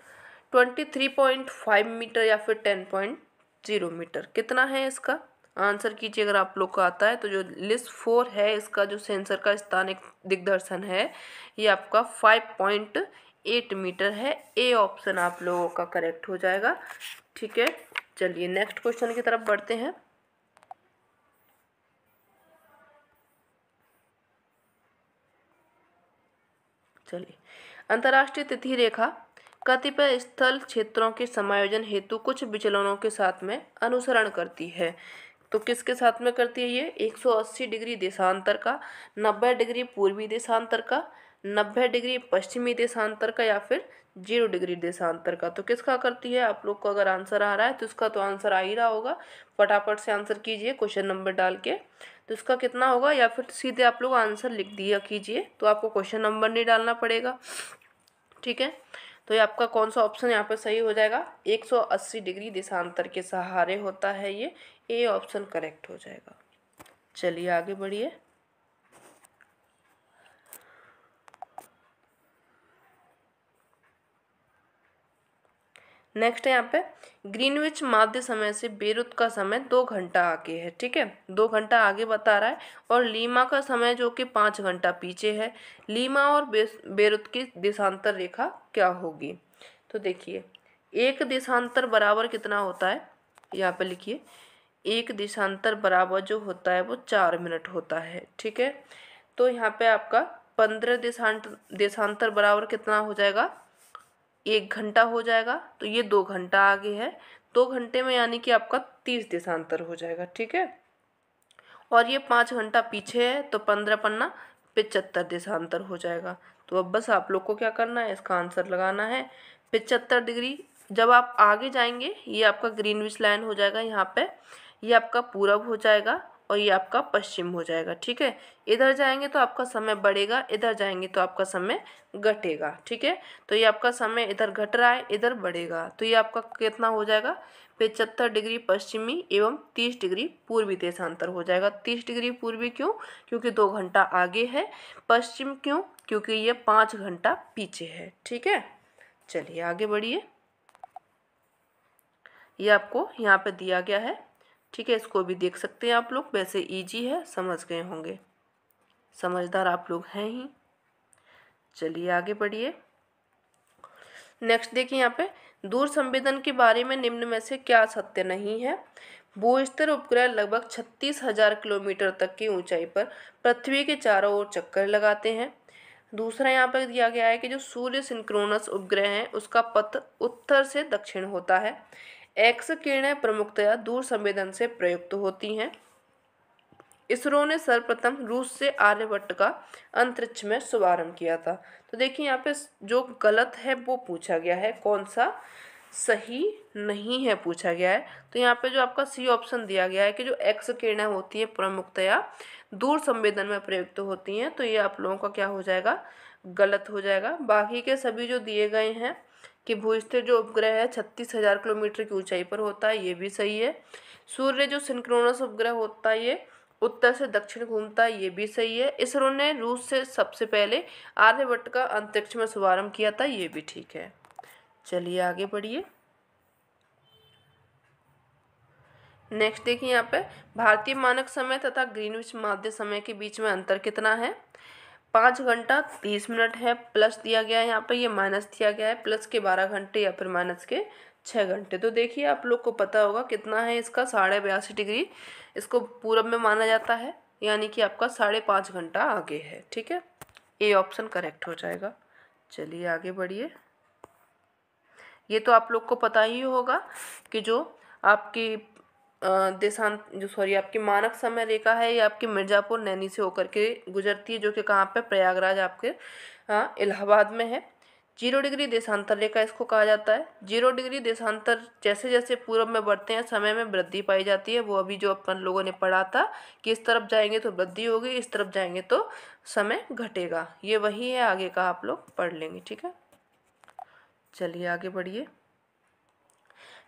23.5 मीटर या फिर पॉइंट जीरो मीटर कितना है इसका आंसर कीजिए अगर आप लोग को आता है तो जो लिस्ट फोर है इसका जो सेंसर का स्थानिक दिग्दर्शन है ये आपका फाइव पॉइंट एट मीटर है ए ऑप्शन आप लोगों का करेक्ट हो जाएगा ठीक है चलिए नेक्स्ट क्वेश्चन की तरफ बढ़ते हैं चलिए अंतर्राष्ट्रीय तिथि रेखा कतिपय स्थल क्षेत्रों के समायोजन हेतु कुछ विचलनों के साथ में अनुसरण करती है तो किसके साथ में करती है ये 180 डिग्री देशांतर का 90 डिग्री पूर्वी देशांतर का 90 डिग्री पश्चिमी देशांतर का या फिर जीरो डिग्री देशांतर का तो किसका करती है आप लोग को अगर आंसर आ रहा है तो इसका तो आंसर आ ही रहा होगा फटाफट से आंसर कीजिए क्वेश्चन नंबर डाल के तो इसका कितना होगा या फिर सीधे आप लोग आंसर लिख दिया कीजिए तो आपको क्वेश्चन नंबर नहीं डालना पड़ेगा ठीक है तो ये आपका कौन सा ऑप्शन यहाँ पर सही हो जाएगा 180 डिग्री दिशांतर के सहारे होता है ये ए ऑप्शन करेक्ट हो जाएगा चलिए आगे बढ़िए नेक्स्ट है यहाँ पे ग्रीनविच माध्य समय से बेरुत का समय दो घंटा आगे है ठीक है दो घंटा आगे बता रहा है और लीमा का समय जो कि पाँच घंटा पीछे है लीमा और बेरुत की देशांतर रेखा क्या होगी तो देखिए एक देशांतर बराबर कितना होता है यहाँ पे लिखिए एक देशांतर बराबर जो होता है वो चार मिनट होता है ठीक है तो यहाँ पे आपका पंद्रह देशांतर देशांतर बराबर कितना हो जाएगा एक घंटा हो जाएगा तो ये दो घंटा आगे है दो घंटे में यानी कि आपका तीस देशांतर हो जाएगा ठीक है और ये पाँच घंटा पीछे है तो पंद्रह पन्ना पिचहत्तर देशांतर हो जाएगा तो अब बस आप लोग को क्या करना है इसका आंसर लगाना है पिचहत्तर डिग्री जब आप आगे जाएंगे ये आपका ग्रीनविच लाइन हो जाएगा यहाँ पे ये आपका पूरब हो जाएगा और ये आपका पश्चिम हो जाएगा ठीक है इधर जाएंगे तो आपका समय बढ़ेगा इधर जाएंगे तो आपका समय घटेगा ठीक है तो ये आपका समय इधर घट रहा है इधर बढ़ेगा तो ये आपका कितना हो जाएगा पचहत्तर डिग्री पश्चिमी एवं तीस डिग्री पूर्वी देशांतर हो जाएगा तीस डिग्री पूर्वी क्यों क्योंकि दो घंटा आगे है पश्चिम क्यों क्योंकि ये पाँच घंटा पीछे है ठीक है चलिए आगे बढ़िए ये आपको यहाँ पे दिया गया है ठीक है इसको भी देख सकते हैं आप लोग वैसे ईजी है समझ गए होंगे समझदार आप लोग हैं ही चलिए आगे बढ़िए नेक्स्ट देखिए यहाँ पे दूर संवेदन के बारे में निम्न में से क्या सत्य नहीं है भूस्तर उपग्रह लगभग छत्तीस हजार किलोमीटर तक की ऊंचाई पर पृथ्वी के चारों ओर चक्कर लगाते हैं दूसरा यहाँ पर दिया गया है कि जो सूर्य सिंक्रोनस उपग्रह है उसका पथ उत्तर से दक्षिण होता है एक्स किरणें प्रमुखतया दूर संवेदन से प्रयुक्त होती हैं इसरो ने सर्वप्रथम रूस से आर्यभट्ट का अंतरिक्ष में शुभारंभ किया था तो देखिए यहाँ पे जो गलत है वो पूछा गया है कौन सा सही नहीं है पूछा गया है तो यहाँ पे जो आपका सी ऑप्शन दिया गया है कि जो एक्स किरणें होती हैं प्रमुखतया दूर संवेदन में प्रयुक्त होती हैं तो ये आप लोगों का क्या हो जाएगा गलत हो जाएगा बाकी के सभी जो दिए गए हैं कि भूस्थ जो उपग्रह है छत्तीस हज़ार किलोमीटर की ऊंचाई पर होता है ये भी सही है सूर्य जो सिंक्रोनस उपग्रह होता है ये उत्तर से दक्षिण घूमता है ये भी सही है इसरो ने रूस से सबसे पहले आर्यभट्ट का अंतरिक्ष में शुभारंभ किया था ये भी ठीक है चलिए आगे बढ़िए नेक्स्ट देखिए यहाँ पे भारतीय मानक समय तथा ग्रीनविच माध्य समय के बीच में अंतर कितना है पाँच घंटा तीस मिनट है प्लस दिया गया है यहाँ पर ये माइनस दिया गया है प्लस के बारह घंटे या फिर माइनस के छः घंटे तो देखिए आप लोग को पता होगा कितना है इसका साढ़े बयासी डिग्री इसको पूरब में माना जाता है यानी कि आपका साढ़े पाँच घंटा आगे है ठीक है ए ऑप्शन करेक्ट हो जाएगा चलिए आगे बढ़िए ये तो आप लोग को पता ही होगा कि जो आपकी देशांत जो सॉरी आपकी मानक समय रेखा है ये आपकी मिर्ज़ापुर नैनी से होकर के गुजरती है जो कि कहाँ पे प्रयागराज आपके हाँ इलाहाबाद में है जीरो डिग्री देशांतर रेखा इसको कहा जाता है जीरो डिग्री देशांतर जैसे जैसे पूर्व में बढ़ते हैं समय में वृद्धि पाई जाती है वो अभी जो अपन लोगों ने पढ़ा था कि इस तरफ जाएंगे तो वृद्धि होगी इस तरफ जाएंगे तो समय घटेगा ये वही है आगे का आप लोग पढ़ लेंगे ठीक है चलिए आगे बढ़िए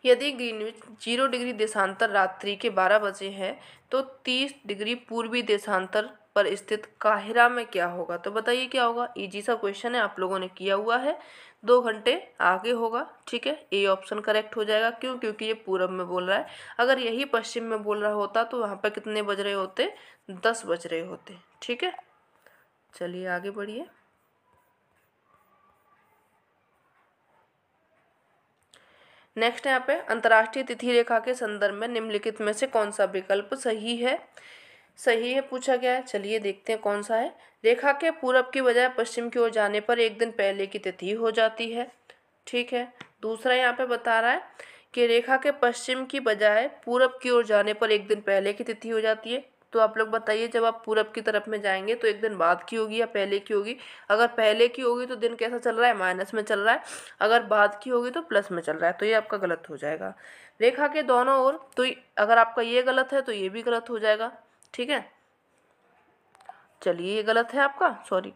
यदि ग्रीनविच जीरो डिग्री देशांतर रात्रि के बारह बजे है तो तीस डिग्री पूर्वी देशांतर पर स्थित काहिरा में क्या होगा तो बताइए क्या होगा जी सा क्वेश्चन है आप लोगों ने किया हुआ है दो घंटे आगे होगा ठीक है ए ऑप्शन करेक्ट हो जाएगा क्यों क्योंकि ये पूरब में बोल रहा है अगर यही पश्चिम में बोल रहा होता तो वहाँ पर कितने बज रहे होते दस बज रहे होते ठीक है चलिए आगे बढ़िए नेक्स्ट यहाँ पे अंतर्राष्ट्रीय तिथि रेखा के संदर्भ में निम्नलिखित में से कौन सा विकल्प सही है सही है पूछा गया है चलिए देखते हैं कौन सा है रेखा के पूरब की बजाय पश्चिम की ओर जाने पर एक दिन पहले की तिथि हो जाती है ठीक है दूसरा यहाँ पे बता रहा है कि रेखा के पश्चिम की बजाय पूरब की ओर जाने पर एक दिन पहले की तिथि हो जाती है तो आप लोग बताइए जब आप पूरब की तरफ में जाएंगे तो एक दिन बाद की होगी या पहले की होगी अगर पहले की होगी तो दिन कैसा चल रहा है माइनस में चल रहा है अगर बाद की होगी तो प्लस में चल रहा है तो ये आपका गलत हो जाएगा रेखा के दोनों ओर तो अगर आपका ये गलत है तो ये भी गलत हो जाएगा ठीक है चलिए ये गलत है आपका सॉरी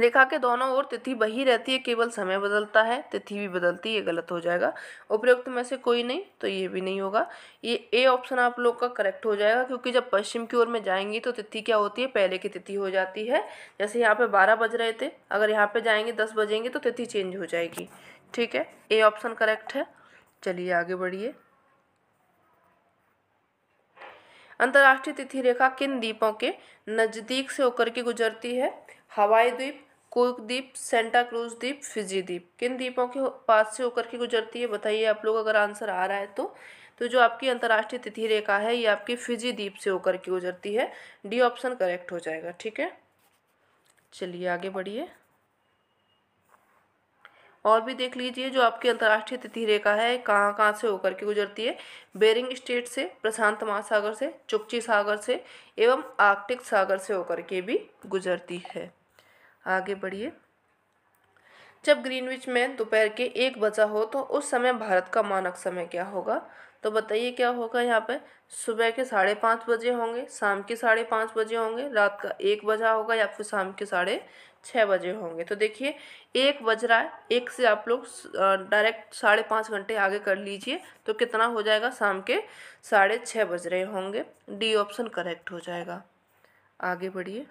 रेखा के दोनों ओर तिथि वही रहती है केवल समय बदलता है तिथि भी बदलती है गलत हो जाएगा उपयुक्त में से कोई नहीं तो ये भी नहीं होगा ये ए ऑप्शन आप लोग का करेक्ट हो जाएगा क्योंकि जब पश्चिम की ओर में जाएंगी तो तिथि क्या होती है पहले की तिथि हो जाती है जैसे यहाँ पे बारह बज रहे थे अगर यहाँ पे जाएंगे दस बजेंगे तो तिथि चेंज हो जाएगी ठीक है ए ऑप्शन करेक्ट है चलिए आगे बढ़िए अंतर्राष्ट्रीय तिथि रेखा किन द्वीपों के नज़दीक से होकर के गुजरती है हवाई द्वीप कुक द्वीप सेंटा क्रूज द्वीप फिजी द्वीप किन द्वीपों के पास से होकर के गुजरती है बताइए आप लोग अगर आंसर आ रहा है तो तो जो आपकी अंतर्राष्ट्रीय तिथि रेखा है ये आपकी फिजी द्वीप से होकर के गुजरती है डी ऑप्शन करेक्ट हो जाएगा ठीक है चलिए आगे बढ़िए और भी देख लीजिए जो आपकी अंतर्राष्ट्रीय तिथि रेखा है कहाँ कहाँ से होकर के गुजरती है बेरिंग स्टेट से प्रशांत महासागर से चुपची सागर से एवं आर्कटिक सागर से होकर के भी गुजरती है आगे बढ़िए जब ग्रीनविच में दोपहर के एक बजा हो तो उस समय भारत का मानक समय क्या होगा तो बताइए क्या होगा यहाँ पे सुबह के साढ़े पाँच बजे होंगे शाम के साढ़े पाँच बजे होंगे रात का एक बजा होगा या फिर शाम के साढ़े छः बजे होंगे तो देखिए एक बज रहा है एक से आप लोग डायरेक्ट साढ़े पाँच घंटे आगे कर लीजिए तो कितना हो जाएगा शाम के साढ़े छः बज रहे होंगे डी ऑप्शन करेक्ट हो जाएगा आगे बढ़िए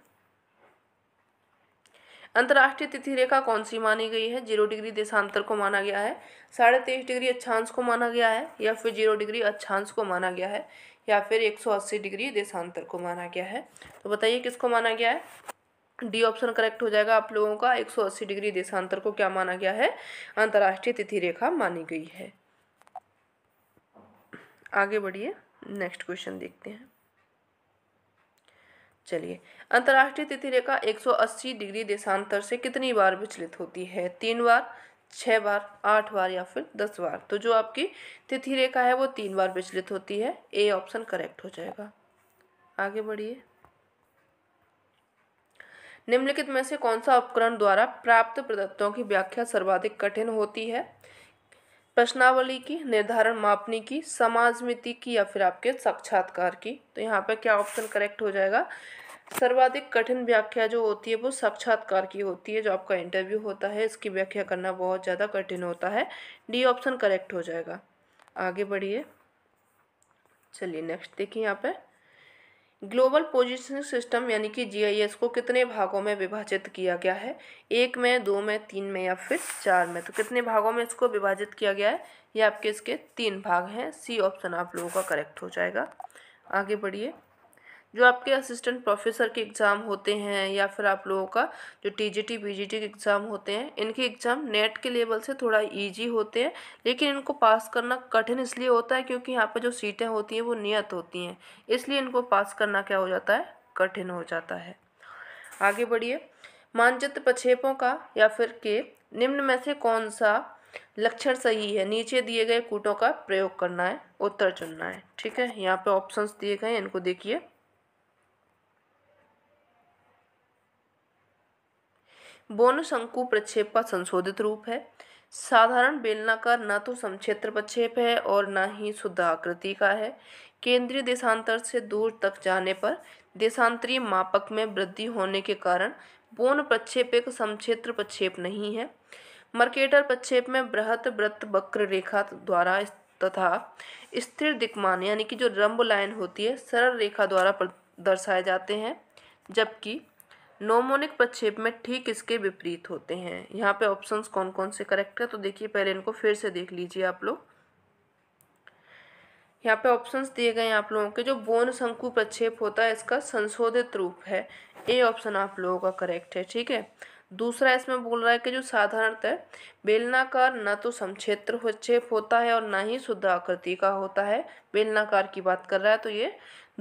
अंतर्राष्ट्रीय तिथि रेखा कौन सी मानी गई है जीरो डिग्री देशांतर को माना गया है साढ़े तेईस डिग्री अच्छांश को माना गया है या फिर जीरो डिग्री अच्छांश को माना गया है या फिर एक सौ अस्सी डिग्री देशांतर को माना गया है तो बताइए किसको माना गया है डी ऑप्शन करेक्ट हो जाएगा आप लोगों का एक सौ अस्सी डिग्री देशांतर को क्या माना गया है अंतर्राष्ट्रीय तिथि रेखा मानी गई है आगे बढ़िए नेक्स्ट क्वेश्चन देखते हैं चलिए अंतर्राष्ट्रीय तिथि रेखा 180 डिग्री देशांतर से कितनी बार विचलित होती है तीन बार छः बार आठ बार या फिर दस बार तो जो आपकी तिथि रेखा है वो तीन बार विचलित होती है ए ऑप्शन करेक्ट हो जाएगा आगे बढ़िए निम्नलिखित में से कौन सा उपकरण द्वारा प्राप्त प्रदत्तों की व्याख्या सर्वाधिक कठिन होती है प्रश्नावली की निर्धारण मापनी की समाजमिति की या फिर आपके साक्षात्कार की तो यहाँ पर क्या ऑप्शन करेक्ट हो जाएगा सर्वाधिक कठिन व्याख्या जो होती है वो साक्षात्कार की होती है जो आपका इंटरव्यू होता है इसकी व्याख्या करना बहुत ज़्यादा कठिन होता है डी ऑप्शन करेक्ट हो जाएगा आगे बढ़िए चलिए नेक्स्ट देखिए यहाँ पर ग्लोबल पोजिशनिंग सिस्टम यानी कि जीआईएस को कितने भागों में विभाजित किया गया है एक में दो में तीन में या फिर चार में तो कितने भागों में इसको विभाजित किया गया है ये आपके इसके तीन भाग हैं सी ऑप्शन आप लोगों का करेक्ट हो जाएगा आगे बढ़िए जो आपके असिस्टेंट प्रोफेसर के एग्ज़ाम होते हैं या फिर आप लोगों का जो टीजीटी टी के एग्ज़ाम होते हैं इनके एग्ज़ाम नेट के लेवल से थोड़ा इजी होते हैं लेकिन इनको पास करना कठिन इसलिए होता है क्योंकि यहाँ पर जो सीटें होती हैं वो नियत होती हैं इसलिए इनको पास करना क्या हो जाता है कठिन हो जाता है आगे बढ़िए मानचित्र प्रक्षेपों का या फिर के निम्न में से कौन सा लक्षण सही है नीचे दिए गए कूटों का प्रयोग करना है उत्तर चुनना है ठीक है यहाँ पे ऑप्शंस दिए गए हैं इनको देखिए बोनशंकु प्रक्षेप का संशोधित रूप है साधारण बेलनाकार न तो समक्षेत्र प्रक्षेप है और न ही शुद्ध आकृति का है केंद्रीय देशांतर से दूर तक जाने पर देशांतरीय मापक में वृद्धि होने के कारण बोन प्रक्षेप एक समक्षेत्र प्रक्षेप नहीं है मर्केटर प्रक्षेप में बृहत वृत्त वक्र रेखा द्वारा तथा स्थिर दिक्मान यानी कि जो रंब लाइन होती है सरल रेखा द्वारा दर्शाए जाते हैं जबकि नोमोनिक प्रक्षेप में ठीक इसके विपरीत होते हैं यहाँ पे ऑप्शंस कौन कौन से करेक्ट है तो देखिए पहले इनको फिर से देख लीजिए आप लोग यहाँ पे ऑप्शंस दिए गए हैं आप लोगों के जो बोन शंकु प्रक्षेप होता है इसका संशोधित रूप है ए ऑप्शन आप लोगों का करेक्ट है ठीक है दूसरा इसमें बोल रहा है कि जो साधारणतः बेलनाकार न तो समक्षेत्र प्रक्षेप होता है और ना ही शुद्ध आकृति का होता है बेलनाकार की बात कर रहा है तो ये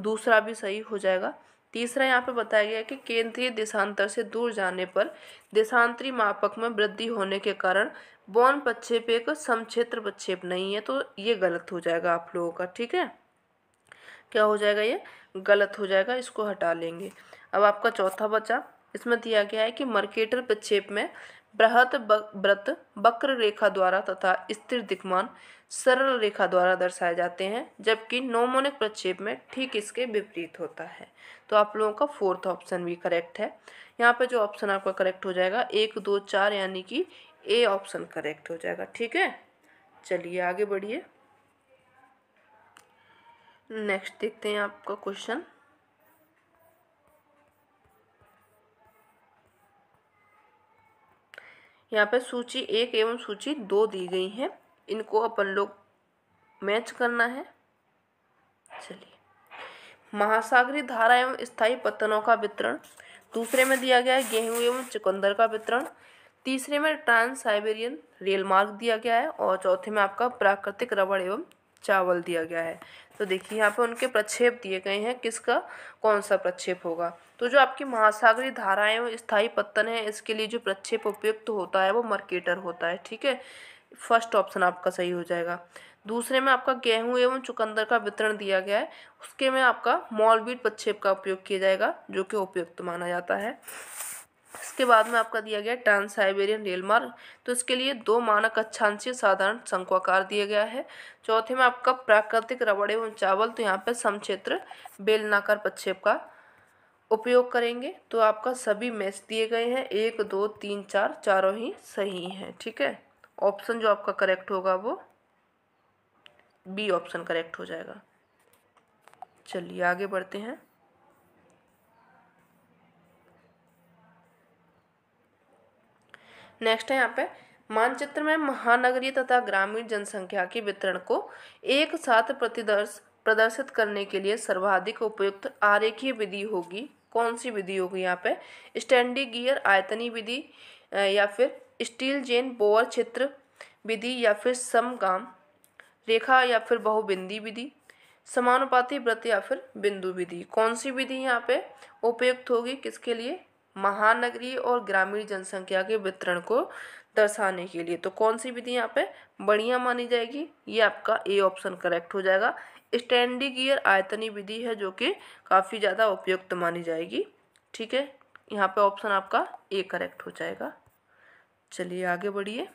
दूसरा भी सही हो जाएगा तीसरा यहाँ पर बताया गया है कि केंद्रीय देशांतर से दूर जाने पर देशांतरी मापक में वृद्धि होने के कारण बौन प्रक्षेप एक समक्षेत्र प्रक्षेप नहीं है तो ये गलत हो जाएगा आप लोगों का ठीक है क्या हो जाएगा ये गलत हो जाएगा इसको हटा लेंगे अब आपका चौथा बचा इसमें दिया गया है कि मर्केटर प्रक्षेप में बृहत व्रत वक्र रेखा द्वारा तथा स्थिर दिखमान सरल रेखा द्वारा दर्शाए जाते हैं जबकि नोमोनिक प्रक्षेप में ठीक इसके विपरीत होता है तो आप लोगों का फोर्थ ऑप्शन भी करेक्ट है यहाँ पर जो ऑप्शन आपका करेक्ट हो जाएगा एक दो चार यानी कि ए ऑप्शन करेक्ट हो जाएगा ठीक है चलिए आगे बढ़िए नेक्स्ट देखते हैं आपका क्वेश्चन यहाँ पे सूची एक एवं सूची दो दी गई हैं इनको अपन लोग मैच करना है चलिए महासागरी धारा एवं स्थायी पत्तनों का वितरण दूसरे में दिया गया है गेहूं एवं चुकंदर का वितरण तीसरे में ट्रांस साइबेरियन रेलमार्ग दिया गया है और चौथे में आपका प्राकृतिक रबड़ एवं चावल दिया गया है तो देखिए यहाँ पे उनके प्रक्षेप दिए गए हैं किसका कौन सा प्रक्षेप होगा तो जो आपकी महासागरी धाराएं और स्थाई पत्तन है इसके लिए जो प्रक्षेप उपयुक्त होता है वो मर्केटर होता है ठीक है फर्स्ट ऑप्शन आपका सही हो जाएगा दूसरे में आपका गेहूं एवं चुकंदर का वितरण दिया गया है उसके में आपका मॉलबीट प्रक्षेप का उपयोग किया जाएगा जो कि उपयुक्त माना जाता है इसके बाद में आपका दिया गया ट्रांस साइबेरियन रेलमार्ग तो इसके लिए दो मानक अच्छांशीय साधारण शंक्वाकार दिया गया है चौथे में आपका प्राकृतिक रबड़ एवं चावल तो यहाँ पर समक्षेत्र बेलनाकार प्रक्षेप का उपयोग करेंगे तो आपका सभी मैच दिए गए हैं एक दो तीन चार चारों ही सही हैं ठीक है ऑप्शन जो आपका करेक्ट होगा वो बी ऑप्शन करेक्ट हो जाएगा चलिए आगे बढ़ते हैं नेक्स्ट है यहाँ पे मानचित्र में महानगरीय तथा ग्रामीण जनसंख्या के वितरण को एक साथ प्रतिदर्श प्रदर्शित करने के लिए सर्वाधिक उपयुक्त आरेखीय विधि होगी कौन सी विधि होगी यहाँ पे स्टैंडी गियर आयतनी विधि या फिर स्टील जेन बोअर क्षेत्र विधि या फिर समगाम रेखा या फिर बहुबिंदी विधि समानुपाती व्रत या फिर बिंदु विधि कौन सी विधि यहाँ पे उपयुक्त होगी किसके लिए महानगरीय और ग्रामीण जनसंख्या के वितरण को दर्शाने के लिए तो कौन सी विधि यहाँ पे बढ़िया मानी जाएगी ये आपका ए ऑप्शन करेक्ट हो जाएगा स्टैंडिंग ईयर आयतनी विधि है जो कि काफ़ी ज़्यादा उपयुक्त मानी जाएगी ठीक है यहाँ पे ऑप्शन आपका ए करेक्ट हो जाएगा चलिए आगे बढ़िए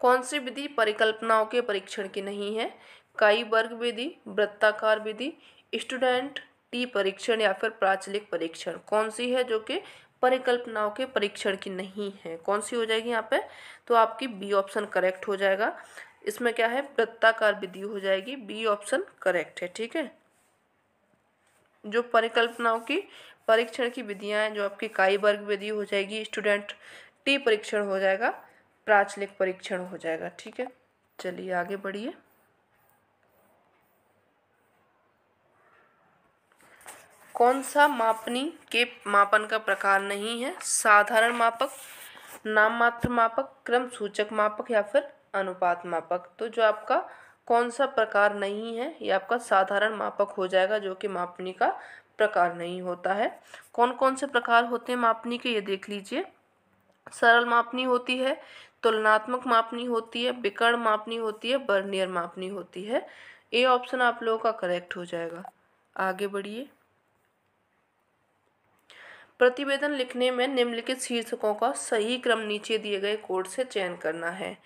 कौन सी विधि परिकल्पनाओं के परीक्षण की नहीं है कई वर्ग विधि वृत्ताकार विधि स्टूडेंट टी परीक्षण या फिर प्राचलिक परीक्षण कौन सी है जो कि परिकल्पनाओं के परीक्षण की नहीं है कौन सी हो जाएगी यहाँ पे तो आपकी बी ऑप्शन करेक्ट हो जाएगा इसमें क्या है वृत्ताकार विधि हो जाएगी बी ऑप्शन करेक्ट है ठीक है जो परिकल्पनाओं की परीक्षण की विधियाँ हैं जो आपकी काई वर्ग विधि हो जाएगी स्टूडेंट टी परीक्षण हो जाएगा प्राचलिक परीक्षण हो जाएगा ठीक है चलिए आगे बढ़िए कौन सा मापनी के मापन का प्रकार नहीं है साधारण मापक नाम मात्र मापक क्रम सूचक मापक या फिर अनुपात मापक तो जो आपका कौन सा प्रकार नहीं है ये आपका साधारण मापक हो जाएगा जो कि मापनी का प्रकार नहीं होता है कौन कौन से प्रकार होते हैं मापनी के ये देख लीजिए सरल मापनी होती है तुलनात्मक मापनी होती है विकर्ण मापनी होती है बर्नियर मापनी होती है ए ऑप्शन आप लोगों का करेक्ट हो जाएगा आगे बढ़िए प्रतिवेदन लिखने में निम्नलिखित शीर्षकों का सही क्रम नीचे दिए गए कोड से चयन करना है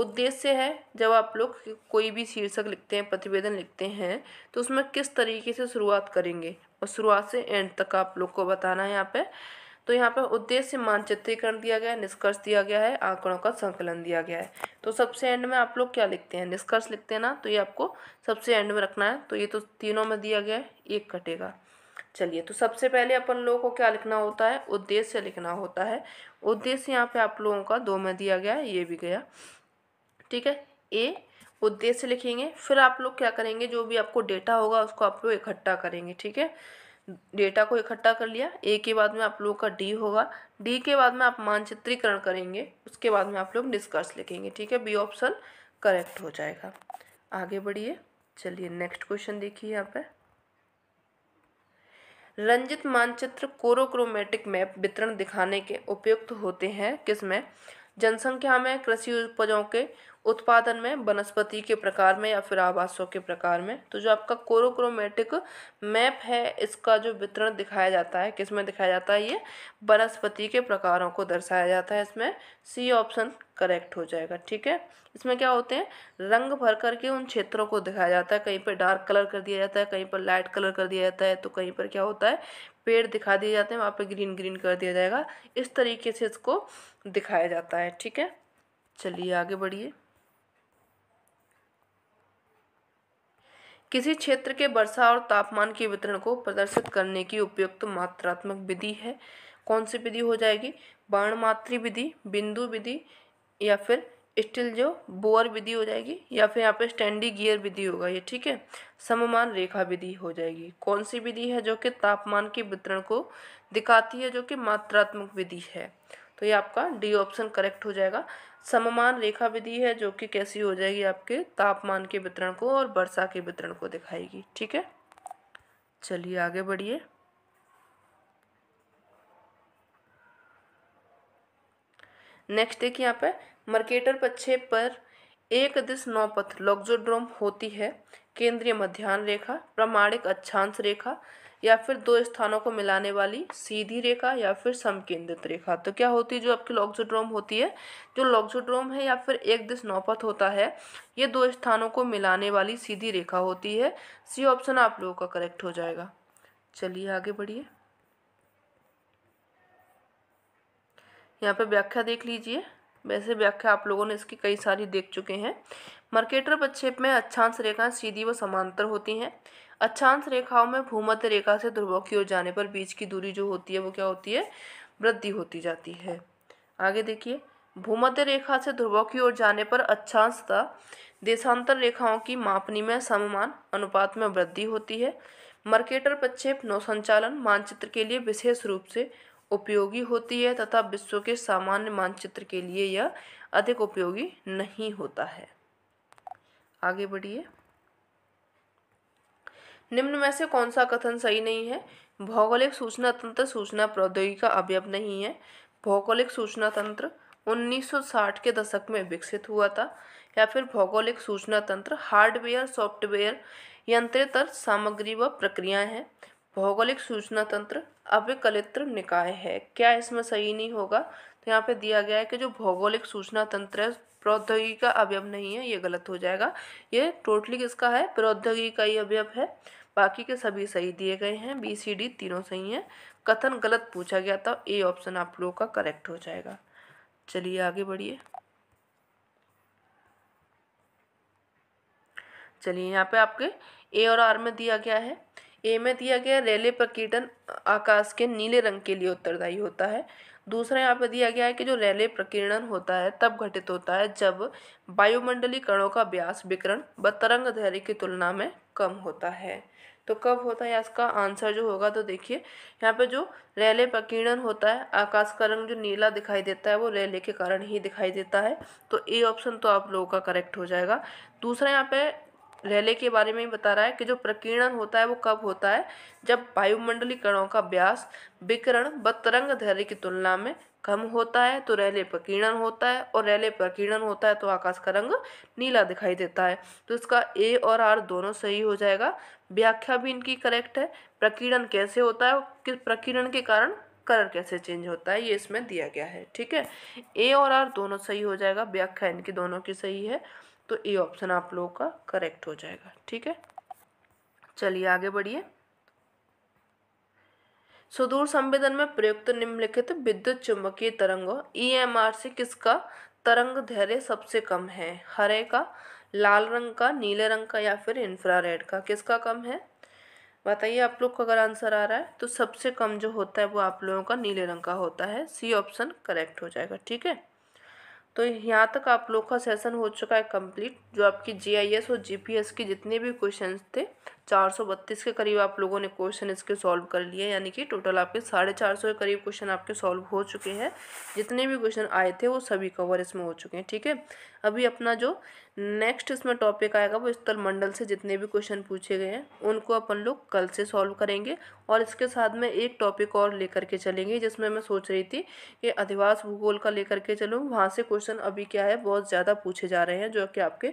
उद्देश्य है जब आप लोग कोई भी शीर्षक लिखते हैं प्रतिवेदन लिखते हैं तो उसमें किस तरीके से शुरुआत करेंगे और शुरुआत से एंड तक आप लोग को बताना है यहाँ पे तो यहाँ पर उद्देश्य मानचित्रीकरण दिया गया है निष्कर्ष दिया गया है आंकड़ों का संकलन दिया गया है तो सबसे एंड में आप लोग क्या लिखते हैं निष्कर्ष लिखते हैं ना तो ये आपको सबसे एंड में रखना है तो ये तो तीनों में दिया गया है एक कटेगा चलिए तो सबसे पहले अपन लोगों को क्या लिखना होता है उद्देश्य लिखना होता है उद्देश्य यहाँ पे आप लोगों का दो में दिया गया ये भी गया ठीक है ए उद्देश्य लिखेंगे फिर आप लोग क्या करेंगे जो भी आपको डेटा होगा उसको आप लोग इकट्ठा करेंगे ठीक है डेटा को इकट्ठा कर लिया ए के बाद में आप लोगों का डी होगा डी के बाद में आप मानचित्रीकरण करेंगे उसके बाद में आप लोग निष्कर्ष लिखेंगे ठीक है बी ऑप्शन करेक्ट हो जाएगा आगे बढ़िए चलिए नेक्स्ट क्वेश्चन देखिए यहाँ पर रंजित मानचित्र कोरोक्रोमेटिक मैप वितरण दिखाने के उपयुक्त होते हैं किसमें जनसंख्या में कृषि उपजों के उत्पादन में वनस्पति के प्रकार में या फिर आवासों के प्रकार में तो जो आपका कोरोक्रोमेटिक मैप है इसका जो वितरण दिखाया जाता है किसमें दिखाया जाता है ये वनस्पति के प्रकारों को दर्शाया जाता है इसमें सी ऑप्शन करेक्ट हो जाएगा ठीक है इसमें क्या होते हैं रंग भर करके उन क्षेत्रों को दिखाया जाता है कहीं पर डार्क कलर कर दिया जाता है कहीं पर लाइट कलर कर दिया जाता है तो कहीं पर क्या होता है पेड़ दिखा दिए जाते हैं वहाँ पर ग्रीन ग्रीन कर दिया जाएगा इस तरीके से इसको दिखाया जाता है ठीक है चलिए आगे बढ़िए किसी क्षेत्र के वर्षा और तापमान के वितरण को प्रदर्शित करने की उपयुक्त मात्रात्मक विधि है कौन सी विधि हो जाएगी वर्णमात्री विधि बिंदु विधि या फिर स्टिल जो बोअर विधि हो जाएगी या फिर यहाँ पे स्टैंडी गियर विधि होगा ये ठीक है सममान रेखा विधि हो जाएगी कौन सी विधि है जो कि तापमान के वितरण को दिखाती है जो कि मात्रात्मक विधि है तो ये आपका डी ऑप्शन करेक्ट हो जाएगा सममान रेखा विधि है जो कि कैसी हो जाएगी आपके तापमान के वितरण को और वर्षा के वितरण को दिखाएगी ठीक है चलिए आगे बढ़िए नेक्स्ट देखिए यहाँ पे मर्केटर पक्षे पर एक दिश नौपथ लॉक्जोड्रोम होती है केंद्रीय मध्यान्ह रेखा प्रमाणिक अक्षांश रेखा या फिर दो स्थानों को मिलाने वाली सीधी रेखा या फिर समकेंद्रित रेखा तो क्या होती है जो आपकी लॉक्सोड्रोम होती है जो लॉक्सोड्रोम है या फिर एक दिश नौपथ होता है ये दो स्थानों को मिलाने वाली सीधी रेखा होती है सी ऑप्शन आप लोगों का करेक्ट हो जाएगा चलिए आगे बढ़िए यहाँ पे व्याख्या देख लीजिए वैसे व्याख्या आप लोगों ने इसकी कई सारी देख चुके हैं मर्केटर प्रक्षेप में अच्छांश रेखाएं सीधी व समांतर होती हैं अक्षांश रेखाओं में भूमध्य रेखा से ध्रुवों की ओर जाने पर बीच की दूरी जो होती है वो क्या होती है वृद्धि होती जाती है आगे देखिए भूमध्य रेखा से ध्रुवों की ओर जाने पर अक्षांश देशांतर रेखाओं की मापनी में सममान अनुपात में वृद्धि होती है मर्केटर प्रक्षेप नौसंचालन मानचित्र के लिए विशेष रूप से उपयोगी होती है तथा विश्व के सामान्य मानचित्र के लिए यह अधिक उपयोगी नहीं होता है आगे बढ़िए निम्न में से कौन सा कथन सही नहीं है भौगोलिक सूचना तंत्र सूचना प्रौद्योगिकी का अवयव नहीं है भौगोलिक सूचना तंत्र 1960 के दशक में विकसित हुआ था या फिर भौगोलिक सूचना तंत्र हार्डवेयर सॉफ्टवेयर यंत्रेतर सामग्री व प्रक्रियाएं हैं भौगोलिक सूचना तंत्र अविकलित्र निकाय है क्या इसमें सही नहीं होगा तो यहाँ पे दिया गया है कि जो भौगोलिक सूचना तंत्र है प्रौद्योगिकी का अवयव नहीं है ये गलत हो जाएगा ये टोटली किसका है प्रौद्योगिकी का ही अवयव है बाकी के सभी सही दिए गए हैं बी सी डी तीनों सही हैं कथन गलत पूछा गया था ए ऑप्शन आप लोगों का करेक्ट हो जाएगा चलिए आगे बढ़िए चलिए यहाँ पे आपके ए और आर में दिया गया है ए में दिया गया रेले प्रकीर्टन आकाश के नीले रंग के लिए उत्तरदायी होता है दूसरा यहाँ पे दिया गया है कि जो रैले प्रकीर्णन होता है तब घटित होता है जब वायुमंडलीय कणों का व्यास विकरण व तरंग धैर्य की तुलना में कम होता है तो कब होता है इसका आंसर जो होगा तो देखिए यहाँ पे जो रैले प्रकीर्णन होता है आकाश का रंग जो नीला दिखाई देता है वो रैले के कारण ही दिखाई देता है तो ए ऑप्शन तो आप लोगों का करेक्ट हो जाएगा दूसरा यहाँ पे रैले के बारे में ही बता रहा है कि जो प्रकीर्णन होता है वो कब होता है जब वायुमंडलीकरणों का व्यास विकरण व तरंग धैर्य की तुलना में कम होता है तो रेले प्रकीर्णन होता है और रेले प्रकीर्णन होता है तो आकाश का रंग नीला दिखाई देता है तो इसका ए और आर दोनों सही हो जाएगा व्याख्या भी इनकी करेक्ट है प्रकीर्णन कैसे होता है किस प्रकीर्णन के कारण कलर कैसे चेंज होता है ये इसमें दिया गया है ठीक है ए और आर दोनों सही हो जाएगा व्याख्या इनकी दोनों की सही है तो ए ऑप्शन आप लोगों का करेक्ट हो जाएगा ठीक है चलिए आगे बढ़िए सुदूर संवेदन में प्रयुक्त निम्नलिखित विद्युत चुंबकीय तरंगों ई e एम आर से किसका तरंग धैर्य सबसे कम है हरे का लाल रंग का नीले रंग का या फिर इंफ्रारेड का किसका कम है बताइए आप लोग का अगर आंसर आ रहा है तो सबसे कम जो होता है वो आप लोगों का नीले रंग का होता है सी ऑप्शन करेक्ट हो जाएगा ठीक है तो यहाँ तक आप लोग का सेशन हो चुका है कंप्लीट जो आपकी जीआईएस और जीपीएस की जितने भी क्वेश्चंस थे चार सौ बत्तीस के करीब आप लोगों ने क्वेश्चन इसके सॉल्व कर लिए यानी कि टोटल आपके साढ़े चार सौ के करीब क्वेश्चन आपके सॉल्व हो चुके हैं जितने भी क्वेश्चन आए थे वो सभी कवर इसमें हो चुके हैं ठीक है अभी अपना जो नेक्स्ट इसमें टॉपिक आएगा वो स्थल मंडल से जितने भी क्वेश्चन पूछे गए हैं उनको अपन लोग कल से सॉल्व करेंगे और इसके साथ में एक टॉपिक और लेकर के चलेंगे जिसमें मैं सोच रही थी कि अधिवास भूगोल का लेकर के चलूँ वहाँ से क्वेश्चन अभी क्या है बहुत ज़्यादा पूछे जा रहे हैं जो कि आपके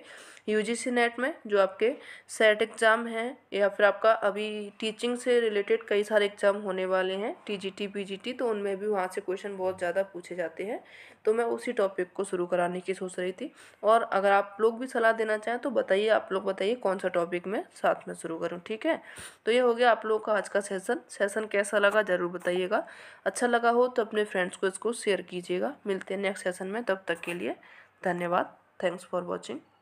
यू नेट में जो आपके सेट एग्ज़ाम हैं या फिर आपका अभी टीचिंग से रिलेटेड कई सारे एग्ज़ाम होने वाले हैं टीजीटी पीजीटी तो उनमें भी वहाँ से क्वेश्चन बहुत ज़्यादा पूछे जाते हैं तो मैं उसी टॉपिक को शुरू कराने की सोच रही थी और अगर आप लोग भी सलाह देना चाहें तो बताइए आप लोग बताइए कौन सा टॉपिक मैं साथ में शुरू करूँ ठीक है तो ये हो गया आप लोगों का आज का सेसन सेसन कैसा लगा ज़रूर बताइएगा अच्छा लगा हो तो अपने फ्रेंड्स को इसको शेयर कीजिएगा मिलते हैं नेक्स्ट सेसन में तब तक के लिए धन्यवाद थैंक्स फॉर वॉचिंग